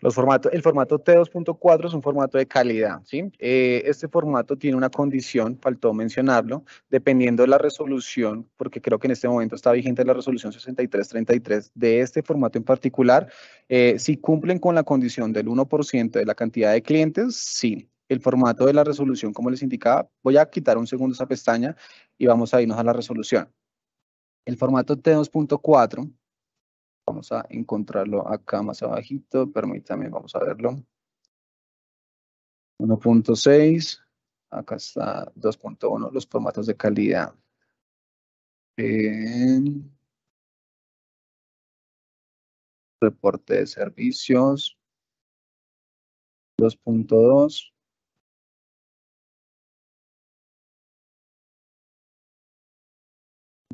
Los formatos, el formato T2.4 es un formato de calidad. ¿sí? Eh, este formato tiene una condición, faltó mencionarlo, dependiendo de la resolución, porque creo que en este momento está vigente la resolución 6333 de este formato en particular. Eh, si cumplen con la condición del 1% de la cantidad de clientes, sí. El formato de la resolución, como les indicaba, voy a quitar un segundo esa pestaña y vamos a irnos a la resolución. El formato T2.4, vamos a encontrarlo acá más abajito, permítame, vamos a verlo. 1.6, acá está 2.1, los formatos de calidad. reporte de servicios. 2.2.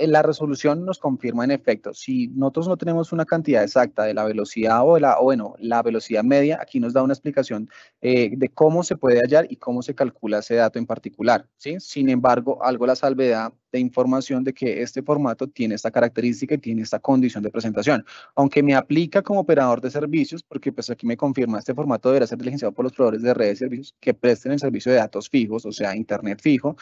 Eh, la resolución nos confirma en efecto, si nosotros no tenemos una cantidad exacta de la velocidad o, la, o bueno, la velocidad media, aquí nos da una explicación eh, de cómo se puede hallar y cómo se calcula ese dato en particular. ¿sí? Sin embargo, algo la salvedad de información de que este formato tiene esta característica y tiene esta condición de presentación. Aunque me aplica como operador de servicios, porque pues aquí me confirma, este formato deberá ser diligenciado por los proveedores de redes de servicios que presten el servicio de datos fijos, o sea, internet fijo,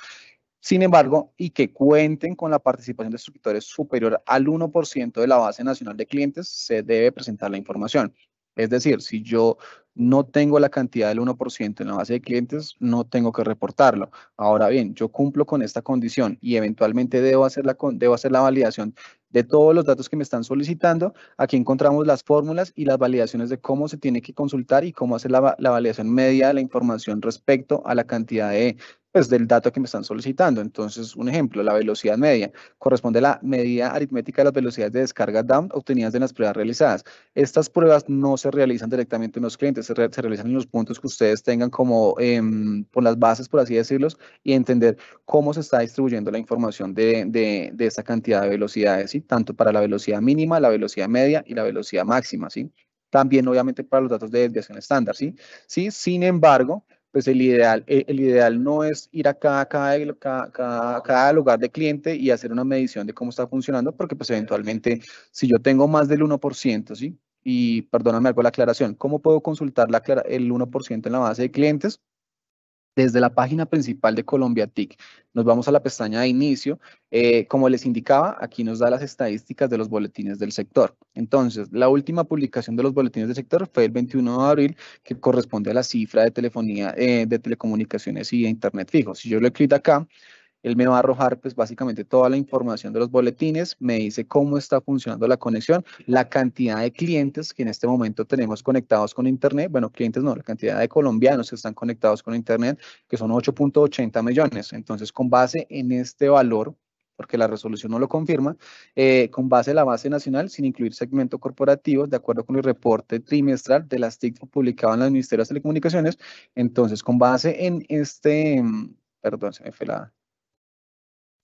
sin embargo, y que cuenten con la participación de suscriptores superior al 1% de la base nacional de clientes, se debe presentar la información. Es decir, si yo no tengo la cantidad del 1% en la base de clientes, no tengo que reportarlo. Ahora bien, yo cumplo con esta condición y eventualmente debo hacer la, debo hacer la validación de todos los datos que me están solicitando. Aquí encontramos las fórmulas y las validaciones de cómo se tiene que consultar y cómo hacer la, validación media de la información respecto a la cantidad de pues, del dato que me están solicitando. Entonces, un ejemplo, la velocidad media corresponde a la medida aritmética de las velocidades de descarga down obtenidas de las pruebas realizadas. Estas pruebas no se realizan directamente en los clientes, se, realizan en los puntos que ustedes tengan como em, por las bases, por así decirlos, y entender cómo se está distribuyendo la información de, de, de esta cantidad de velocidades tanto para la velocidad mínima, la velocidad media y la velocidad máxima. ¿sí? También obviamente para los datos de desviación estándar. ¿sí? ¿Sí? Sin embargo, pues el ideal, eh, el ideal no es ir a cada, lugar de cliente y hacer una medición de cómo está funcionando, porque pues eventualmente si yo tengo más del 1%, ¿sí? Y perdóname algo la aclaración, ¿cómo puedo consultar la, el 1% en la base de clientes? Desde la página principal de Colombia TIC, nos vamos a la pestaña de inicio. Eh, como les indicaba, aquí nos da las estadísticas de los boletines del sector. Entonces, la última publicación de los boletines del sector fue el 21 de abril, que corresponde a la cifra de telefonía, eh, de telecomunicaciones y de internet fijo. Si yo le clic acá, él me va a arrojar pues básicamente toda la información de los boletines, me dice cómo está funcionando la conexión, la cantidad de clientes que en este momento tenemos conectados con Internet, bueno, clientes no, la cantidad de colombianos que están conectados con Internet, que son 8.80 millones. Entonces, con base en este valor porque la resolución no lo confirma, eh, con base en la base nacional, sin incluir segmento corporativo, de acuerdo con el reporte trimestral de las TIC publicado en las Ministerios de Telecomunicaciones. Entonces, con base en este, mm, perdón, se me fue la,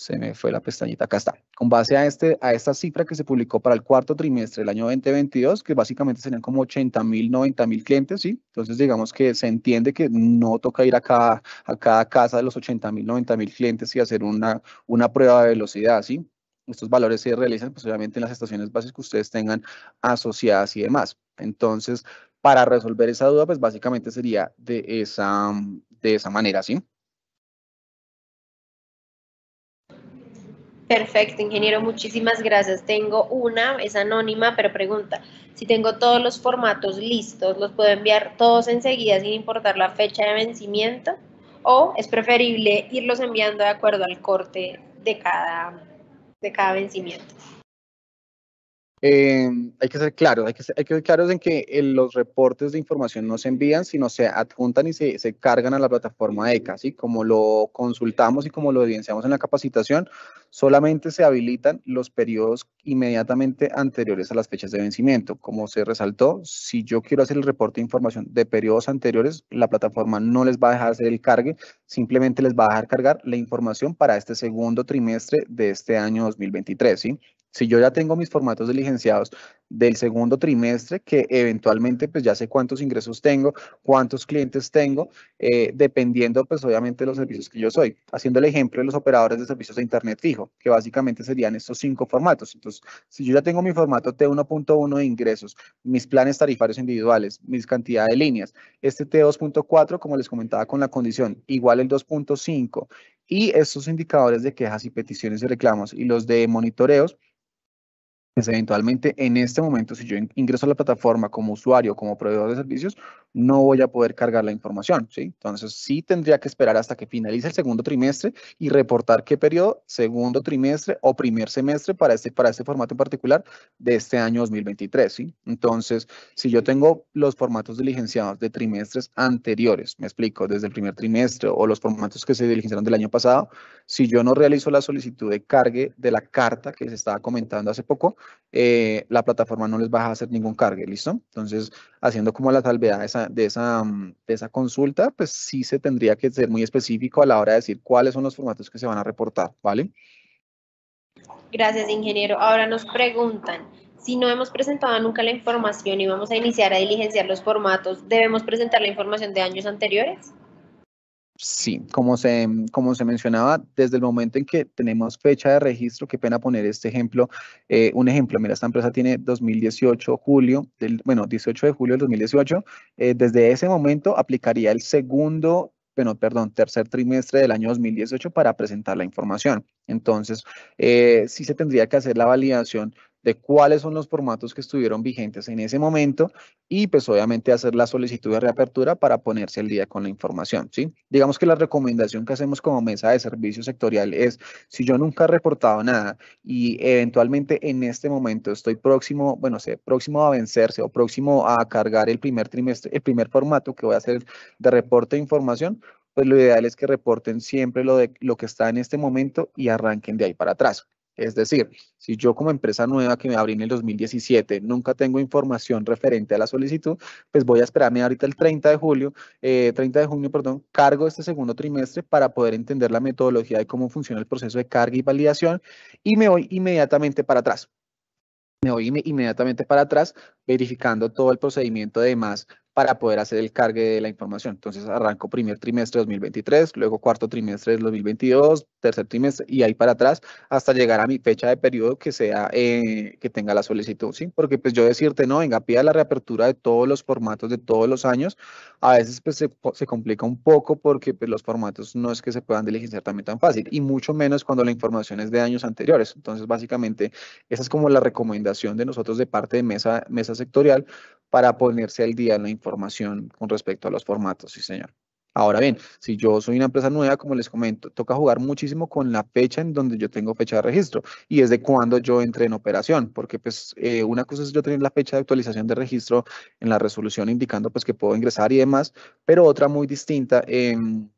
se me fue la pestañita, acá está. Con base a, este, a esta cifra que se publicó para el cuarto trimestre del año 2022, que básicamente serían como 80 mil, 90 mil clientes, ¿sí? Entonces digamos que se entiende que no toca ir a cada, a cada casa de los 80 mil, 90 mil clientes y hacer una, una prueba de velocidad, ¿sí? Estos valores se realizan pues en las estaciones básicas que ustedes tengan asociadas y demás. Entonces, para resolver esa duda, pues básicamente sería de esa, de esa manera, ¿sí? Perfecto, ingeniero, muchísimas gracias. Tengo una, es anónima, pero pregunta, si tengo todos los formatos listos, ¿los puedo enviar todos enseguida sin importar la fecha de vencimiento? ¿O es preferible irlos enviando de acuerdo al corte de cada, de cada vencimiento? Em, hay que ser claros, hay que ser, hay claros en que eh, los reportes de información no se envían, sino se adjuntan y se, se, cargan a la plataforma ECA, ¿sí? Como lo consultamos y como lo evidenciamos en la capacitación, solamente se habilitan los periodos inmediatamente anteriores a las fechas de vencimiento. Como se resaltó, si yo quiero hacer el reporte de información de periodos anteriores, la plataforma no les va a dejar hacer el cargue, simplemente les va a dejar cargar la información para este segundo trimestre de este año 2023, ¿sí? Si yo ya tengo mis formatos diligenciados del segundo trimestre, que eventualmente pues ya sé cuántos ingresos tengo, cuántos clientes tengo, eh, dependiendo pues obviamente de los servicios que yo soy. Haciendo el ejemplo de los operadores de servicios de Internet fijo, que básicamente serían estos cinco formatos. Entonces, si yo ya tengo mi formato T1.1 de ingresos, mis planes tarifarios individuales, mis cantidad de líneas, este T2.4, como les comentaba con la condición, igual el 2.5 y estos indicadores de quejas y peticiones y reclamos y los de monitoreos, pues eventualmente en este momento, si yo ingreso a la plataforma como usuario, como proveedor de servicios, no voy a poder cargar la información, ¿sí? Entonces, sí tendría que esperar hasta que finalice el segundo trimestre y reportar qué periodo, segundo trimestre o primer semestre para este, para este formato en particular de este año 2023, ¿sí? Entonces, si yo tengo los formatos diligenciados de trimestres anteriores, me explico, desde el primer trimestre o los formatos que se diligenciaron del año pasado, si yo no realizo la solicitud de cargue de la carta que se estaba comentando hace poco, eh, la plataforma no les va a hacer ningún cargue, ¿listo? Entonces, haciendo como la salvedad de esa, de esa, de esa consulta, pues sí se tendría que ser muy específico a la hora de decir cuáles son los formatos que se van a reportar, ¿vale? Gracias, ingeniero. Ahora nos preguntan, si no hemos presentado nunca la información y vamos a iniciar a diligenciar los formatos, ¿debemos presentar la información de años anteriores? Sí, como se, como se mencionaba, desde el momento en que tenemos fecha de registro, qué pena poner este ejemplo, eh, un ejemplo, mira, esta empresa tiene 2018, julio, del, bueno, 18 de julio del 2018, eh, desde ese momento aplicaría el segundo bueno, perdón, tercer trimestre del año 2018 para presentar la información. Entonces, eh, sí se tendría que hacer la validación de cuáles son los formatos que estuvieron vigentes en ese momento y pues obviamente hacer la solicitud de reapertura para ponerse al día con la información, ¿sí? Digamos que la recomendación que hacemos como mesa de servicio sectorial es, si yo nunca he reportado nada y eventualmente en este momento estoy próximo, bueno, sé, próximo a vencerse o próximo a cargar el primer trimestre, el primer formato que voy a hacer de reporte de información, pues lo ideal es que reporten siempre lo, de, lo que está en este momento y arranquen de ahí para atrás. Es decir, si yo como empresa nueva que me abrí en el 2017 nunca tengo información referente a la solicitud, pues voy a esperarme ahorita el 30 de julio, 30 eh, de junio, perdón, cargo este segundo trimestre para poder entender la metodología de cómo funciona el proceso de carga y validación y me voy inmediatamente para atrás me voy inmediatamente para atrás verificando todo el procedimiento de más para poder hacer el cargue de la información. Entonces arranco primer trimestre 2023, luego cuarto trimestre 2022, tercer trimestre y ahí para atrás hasta llegar a mi fecha de periodo que sea eh, que tenga la solicitud, ¿sí? Porque pues yo decirte, no, venga, pida la reapertura de todos los formatos de todos los años, a veces pues se, complica un poco porque pues, los formatos no es que se puedan diligenciar también tan fácil y mucho menos cuando la información es de años anteriores. Entonces básicamente esa es como la recomendación de nosotros de parte de Mesa, mesa sectorial para ponerse al día en la información con respecto a los formatos, sí señor. Ahora bien, si yo soy una empresa nueva, como les comento, toca jugar muchísimo con la fecha en donde yo tengo fecha de registro y es de cuándo yo entré en operación, porque pues eh, una cosa es yo tener la fecha de actualización de registro en la resolución indicando pues que puedo ingresar y demás, pero otra muy distinta. en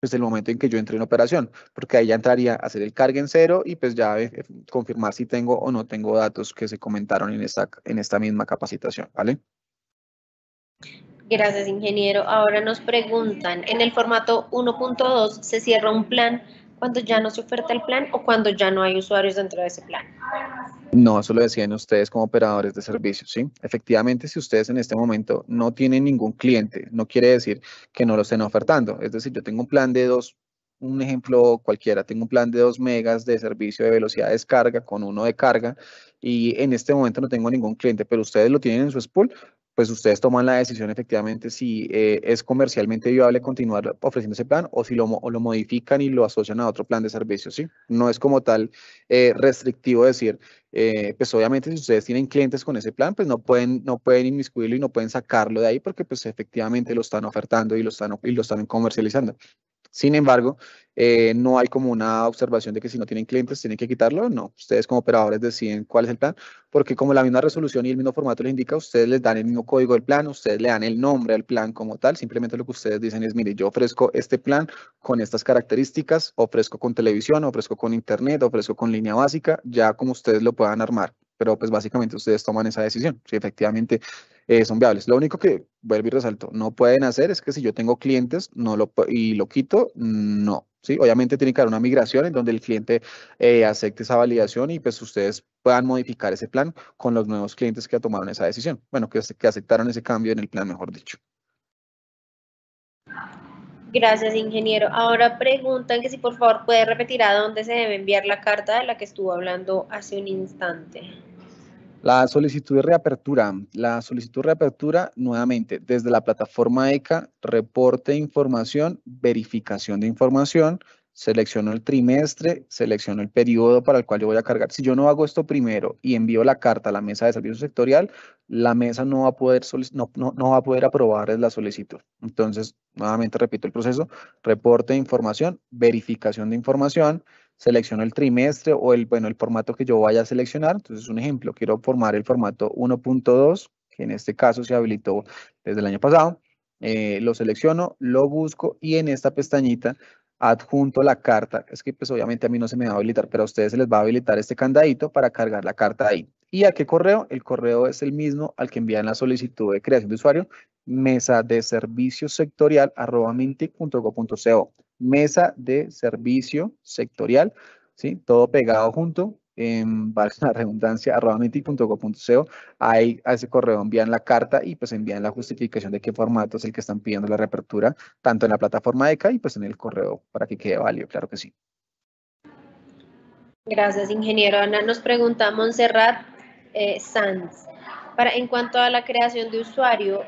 pues el momento en que yo entre en operación, porque ahí ya entraría a hacer el cargue en cero y pues ya eh, eh, confirmar si tengo o no tengo datos que se comentaron en esta, en esta misma capacitación, ¿vale? Gracias, ingeniero. Ahora nos preguntan, en el formato 1.2 se cierra un plan cuando ya no se oferta el plan o cuando ya no hay usuarios dentro de ese plan. No, eso lo decían ustedes como operadores de servicios, ¿sí? Efectivamente, si ustedes en este momento no tienen ningún cliente, no quiere decir que no lo estén ofertando. Es decir, yo tengo un plan de dos, un ejemplo cualquiera, tengo un plan de dos megas de servicio de velocidad de descarga con uno de carga y en este momento no tengo ningún cliente, pero ustedes lo tienen en su spool, pues ustedes toman la decisión efectivamente si eh, es comercialmente viable continuar ofreciendo ese plan o si lo, modifican y lo asocian a otro plan de servicio, ¿sí? No es como tal eh, restrictivo decir, eh, pues obviamente si ustedes tienen clientes con ese plan, pues no pueden, no pueden inmiscuirlo y no pueden sacarlo de ahí porque pues efectivamente lo están ofertando y lo están, y lo están comercializando. Sin embargo, eh, no hay como una observación de que si no tienen clientes tienen que quitarlo. No, ustedes como operadores deciden cuál es el plan, porque como la misma resolución y el mismo formato les indica, ustedes les dan el mismo código del plan, ustedes le dan el nombre al plan como tal. Simplemente lo que ustedes dicen es, mire, yo ofrezco este plan con estas características, ofrezco con televisión, ofrezco con internet, ofrezco con línea básica, ya como ustedes lo puedan armar pero pues básicamente ustedes toman esa decisión, si efectivamente eh, son viables. Lo único que, vuelvo y resalto, no pueden hacer es que si yo tengo clientes no lo, y lo quito, no. ¿sí? Obviamente tiene que haber una migración en donde el cliente eh, acepte esa validación y pues ustedes puedan modificar ese plan con los nuevos clientes que tomaron esa decisión. Bueno, que aceptaron ese cambio en el plan, mejor dicho. Gracias, ingeniero. Ahora preguntan que si por favor puede repetir a dónde se debe enviar la carta de la que estuvo hablando hace un instante. La solicitud de reapertura. La solicitud de reapertura, nuevamente, desde la plataforma ECA, reporte de información, verificación de información, selecciono el trimestre, selecciono el periodo para el cual yo voy a cargar. Si yo no hago esto primero y envío la carta a la mesa de servicio sectorial, la mesa no va a poder, no, aprobar la solicitud. Entonces, nuevamente repito el proceso, reporte de información, verificación de información, selecciono el trimestre o el, bueno, el formato que yo vaya a seleccionar. Entonces, un ejemplo, quiero formar el formato 1.2, que en este caso se habilitó desde el año pasado. Eh, lo selecciono, lo busco y en esta pestañita adjunto la carta. Es que pues obviamente a mí no se me va a habilitar, pero a ustedes se les va a habilitar este candadito para cargar la carta ahí. ¿Y a qué correo? El correo es el mismo al que envían la solicitud de creación de usuario, mesa de servicio sectorial arroba mesa de servicio sectorial, ¿sí? Todo pegado junto, en, [laughs] la redundancia, ahí a ese correo envían la carta y pues envían la justificación de qué formato es el que están pidiendo la reapertura, tanto en la plataforma ECA y pues en el correo, para que quede válido, claro que sí. Gracias, ingeniero. Ana nos pregunta Montserrat eh, Sanz. Para, en cuanto a la creación de usuario,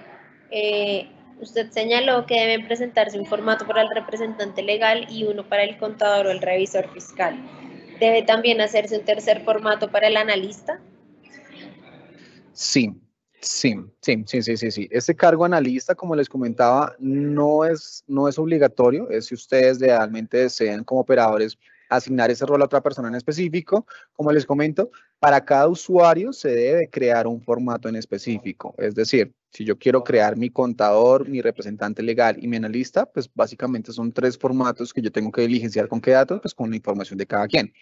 eh, Usted señaló que deben presentarse un formato para el representante legal y uno para el contador o el revisor fiscal. ¿Debe también hacerse un tercer formato para el analista? Sí, sí, sí, sí, sí, sí. sí. Este cargo analista, como les comentaba, no es, no es obligatorio, es si ustedes realmente desean como operadores asignar ese rol a otra persona en específico. Como les comento, para cada usuario se debe crear un formato en específico. Es decir, si yo quiero crear mi contador, mi representante legal y mi analista, pues básicamente son tres formatos que yo tengo que diligenciar con qué datos, pues con la información de cada quien.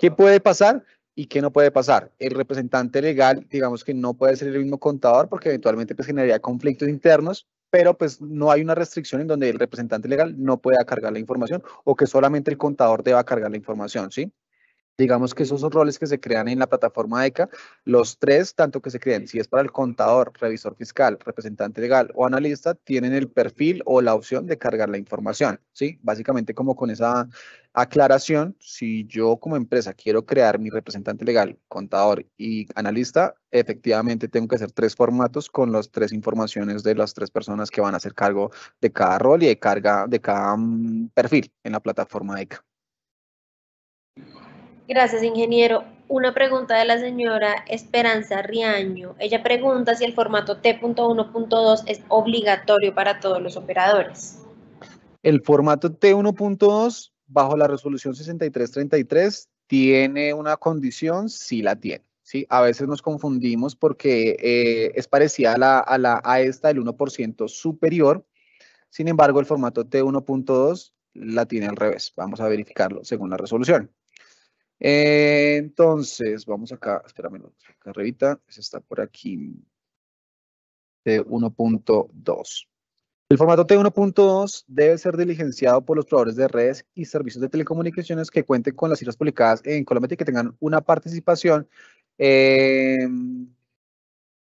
¿Qué puede pasar? y qué no puede pasar. El representante legal, digamos que no puede ser el mismo contador porque eventualmente pues, generaría conflictos internos pero pues no hay una restricción en donde el representante legal no pueda cargar la información o que solamente el contador deba cargar la información, ¿sí? Digamos que esos roles que se crean en la plataforma ECA, los tres, tanto que se creen, si es para el contador, revisor fiscal, representante legal o analista, tienen el perfil o la opción de cargar la información, ¿sí? Básicamente como con esa aclaración, si yo como empresa quiero crear mi representante legal, contador y analista, efectivamente tengo que hacer tres formatos con las tres informaciones de las tres personas que van a hacer cargo de cada rol y de carga de cada mm, perfil en la plataforma ECA. Gracias, ingeniero. Una pregunta de la señora Esperanza Riaño. Ella pregunta si el formato T.1.2 es obligatorio para todos los operadores. El formato T1.2, bajo la resolución 6333, tiene una condición, sí la tiene. ¿sí? A veces nos confundimos porque eh, es parecida a, a, esta del 1% superior. Sin embargo, el formato T1.2 la tiene al revés. Vamos a verificarlo según la resolución. Eh, entonces, vamos acá, espérame, acá arribita, ese está por aquí, T1.2. El formato T1.2 debe ser diligenciado por los proveedores de redes y servicios de telecomunicaciones que cuenten con las cifras publicadas en Colombia y que tengan una participación.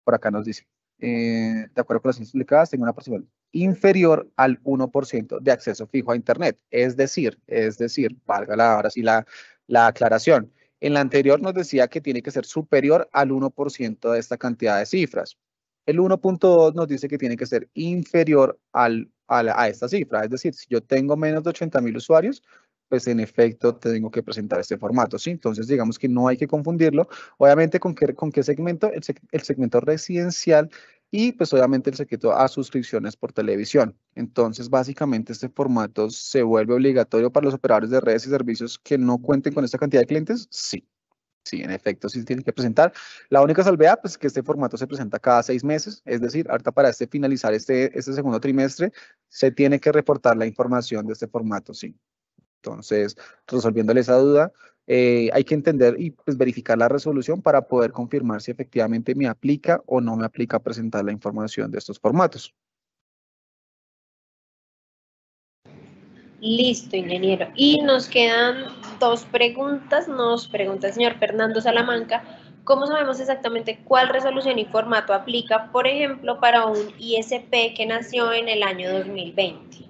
por acá nos dice, eh, de acuerdo con las cifras publicadas, una porción inferior al 1% de acceso fijo a Internet. Es decir, es decir, valga la, ahora sí la, la aclaración. En la anterior nos decía que tiene que ser superior al 1% de esta cantidad de cifras. El 1.2 nos dice que tiene que ser inferior al, a, esta cifra. Es decir, si yo tengo menos de 80 mil usuarios, pues en efecto tengo que presentar este formato, ¿sí? Entonces, digamos que no hay que confundirlo, obviamente, con qué, con qué segmento, el, segmento residencial y pues obviamente el secreto a suscripciones por televisión. Entonces, básicamente este formato se vuelve obligatorio para los operadores de redes y servicios que no cuenten con esta cantidad de clientes, sí. Sí, en efecto, sí tienen que presentar. La única salvedad, pues, es que este formato se presenta cada seis meses, es decir, ahorita para este finalizar este, este segundo trimestre, se tiene que reportar la información de este formato, sí. Entonces, resolviéndole esa duda, eh, hay que entender y pues, verificar la resolución para poder confirmar si efectivamente me aplica o no me aplica presentar la información de estos formatos. Listo, ingeniero. Y nos quedan dos preguntas. Nos pregunta el señor Fernando Salamanca, ¿cómo sabemos exactamente cuál resolución y formato aplica, por ejemplo, para un ISP que nació en el año 2020?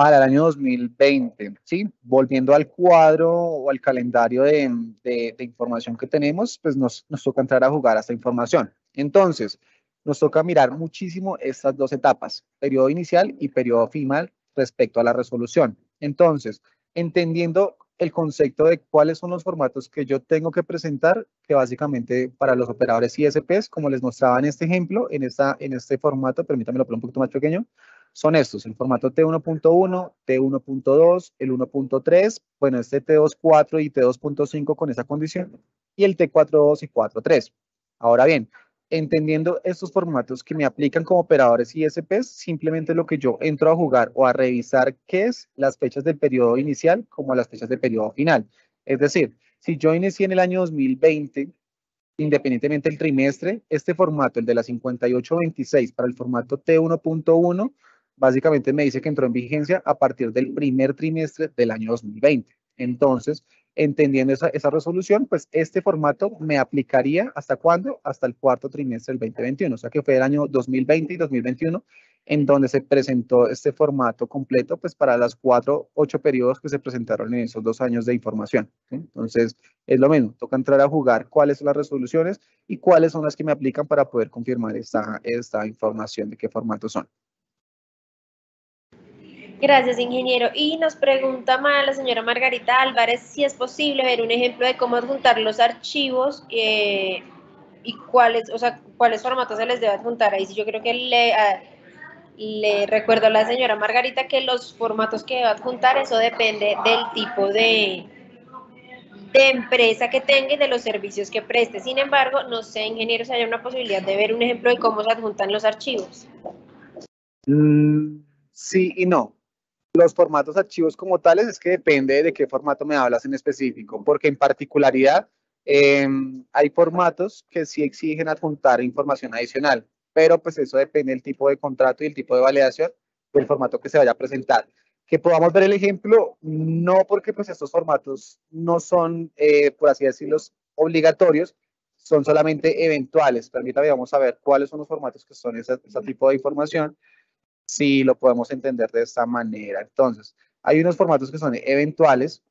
para el año 2020. ¿sí? Volviendo al cuadro o al calendario de, información que tenemos, pues nos, nos toca entrar a jugar a esta información. Entonces, nos toca mirar muchísimo estas dos etapas, periodo inicial y periodo final respecto a la resolución. Entonces, entendiendo el concepto de cuáles son los formatos que yo tengo que presentar, que básicamente para los operadores ISPs, como les mostraba en este ejemplo, en, esta, en este formato, permítanme lo poner un poquito más pequeño, son estos, el formato T1.1, T1.2, el 1.3, bueno, este T2.4 y T2.5 con esa condición, y el T4.2 y 4.3. Ahora bien, entendiendo estos formatos que me aplican como operadores ISPs, simplemente lo que yo entro a jugar o a revisar que es las fechas del periodo inicial como las fechas del periodo final. Es decir, si yo inicié en el año 2020, independientemente del trimestre, este formato, el de la 5826 para el formato T1.1, básicamente me dice que entró en vigencia a partir del primer trimestre del año 2020. Entonces, entendiendo esa, resolución, pues este formato me aplicaría hasta cuándo? Hasta el cuarto trimestre del 2021, o sea que fue el año 2020 y 2021 en donde se presentó este formato completo, pues para las cuatro, ocho periodos que se presentaron en esos dos años de información. Entonces, es lo mismo, toca entrar a jugar cuáles son las resoluciones y cuáles son las que me aplican para poder confirmar esta, esta información de qué formato son. Gracias, ingeniero. Y nos pregunta más la señora Margarita Álvarez si es posible ver un ejemplo de cómo adjuntar los archivos eh, y cuáles, o sea, cuáles formatos se les debe adjuntar. Ahí sí yo creo que le, le recuerdo a la señora Margarita que los formatos que debe adjuntar, eso depende del tipo de, de empresa que tenga y de los servicios que preste. Sin embargo, no sé, ingeniero, si hay una posibilidad de ver un ejemplo de cómo se adjuntan los archivos. Mm, sí y no los formatos archivos como tales es que depende de qué formato me hablas en específico, porque en particularidad em, hay formatos que sí exigen adjuntar información adicional, pero pues eso depende del tipo de contrato y el tipo de validación del formato que se vaya a presentar. Que podamos ver el ejemplo, no porque pues estos formatos no son, eh, por así decirlo, obligatorios, son solamente eventuales. Permítame, vamos a ver cuáles son los formatos que son ese tipo de información si lo podemos entender de esta manera. Entonces, hay unos formatos que son eventuales,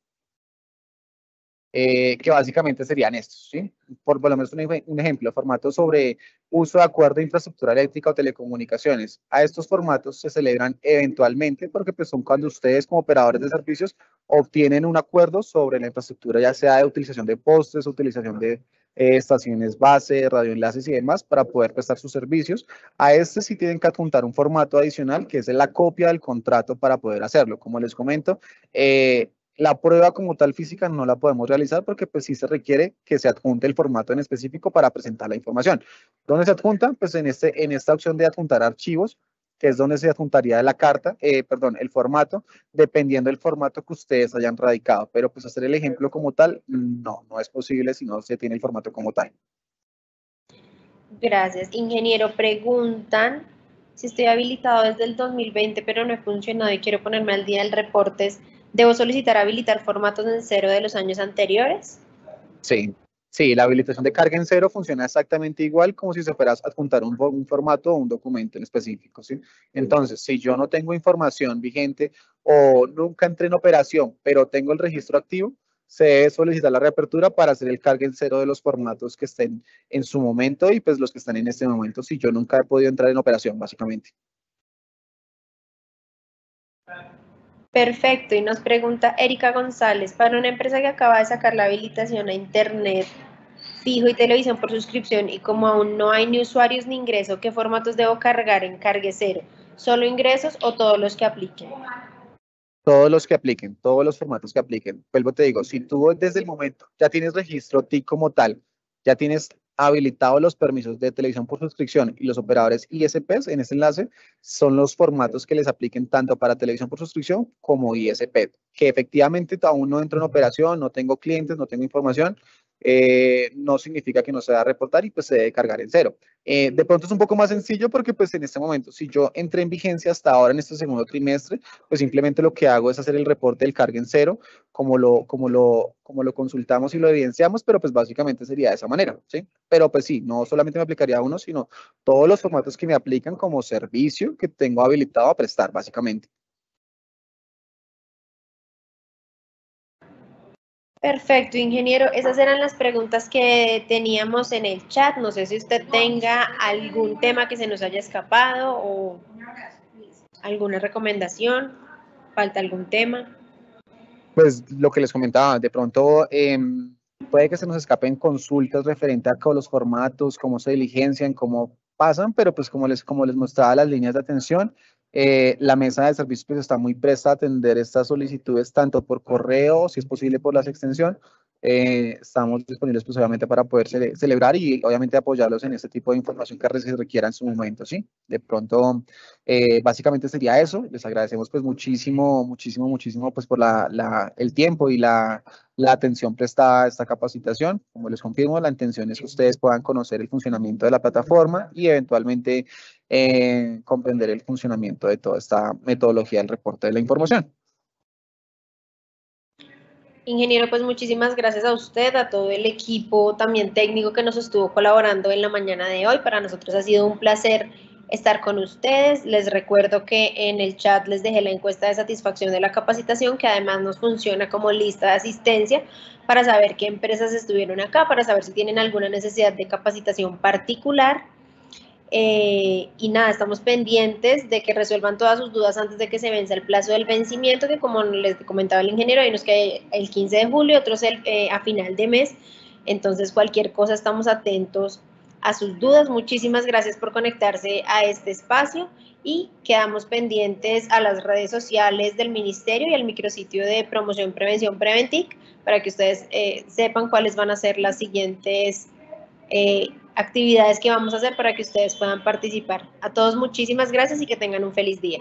eh, que básicamente serían estos, ¿sí? Por, por lo menos un, ejemplo, formato sobre uso de acuerdo de infraestructura eléctrica o telecomunicaciones. A estos formatos se celebran eventualmente porque pues, son cuando ustedes como operadores de servicios obtienen un acuerdo sobre la infraestructura, ya sea de utilización de postes, utilización de estaciones base, radioenlaces y demás para poder prestar sus servicios. A este sí tienen que adjuntar un formato adicional que es la copia del contrato para poder hacerlo. Como les comento, eh, la prueba como tal física no la podemos realizar porque pues sí se requiere que se adjunte el formato en específico para presentar la información. ¿Dónde se adjunta? Pues en, este, en esta opción de adjuntar archivos que es donde se adjuntaría la carta, eh, perdón, el formato, dependiendo del formato que ustedes hayan radicado. Pero pues hacer el ejemplo como tal, no, no es posible si no se tiene el formato como tal. Gracias. Ingeniero, preguntan si estoy habilitado desde el 2020, pero no he funcionado y quiero ponerme al día del reportes. ¿Debo solicitar habilitar formatos en cero de los años anteriores? Sí, Sí, la habilitación de carga en cero funciona exactamente igual como si se fueras a adjuntar un, formato o un documento en específico. ¿sí? Entonces, si yo no tengo información vigente o nunca entré en operación, pero tengo el registro activo, se solicita la reapertura para hacer el carga en cero de los formatos que estén en su momento y pues los que están en este momento si yo nunca he podido entrar en operación, básicamente. Perfecto, y nos pregunta Erika González, para una empresa que acaba de sacar la habilitación a Internet, fijo y televisión por suscripción y como aún no hay ni usuarios ni ingreso, ¿qué formatos debo cargar en Cargue Cero? ¿Solo ingresos o todos los que apliquen? Todos los que apliquen, todos los formatos que apliquen. Vuelvo te digo, si tú desde el momento ya tienes registro TIC como tal, ya tienes habilitado los permisos de televisión por suscripción y los operadores ISPs en ese enlace son los formatos que les apliquen tanto para televisión por suscripción como ISP, que efectivamente aún no entro en operación, no tengo clientes, no tengo información, eh, no significa que no se va a reportar y pues se debe cargar en cero. Eh, de pronto es un poco más sencillo porque pues en este momento, si yo entré en vigencia hasta ahora en este segundo trimestre, pues simplemente lo que hago es hacer el reporte del cargue en cero, como lo, como lo, como lo consultamos y lo evidenciamos, pero pues básicamente sería de esa manera, ¿sí? Pero pues sí, no solamente me aplicaría uno, sino todos los formatos que me aplican como servicio que tengo habilitado a prestar, básicamente. Perfecto, ingeniero. Esas eran las preguntas que teníamos en el chat. No sé si usted tenga algún tema que se nos haya escapado o alguna recomendación. ¿Falta algún tema? Pues lo que les comentaba, de pronto em, puede que se nos escapen consultas referente a todos los formatos, cómo se diligencian, cómo pasan, pero pues como les, como les mostraba las líneas de atención, eh, la mesa de servicios pues, está muy presta a atender estas solicitudes tanto por correo, si es posible por la extensión, eh, estamos disponibles posiblemente pues, para poder celebrar y obviamente apoyarlos en este tipo de información que requieran requiera en su momento, ¿sí? De pronto, eh, básicamente sería eso. Les agradecemos pues muchísimo, muchísimo, muchísimo pues por la, el tiempo y la, atención prestada a esta capacitación. Como les confirmo, la intención es que ustedes puedan conocer el funcionamiento de la plataforma y eventualmente eh, comprender el funcionamiento de toda esta metodología del reporte de la información. Ingeniero, pues muchísimas gracias a usted, a todo el equipo también técnico que nos estuvo colaborando en la mañana de hoy. Para nosotros ha sido un placer estar con ustedes. Les recuerdo que en el chat les dejé la encuesta de satisfacción de la capacitación, que además nos funciona como lista de asistencia para saber qué empresas estuvieron acá, para saber si tienen alguna necesidad de capacitación particular. Eh, y nada, estamos pendientes de que resuelvan todas sus dudas antes de que se vence el plazo del vencimiento, que como les comentaba el ingeniero, hay unos que el 15 de julio, otros el, eh, a final de mes. Entonces, cualquier cosa, estamos atentos a sus dudas. Muchísimas gracias por conectarse a este espacio y quedamos pendientes a las redes sociales del ministerio y al micrositio de promoción prevención Preventic para que ustedes eh, sepan cuáles van a ser las siguientes actividades que vamos a hacer para que ustedes puedan participar. A todos muchísimas gracias y que tengan un feliz día.